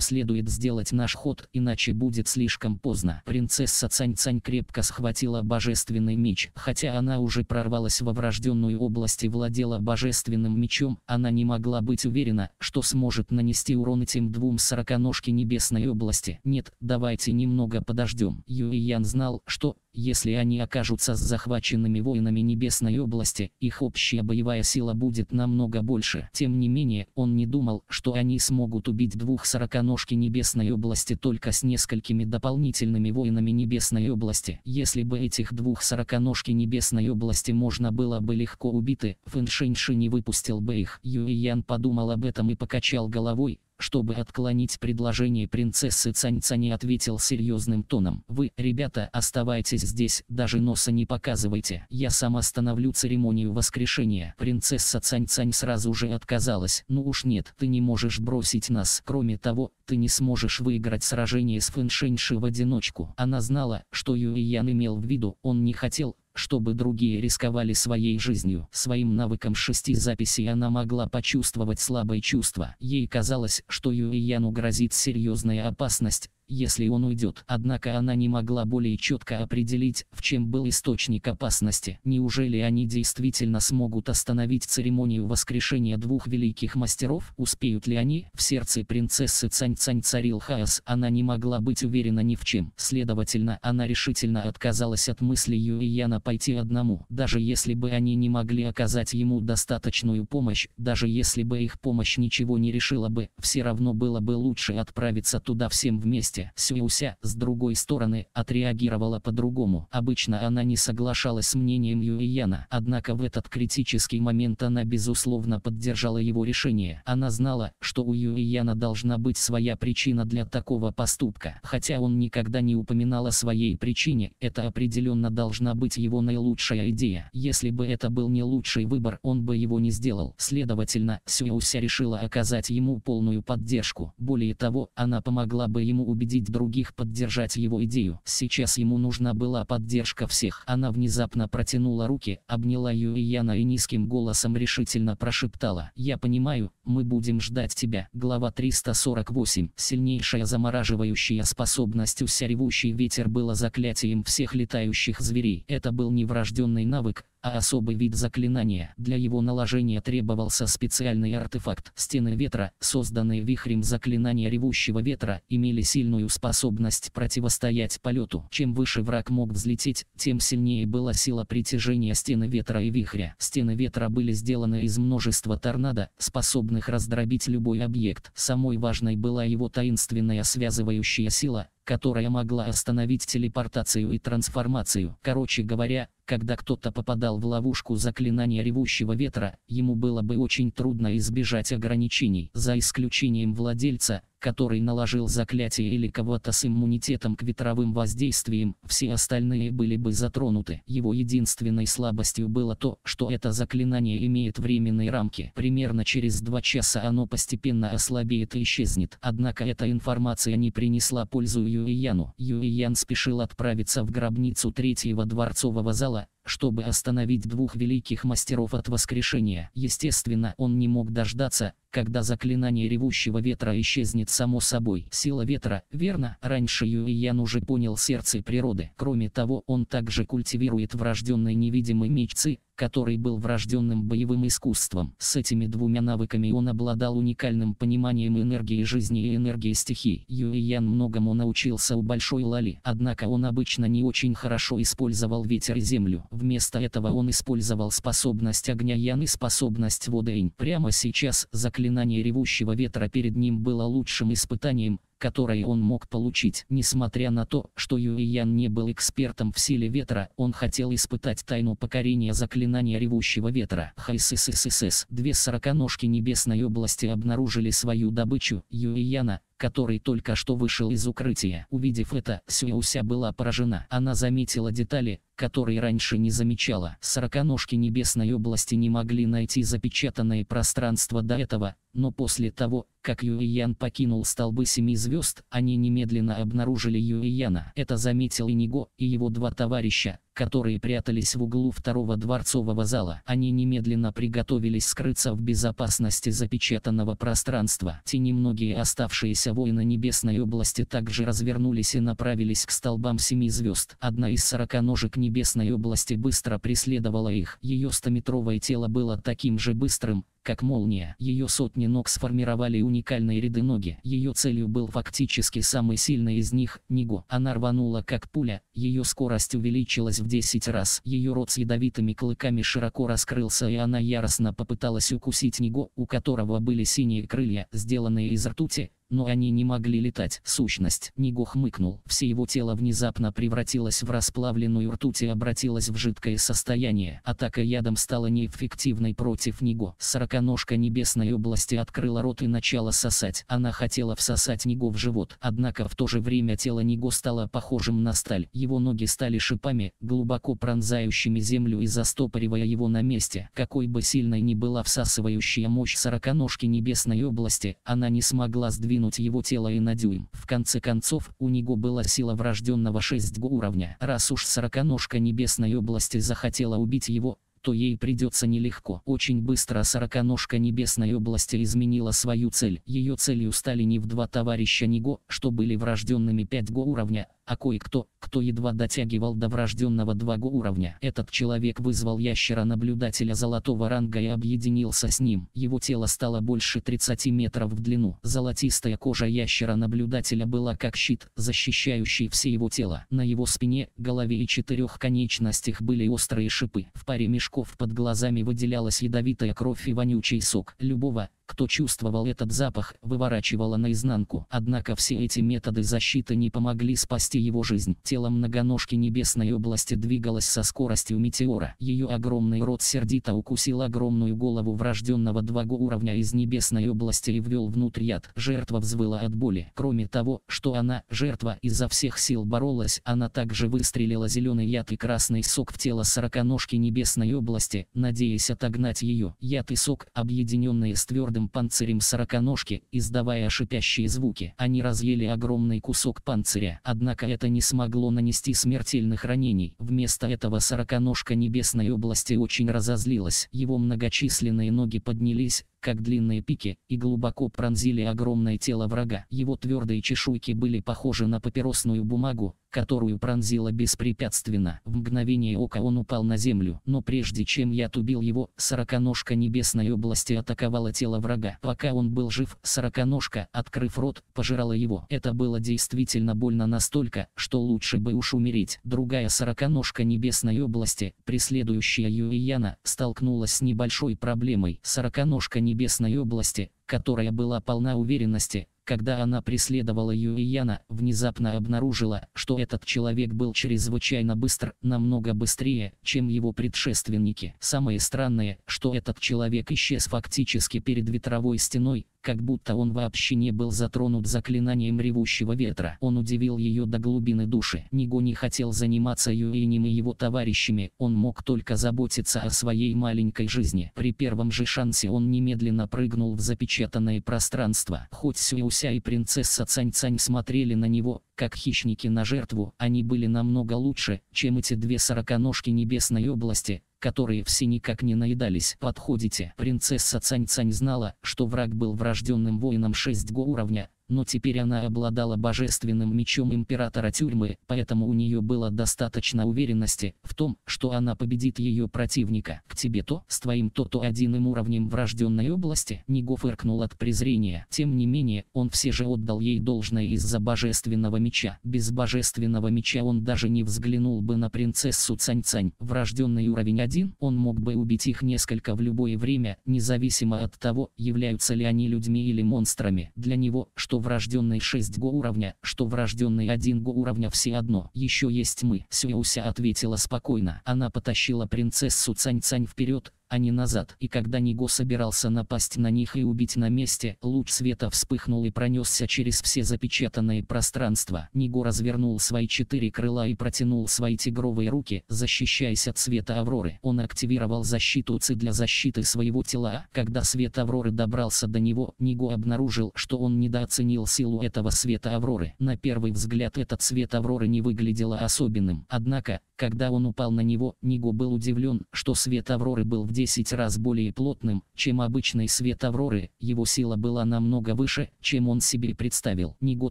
A: следует сделать наш ход, иначе будет слишком поздно. Принцесса Цань-Цань крепко схватила божественный меч. Хотя она уже прорвалась во врожденную область и владела божественным мечом, она не могла быть уверена, что сможет нанести урон этим двум сороконожки небесной области. Нет, давайте немного подождем. Юэ Ян знал, что если они окажутся с захваченными воинами Небесной области, их общая боевая сила будет намного больше. Тем не менее, он не думал, что они смогут убить двух сороконожки Небесной области только с несколькими дополнительными воинами Небесной области. Если бы этих двух сороконожки Небесной области можно было бы легко убиты, Фэншэньши не выпустил бы их. Юэян подумал об этом и покачал головой, чтобы отклонить предложение принцессы Цань Цаньцани ответил серьезным тоном. «Вы, ребята, оставайтесь здесь, даже носа не показывайте. Я сам остановлю церемонию воскрешения». Принцесса Цань Цань сразу же отказалась. «Ну уж нет, ты не можешь бросить нас. Кроме того, ты не сможешь выиграть сражение с Фэншэньши в одиночку». Она знала, что Юэ Ян имел в виду, он не хотел, чтобы другие рисковали своей жизнью. Своим навыком шести записей она могла почувствовать слабое чувство. Ей казалось, что Юэ Яну грозит серьезная опасность, если он уйдет. Однако она не могла более четко определить, в чем был источник опасности. Неужели они действительно смогут остановить церемонию воскрешения двух великих мастеров? Успеют ли они? В сердце принцессы Цань-Цань царил хаос, она не могла быть уверена ни в чем. Следовательно, она решительно отказалась от мысли Юэяна пойти одному. Даже если бы они не могли оказать ему достаточную помощь, даже если бы их помощь ничего не решила бы, все равно было бы лучше отправиться туда всем вместе месте. Сююся, с другой стороны, отреагировала по-другому. Обычно она не соглашалась с мнением Юияна, однако в этот критический момент она безусловно поддержала его решение. Она знала, что у Юияна должна быть своя причина для такого поступка. Хотя он никогда не упоминал о своей причине, это определенно должна быть его наилучшая идея. Если бы это был не лучший выбор, он бы его не сделал. Следовательно, Сююся решила оказать ему полную поддержку. Более того, она помогла бы ему убедить убедить других поддержать его идею. Сейчас ему нужна была поддержка всех. Она внезапно протянула руки, обняла ее и Яна и низким голосом решительно прошептала. «Я понимаю, мы будем ждать тебя». Глава 348. Сильнейшая замораживающая способность усяревущий ветер было заклятием всех летающих зверей. Это был неврожденный навык, а особый вид заклинания. Для его наложения требовался специальный артефакт. Стены ветра, созданные вихрем заклинания ревущего ветра, имели сильную способность противостоять полету. Чем выше враг мог взлететь, тем сильнее была сила притяжения стены ветра и вихря. Стены ветра были сделаны из множества торнадо, способных раздробить любой объект. Самой важной была его таинственная связывающая сила, которая могла остановить телепортацию и трансформацию. Короче говоря, когда кто-то попадал в ловушку заклинания ревущего ветра, ему было бы очень трудно избежать ограничений, за исключением владельца, который наложил заклятие или кого-то с иммунитетом к ветровым воздействиям, все остальные были бы затронуты. Его единственной слабостью было то, что это заклинание имеет временные рамки. Примерно через два часа оно постепенно ослабеет и исчезнет. Однако эта информация не принесла пользу Юияну. Юиян спешил отправиться в гробницу третьего дворцового зала, чтобы остановить двух великих мастеров от воскрешения. Естественно, он не мог дождаться, когда заклинание ревущего ветра исчезнет само собой. Сила ветра, верно, раньше Юйян уже понял сердце природы. Кроме того, он также культивирует врожденный невидимый меч Ци, который был врожденным боевым искусством. С этими двумя навыками он обладал уникальным пониманием энергии жизни и энергии стихий. Юэян многому научился у Большой Лали, однако он обычно не очень хорошо использовал ветер и землю. Вместо этого он использовал способность огня Ян и способность воды Инь. Прямо сейчас заклинание ревущего ветра перед ним было лучшим испытанием, которое он мог получить. Несмотря на то, что Юйян не был экспертом в силе ветра, он хотел испытать тайну покорения заклинания ревущего ветра. ХССССС. Две сороконожки небесной области обнаружили свою добычу. Юйяна, который только что вышел из укрытия. Увидев это, Сюэуся была поражена. Она заметила детали, которые раньше не замечала. Сороконожки Небесной области не могли найти запечатанное пространство до этого, но после того, как Юэян покинул столбы семи звезд, они немедленно обнаружили Юэяна. Это заметил и Ниго, и его два товарища, которые прятались в углу второго дворцового зала. Они немедленно приготовились скрыться в безопасности запечатанного пространства. Те немногие оставшиеся воины Небесной области также развернулись и направились к столбам семи звезд. Одна из сорока ножек Небесной области быстро преследовала их. Ее стометровое тело было таким же быстрым, как молния. Ее сотни ног сформировали уникальные ряды ноги. Ее целью был фактически самый сильный из них – Нигу. Она рванула как пуля, ее скорость увеличилась в 10 раз. Ее рот с ядовитыми клыками широко раскрылся и она яростно попыталась укусить Нигу, у которого были синие крылья, сделанные из ртути, но они не могли летать. Сущность, Ниго хмыкнул, все его тело внезапно превратилось в расплавленную ртуть и обратилось в жидкое состояние. Атака ядом стала неэффективной против Ниго. Сороконожка небесной области открыла рот и начала сосать. Она хотела всосать Ниго в живот, однако в то же время тело Ниго стало похожим на сталь. Его ноги стали шипами, глубоко пронзающими землю и застопоривая его на месте. Какой бы сильной ни была всасывающая мощь сороконожки небесной области, она не смогла сдвинуть сдвинуть его тело и на дюйм. В конце концов, у него была сила врожденного 6 уровня. Раз уж сороконожка небесной области захотела убить его, то ей придется нелегко. Очень быстро сороконожка небесной области изменила свою цель. Ее целью стали не в два товарища Него, что были врожденными 5 уровня, а кое-кто, кто едва дотягивал до врожденного двагу уровня. Этот человек вызвал ящера-наблюдателя золотого ранга и объединился с ним. Его тело стало больше 30 метров в длину. Золотистая кожа ящера-наблюдателя была как щит, защищающий все его тело. На его спине, голове и четырех конечностях были острые шипы. В паре мешков под глазами выделялась ядовитая кровь и вонючий сок. Любого, кто чувствовал этот запах, выворачивало наизнанку. Однако все эти методы защиты не помогли спасти его жизнь. Тело многоножки небесной области двигалось со скоростью метеора. Ее огромный рот сердито укусил огромную голову врожденного двого уровня из небесной области и ввел внутрь яд. Жертва взвыла от боли. Кроме того, что она, жертва, изо всех сил боролась, она также выстрелила зеленый яд и красный сок в тело сороконожки небесной области, надеясь отогнать ее. Яд и сок, объединенные с твердой твердым панцирем сороконожки, издавая шипящие звуки. Они разъели огромный кусок панциря, однако это не смогло нанести смертельных ранений. Вместо этого сороконожка небесной области очень разозлилась. Его многочисленные ноги поднялись, как длинные пики, и глубоко пронзили огромное тело врага. Его твердые чешуйки были похожи на папиросную бумагу, которую пронзило беспрепятственно. В мгновение ока он упал на землю, но прежде чем я убил его, сороконожка небесной области атаковала тело врага. Пока он был жив, сороконожка, открыв рот, пожирала его. Это было действительно больно настолько, что лучше бы уж умереть. Другая сороконожка небесной области, преследующая Юияна, столкнулась с небольшой проблемой. Сороконожка небесной области, которая была полна уверенности, когда она преследовала Юияна, внезапно обнаружила, что этот человек был чрезвычайно быстр, намного быстрее, чем его предшественники. Самое странное, что этот человек исчез фактически перед ветровой стеной, как будто он вообще не был затронут заклинанием ревущего ветра. Он удивил ее до глубины души. Ниго не хотел заниматься Юэнем и его товарищами, он мог только заботиться о своей маленькой жизни. При первом же шансе он немедленно прыгнул в запечатанное пространство. Хоть Сюэуся и принцесса Цаньцань смотрели на него, как хищники на жертву, они были намного лучше, чем эти две сороконожки небесной области, которые все никак не наедались. Подходите. Принцесса Цань Цань знала, что враг был врожденным воином 6 го уровня, но теперь она обладала божественным мечом императора тюрьмы, поэтому у нее было достаточно уверенности в том, что она победит ее противника. К тебе то, с твоим то-то одним уровнем врожденной области, Ниго фыркнул от презрения. Тем не менее, он все же отдал ей должное из-за божественного меча. Без божественного меча он даже не взглянул бы на принцессу Цаньцань. цань Врожденный уровень 1, он мог бы убить их несколько в любое время, независимо от того, являются ли они людьми или монстрами. Для него, что что врожденные 6 го уровня, что врожденный 1 го уровня все одно. Еще есть мы. Сюэуся ответила спокойно. Она потащила принцессу Цань-Цань вперед, а не назад. И когда Ниго собирался напасть на них и убить на месте, луч света вспыхнул и пронесся через все запечатанные пространства. Ниго развернул свои четыре крыла и протянул свои тигровые руки, защищаясь от света Авроры. Он активировал защиту Ци для защиты своего тела. А когда свет Авроры добрался до него, Ниго обнаружил, что он недооценил силу этого света Авроры. На первый взгляд этот свет Авроры не выглядела особенным. Однако, когда он упал на него, Ниго был удивлен, что свет Авроры был в 10 раз более плотным, чем обычный свет Авроры, его сила была намного выше, чем он себе представил. Ниго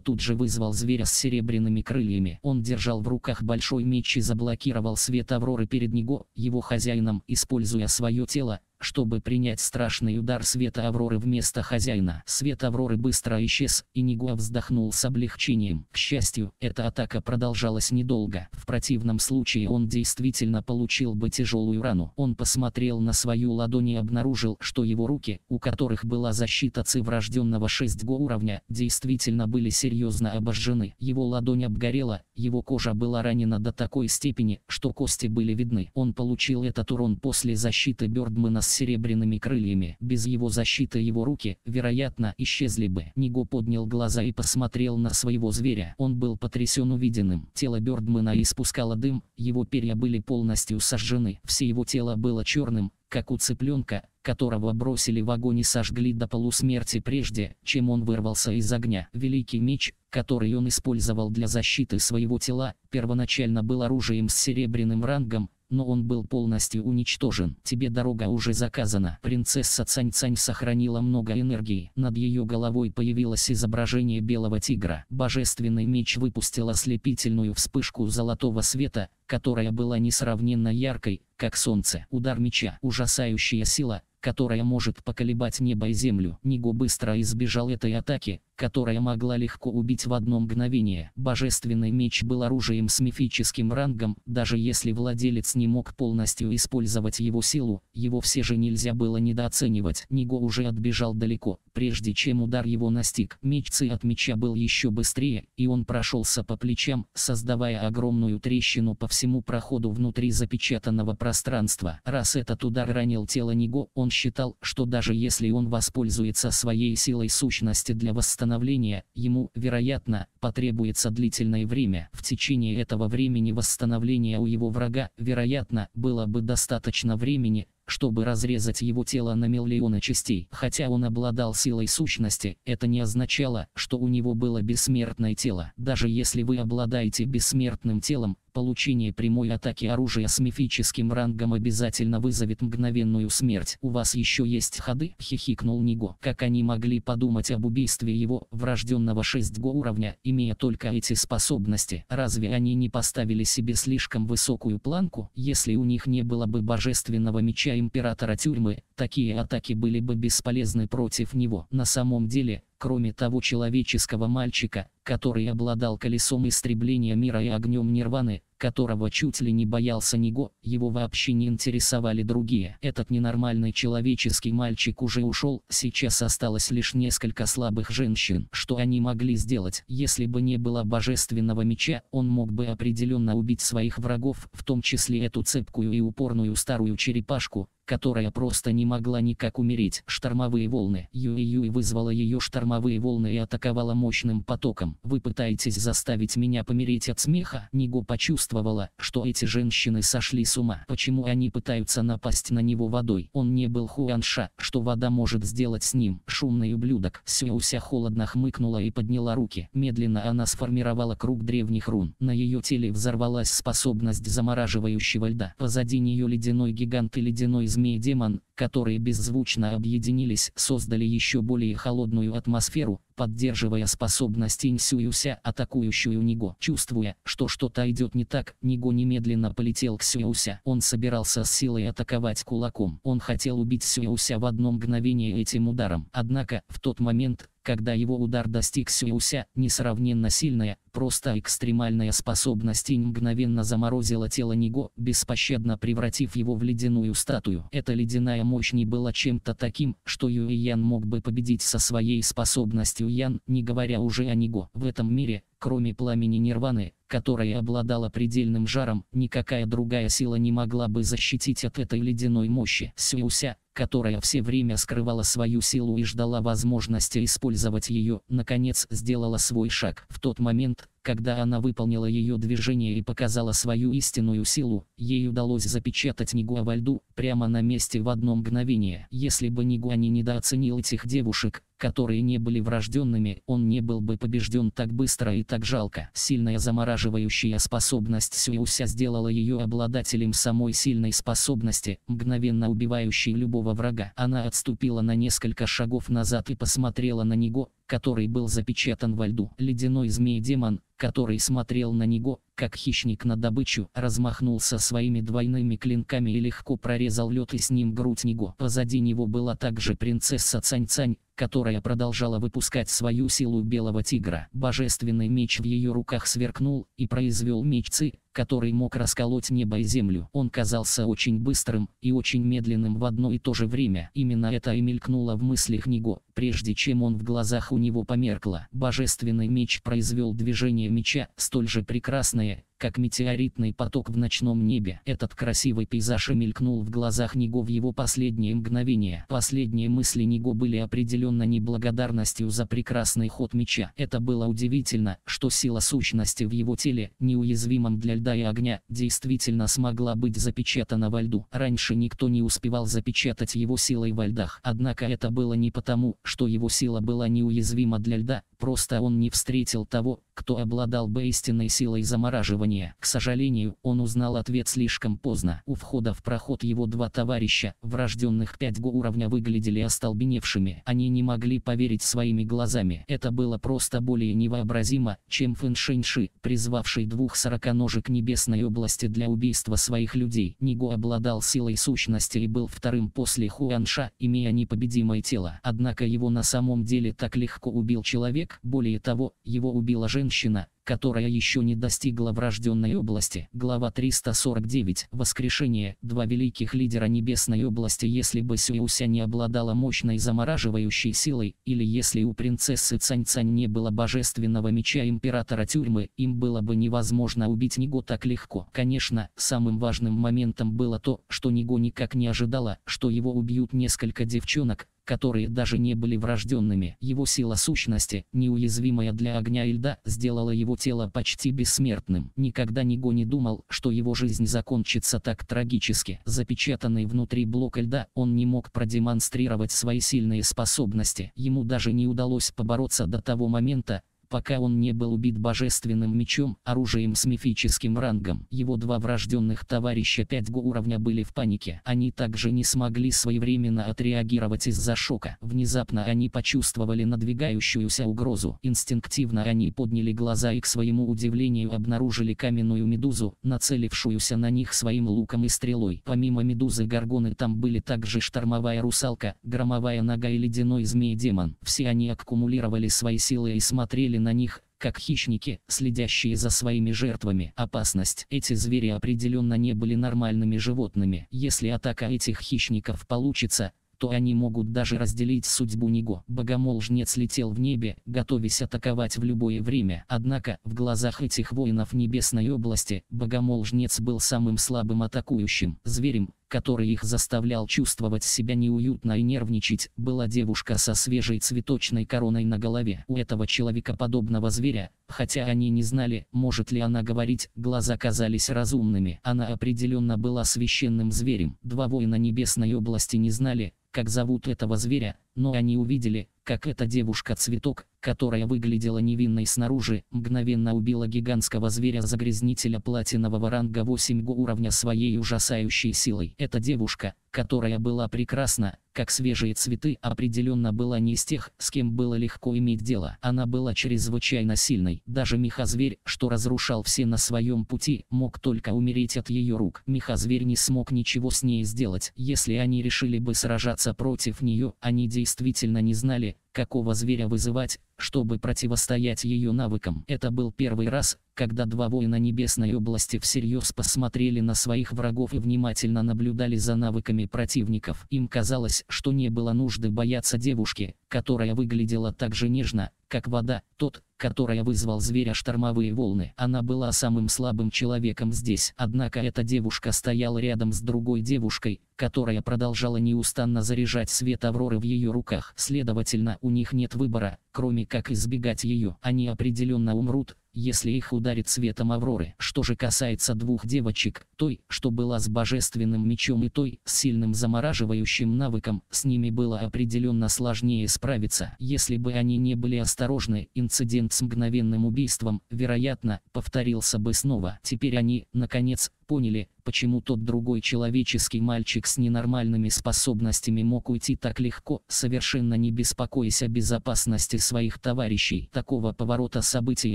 A: тут же вызвал зверя с серебряными крыльями. Он держал в руках большой меч и заблокировал свет Авроры перед Ниго, его хозяином, используя свое тело, чтобы принять страшный удар света Авроры вместо хозяина. Свет Авроры быстро исчез, и Нигуа вздохнул с облегчением. К счастью, эта атака продолжалась недолго. В противном случае он действительно получил бы тяжелую рану. Он посмотрел на свою ладонь и обнаружил, что его руки, у которых была защита ци врожденного 6 го уровня, действительно были серьезно обожжены. Его ладонь обгорела, его кожа была ранена до такой степени, что кости были видны. Он получил этот урон после защиты Бёрдмана с серебряными крыльями. Без его защиты его руки, вероятно, исчезли бы. Ниго поднял глаза и посмотрел на своего зверя. Он был потрясен увиденным. Тело Бёрдмана испускало дым, его перья были полностью сожжены. Все его тело было черным, как у цыпленка, которого бросили в огонь и сожгли до полусмерти прежде, чем он вырвался из огня. Великий меч, который он использовал для защиты своего тела, первоначально был оружием с серебряным рангом, но он был полностью уничтожен. Тебе дорога уже заказана. Принцесса Цань-Цань сохранила много энергии. Над ее головой появилось изображение белого тигра. Божественный меч выпустил ослепительную вспышку золотого света, которая была несравненно яркой, как солнце. Удар меча. Ужасающая сила, которая может поколебать небо и землю. Ниго быстро избежал этой атаки, которая могла легко убить в одно мгновение. Божественный меч был оружием с мифическим рангом, даже если владелец не мог полностью использовать его силу, его все же нельзя было недооценивать. Ниго уже отбежал далеко, прежде чем удар его настиг. Меч Ци от меча был еще быстрее, и он прошелся по плечам, создавая огромную трещину по всему проходу внутри запечатанного пространства. Раз этот удар ранил тело Ниго, он считал, что даже если он воспользуется своей силой сущности для восстановления, восстановления, ему, вероятно, потребуется длительное время. В течение этого времени восстановления у его врага, вероятно, было бы достаточно времени, чтобы разрезать его тело на миллионы частей. Хотя он обладал силой сущности, это не означало, что у него было бессмертное тело. Даже если вы обладаете бессмертным телом, Получение прямой атаки оружия с мифическим рангом обязательно вызовет мгновенную смерть. У вас еще есть ходы, хихикнул Ниго. Как они могли подумать об убийстве его, врожденного 6 уровня, имея только эти способности? Разве они не поставили себе слишком высокую планку? Если у них не было бы божественного меча императора тюрьмы, такие атаки были бы бесполезны против него. На самом деле, Кроме того человеческого мальчика, который обладал колесом истребления мира и огнем нирваны, которого чуть ли не боялся Него, его вообще не интересовали другие. Этот ненормальный человеческий мальчик уже ушел, сейчас осталось лишь несколько слабых женщин. Что они могли сделать? Если бы не было божественного меча, он мог бы определенно убить своих врагов, в том числе эту цепкую и упорную старую черепашку, которая просто не могла никак умереть. Штормовые волны. Юи-Юи вызвала ее штормовые волны и атаковала мощным потоком. Вы пытаетесь заставить меня помереть от смеха? Нигу почувствовала, что эти женщины сошли с ума. Почему они пытаются напасть на него водой? Он не был Хуанша, что вода может сделать с ним. Шумный ублюдок. Сюуся холодно хмыкнула и подняла руки. Медленно она сформировала круг древних рун. На ее теле взорвалась способность замораживающего льда. Позади нее ледяной гигант и ледяной змей змей-демон, которые беззвучно объединились, создали еще более холодную атмосферу, поддерживая способность Инсююся, атакующую Ниго. Чувствуя, что что-то идет не так, Ниго немедленно полетел к Сююся. Он собирался с силой атаковать кулаком. Он хотел убить Сююся в одно мгновение этим ударом. Однако, в тот момент, когда его удар достиг Сююся, несравненно сильная, просто экстремальная способность Инь мгновенно заморозила тело Ниго, беспощадно превратив его в ледяную статую. Эта ледяная мощь не была чем-то таким, что Юэян мог бы победить со своей способностью Юян, не говоря уже о Ниго. В этом мире, Кроме пламени Нирваны, которое обладало предельным жаром, никакая другая сила не могла бы защитить от этой ледяной мощи. Сюся, которая все время скрывала свою силу и ждала возможности использовать ее, наконец сделала свой шаг. В тот момент, когда она выполнила ее движение и показала свою истинную силу, ей удалось запечатать Нигуа во льду, прямо на месте в одно мгновение. Если бы Нигуа не недооценил этих девушек, которые не были врожденными, он не был бы побежден так быстро и так жалко. Сильная замораживающая способность Сюэуся сделала ее обладателем самой сильной способности, мгновенно убивающей любого врага. Она отступила на несколько шагов назад и посмотрела на него, который был запечатан во льду. Ледяной змей-демон, который смотрел на него, как хищник на добычу, размахнулся своими двойными клинками и легко прорезал лед и с ним грудь Него. Позади него была также принцесса Цань-Цань, которая продолжала выпускать свою силу белого тигра. Божественный меч в ее руках сверкнул и произвел мечцы, который мог расколоть небо и землю. Он казался очень быстрым и очень медленным в одно и то же время. Именно это и мелькнуло в мыслях Него, прежде чем он в глазах у него померкло. Божественный меч произвел движение меча столь же прекрасные как метеоритный поток в ночном небе. Этот красивый пейзаж и мелькнул в глазах Ниго в его последние мгновения. Последние мысли Ниго были определенно неблагодарностью за прекрасный ход меча. Это было удивительно, что сила сущности в его теле, неуязвимом для льда и огня, действительно смогла быть запечатана во льду. Раньше никто не успевал запечатать его силой во льдах. Однако это было не потому, что его сила была неуязвима для льда, просто он не встретил того, кто обладал бы истинной силой замораживания требования. К сожалению, он узнал ответ слишком поздно. У входа в проход его два товарища, врожденных 5 уровня, выглядели остолбеневшими. Они не могли поверить своими глазами. Это было просто более невообразимо, чем Фэн Шэньши, призвавший двух сороконожек небесной области для убийства своих людей. Нигу обладал силой сущности и был вторым после Хуанша, имея непобедимое тело. Однако его на самом деле так легко убил человек, более того, его убила женщина, которая еще не достигла врожденной области. Глава 349. Воскрешение. Два великих лидера небесной области. Если бы Сююся не обладала мощной замораживающей силой, или если у принцессы Цаньцань не было божественного меча императора тюрьмы, им было бы невозможно убить Ниго так легко. Конечно, самым важным моментом было то, что Ниго никак не ожидала, что его убьют несколько девчонок, которые даже не были врожденными. Его сила сущности, неуязвимая для огня и льда, сделала его тело почти бессмертным. Никогда Ниго не думал, что его жизнь закончится так трагически. Запечатанный внутри блока льда, он не мог продемонстрировать свои сильные способности. Ему даже не удалось побороться до того момента, пока он не был убит божественным мечом, оружием с мифическим рангом. Его два врожденных товарища 5 уровня были в панике. Они также не смогли своевременно отреагировать из-за шока. Внезапно они почувствовали надвигающуюся угрозу. Инстинктивно они подняли глаза и к своему удивлению обнаружили каменную медузу, нацелившуюся на них своим луком и стрелой. Помимо медузы горгоны там были также штормовая русалка, громовая нога и ледяной змей-демон. Все они аккумулировали свои силы и смотрели смотрели на них, как хищники, следящие за своими жертвами. Опасность. Эти звери определенно не были нормальными животными. Если атака этих хищников получится, то они могут даже разделить судьбу Ниго. Богомол-жнец летел в небе, готовясь атаковать в любое время. Однако, в глазах этих воинов небесной области, богомол-жнец был самым слабым атакующим зверем, который их заставлял чувствовать себя неуютно и нервничать, была девушка со свежей цветочной короной на голове. У этого человека подобного зверя, хотя они не знали, может ли она говорить, глаза казались разумными. Она определенно была священным зверем. Два воина небесной области не знали, как зовут этого зверя, но они увидели, как эта девушка-цветок, которая выглядела невинной снаружи, мгновенно убила гигантского зверя-загрязнителя платинового ранга 8 уровня своей ужасающей силой. Эта девушка, которая была прекрасна, как свежие цветы, определенно была не из тех, с кем было легко иметь дело. Она была чрезвычайно сильной. Даже мехозверь, что разрушал все на своем пути, мог только умереть от ее рук. Мехозверь не смог ничего с ней сделать. Если они решили бы сражаться против нее, они действительно не знали, какого зверя вызывать, чтобы противостоять ее навыкам. Это был первый раз, когда два воина Небесной области всерьез посмотрели на своих врагов и внимательно наблюдали за навыками противников. Им казалось, что не было нужды бояться девушки, которая выглядела так же нежно, как вода, тот, которая вызвал зверя штормовые волны. Она была самым слабым человеком здесь. Однако эта девушка стояла рядом с другой девушкой, которая продолжала неустанно заряжать свет Авроры в ее руках. Следовательно, у них нет выбора, кроме как избегать ее. Они определенно умрут, если их ударит светом Авроры. Что же касается двух девочек, той, что была с божественным мечом и той, с сильным замораживающим навыком, с ними было определенно сложнее справиться. Если бы они не были осторожны, инцидент с мгновенным убийством, вероятно, повторился бы снова. Теперь они, наконец, поняли, почему тот другой человеческий мальчик с ненормальными способностями мог уйти так легко, совершенно не беспокоясь о безопасности своих товарищей. Такого поворота событий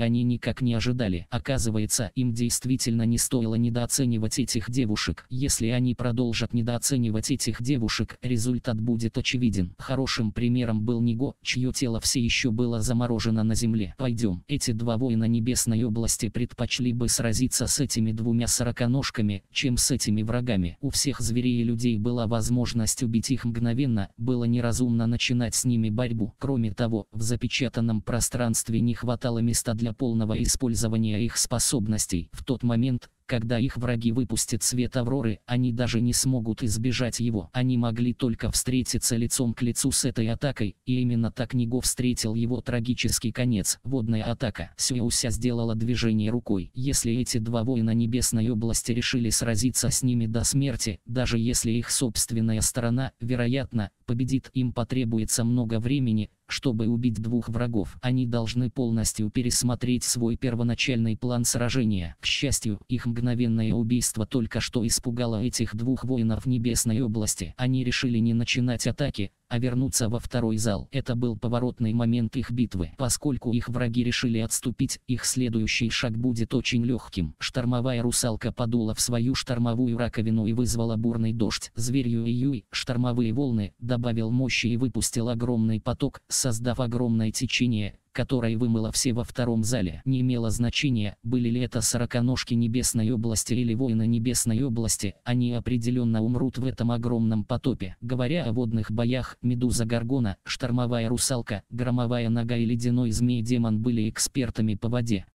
A: они никак не ожидали. Оказывается, им действительно не стоило недооценивать этих девушек. Если они продолжат недооценивать этих девушек, результат будет очевиден. Хорошим примером был Него, чье тело все еще было заморожено на земле. Пойдем. Эти два воина небесной области предпочли бы сразиться с этими двумя сороконожками ловушками, чем с этими врагами. У всех зверей и людей была возможность убить их мгновенно, было неразумно начинать с ними борьбу. Кроме того, в запечатанном пространстве не хватало места для полного использования их способностей. В тот момент, когда их враги выпустят свет Авроры, они даже не смогут избежать его. Они могли только встретиться лицом к лицу с этой атакой, и именно так Ниго встретил его трагический конец. Водная атака. Сюэуся сделала движение рукой. Если эти два воина Небесной области решили сразиться с ними до смерти, даже если их собственная сторона, вероятно, победит, им потребуется много времени, чтобы убить двух врагов, они должны полностью пересмотреть свой первоначальный план сражения. К счастью, их мгновенное убийство только что испугало этих двух воинов Небесной области. Они решили не начинать атаки, а вернуться во второй зал. Это был поворотный момент их битвы. Поскольку их враги решили отступить, их следующий шаг будет очень легким. Штормовая русалка подула в свою штормовую раковину и вызвала бурный дождь. Зверью Июй, штормовые волны, добавил мощи и выпустил огромный поток, создав огромное течение, которой вымыла все во втором зале. Не имело значения, были ли это сороконожки небесной области или воины небесной области, они определенно умрут в этом огромном потопе. Говоря о водных боях, медуза Гаргона, штормовая русалка, громовая нога и ледяной змей-демон были экспертами по воде.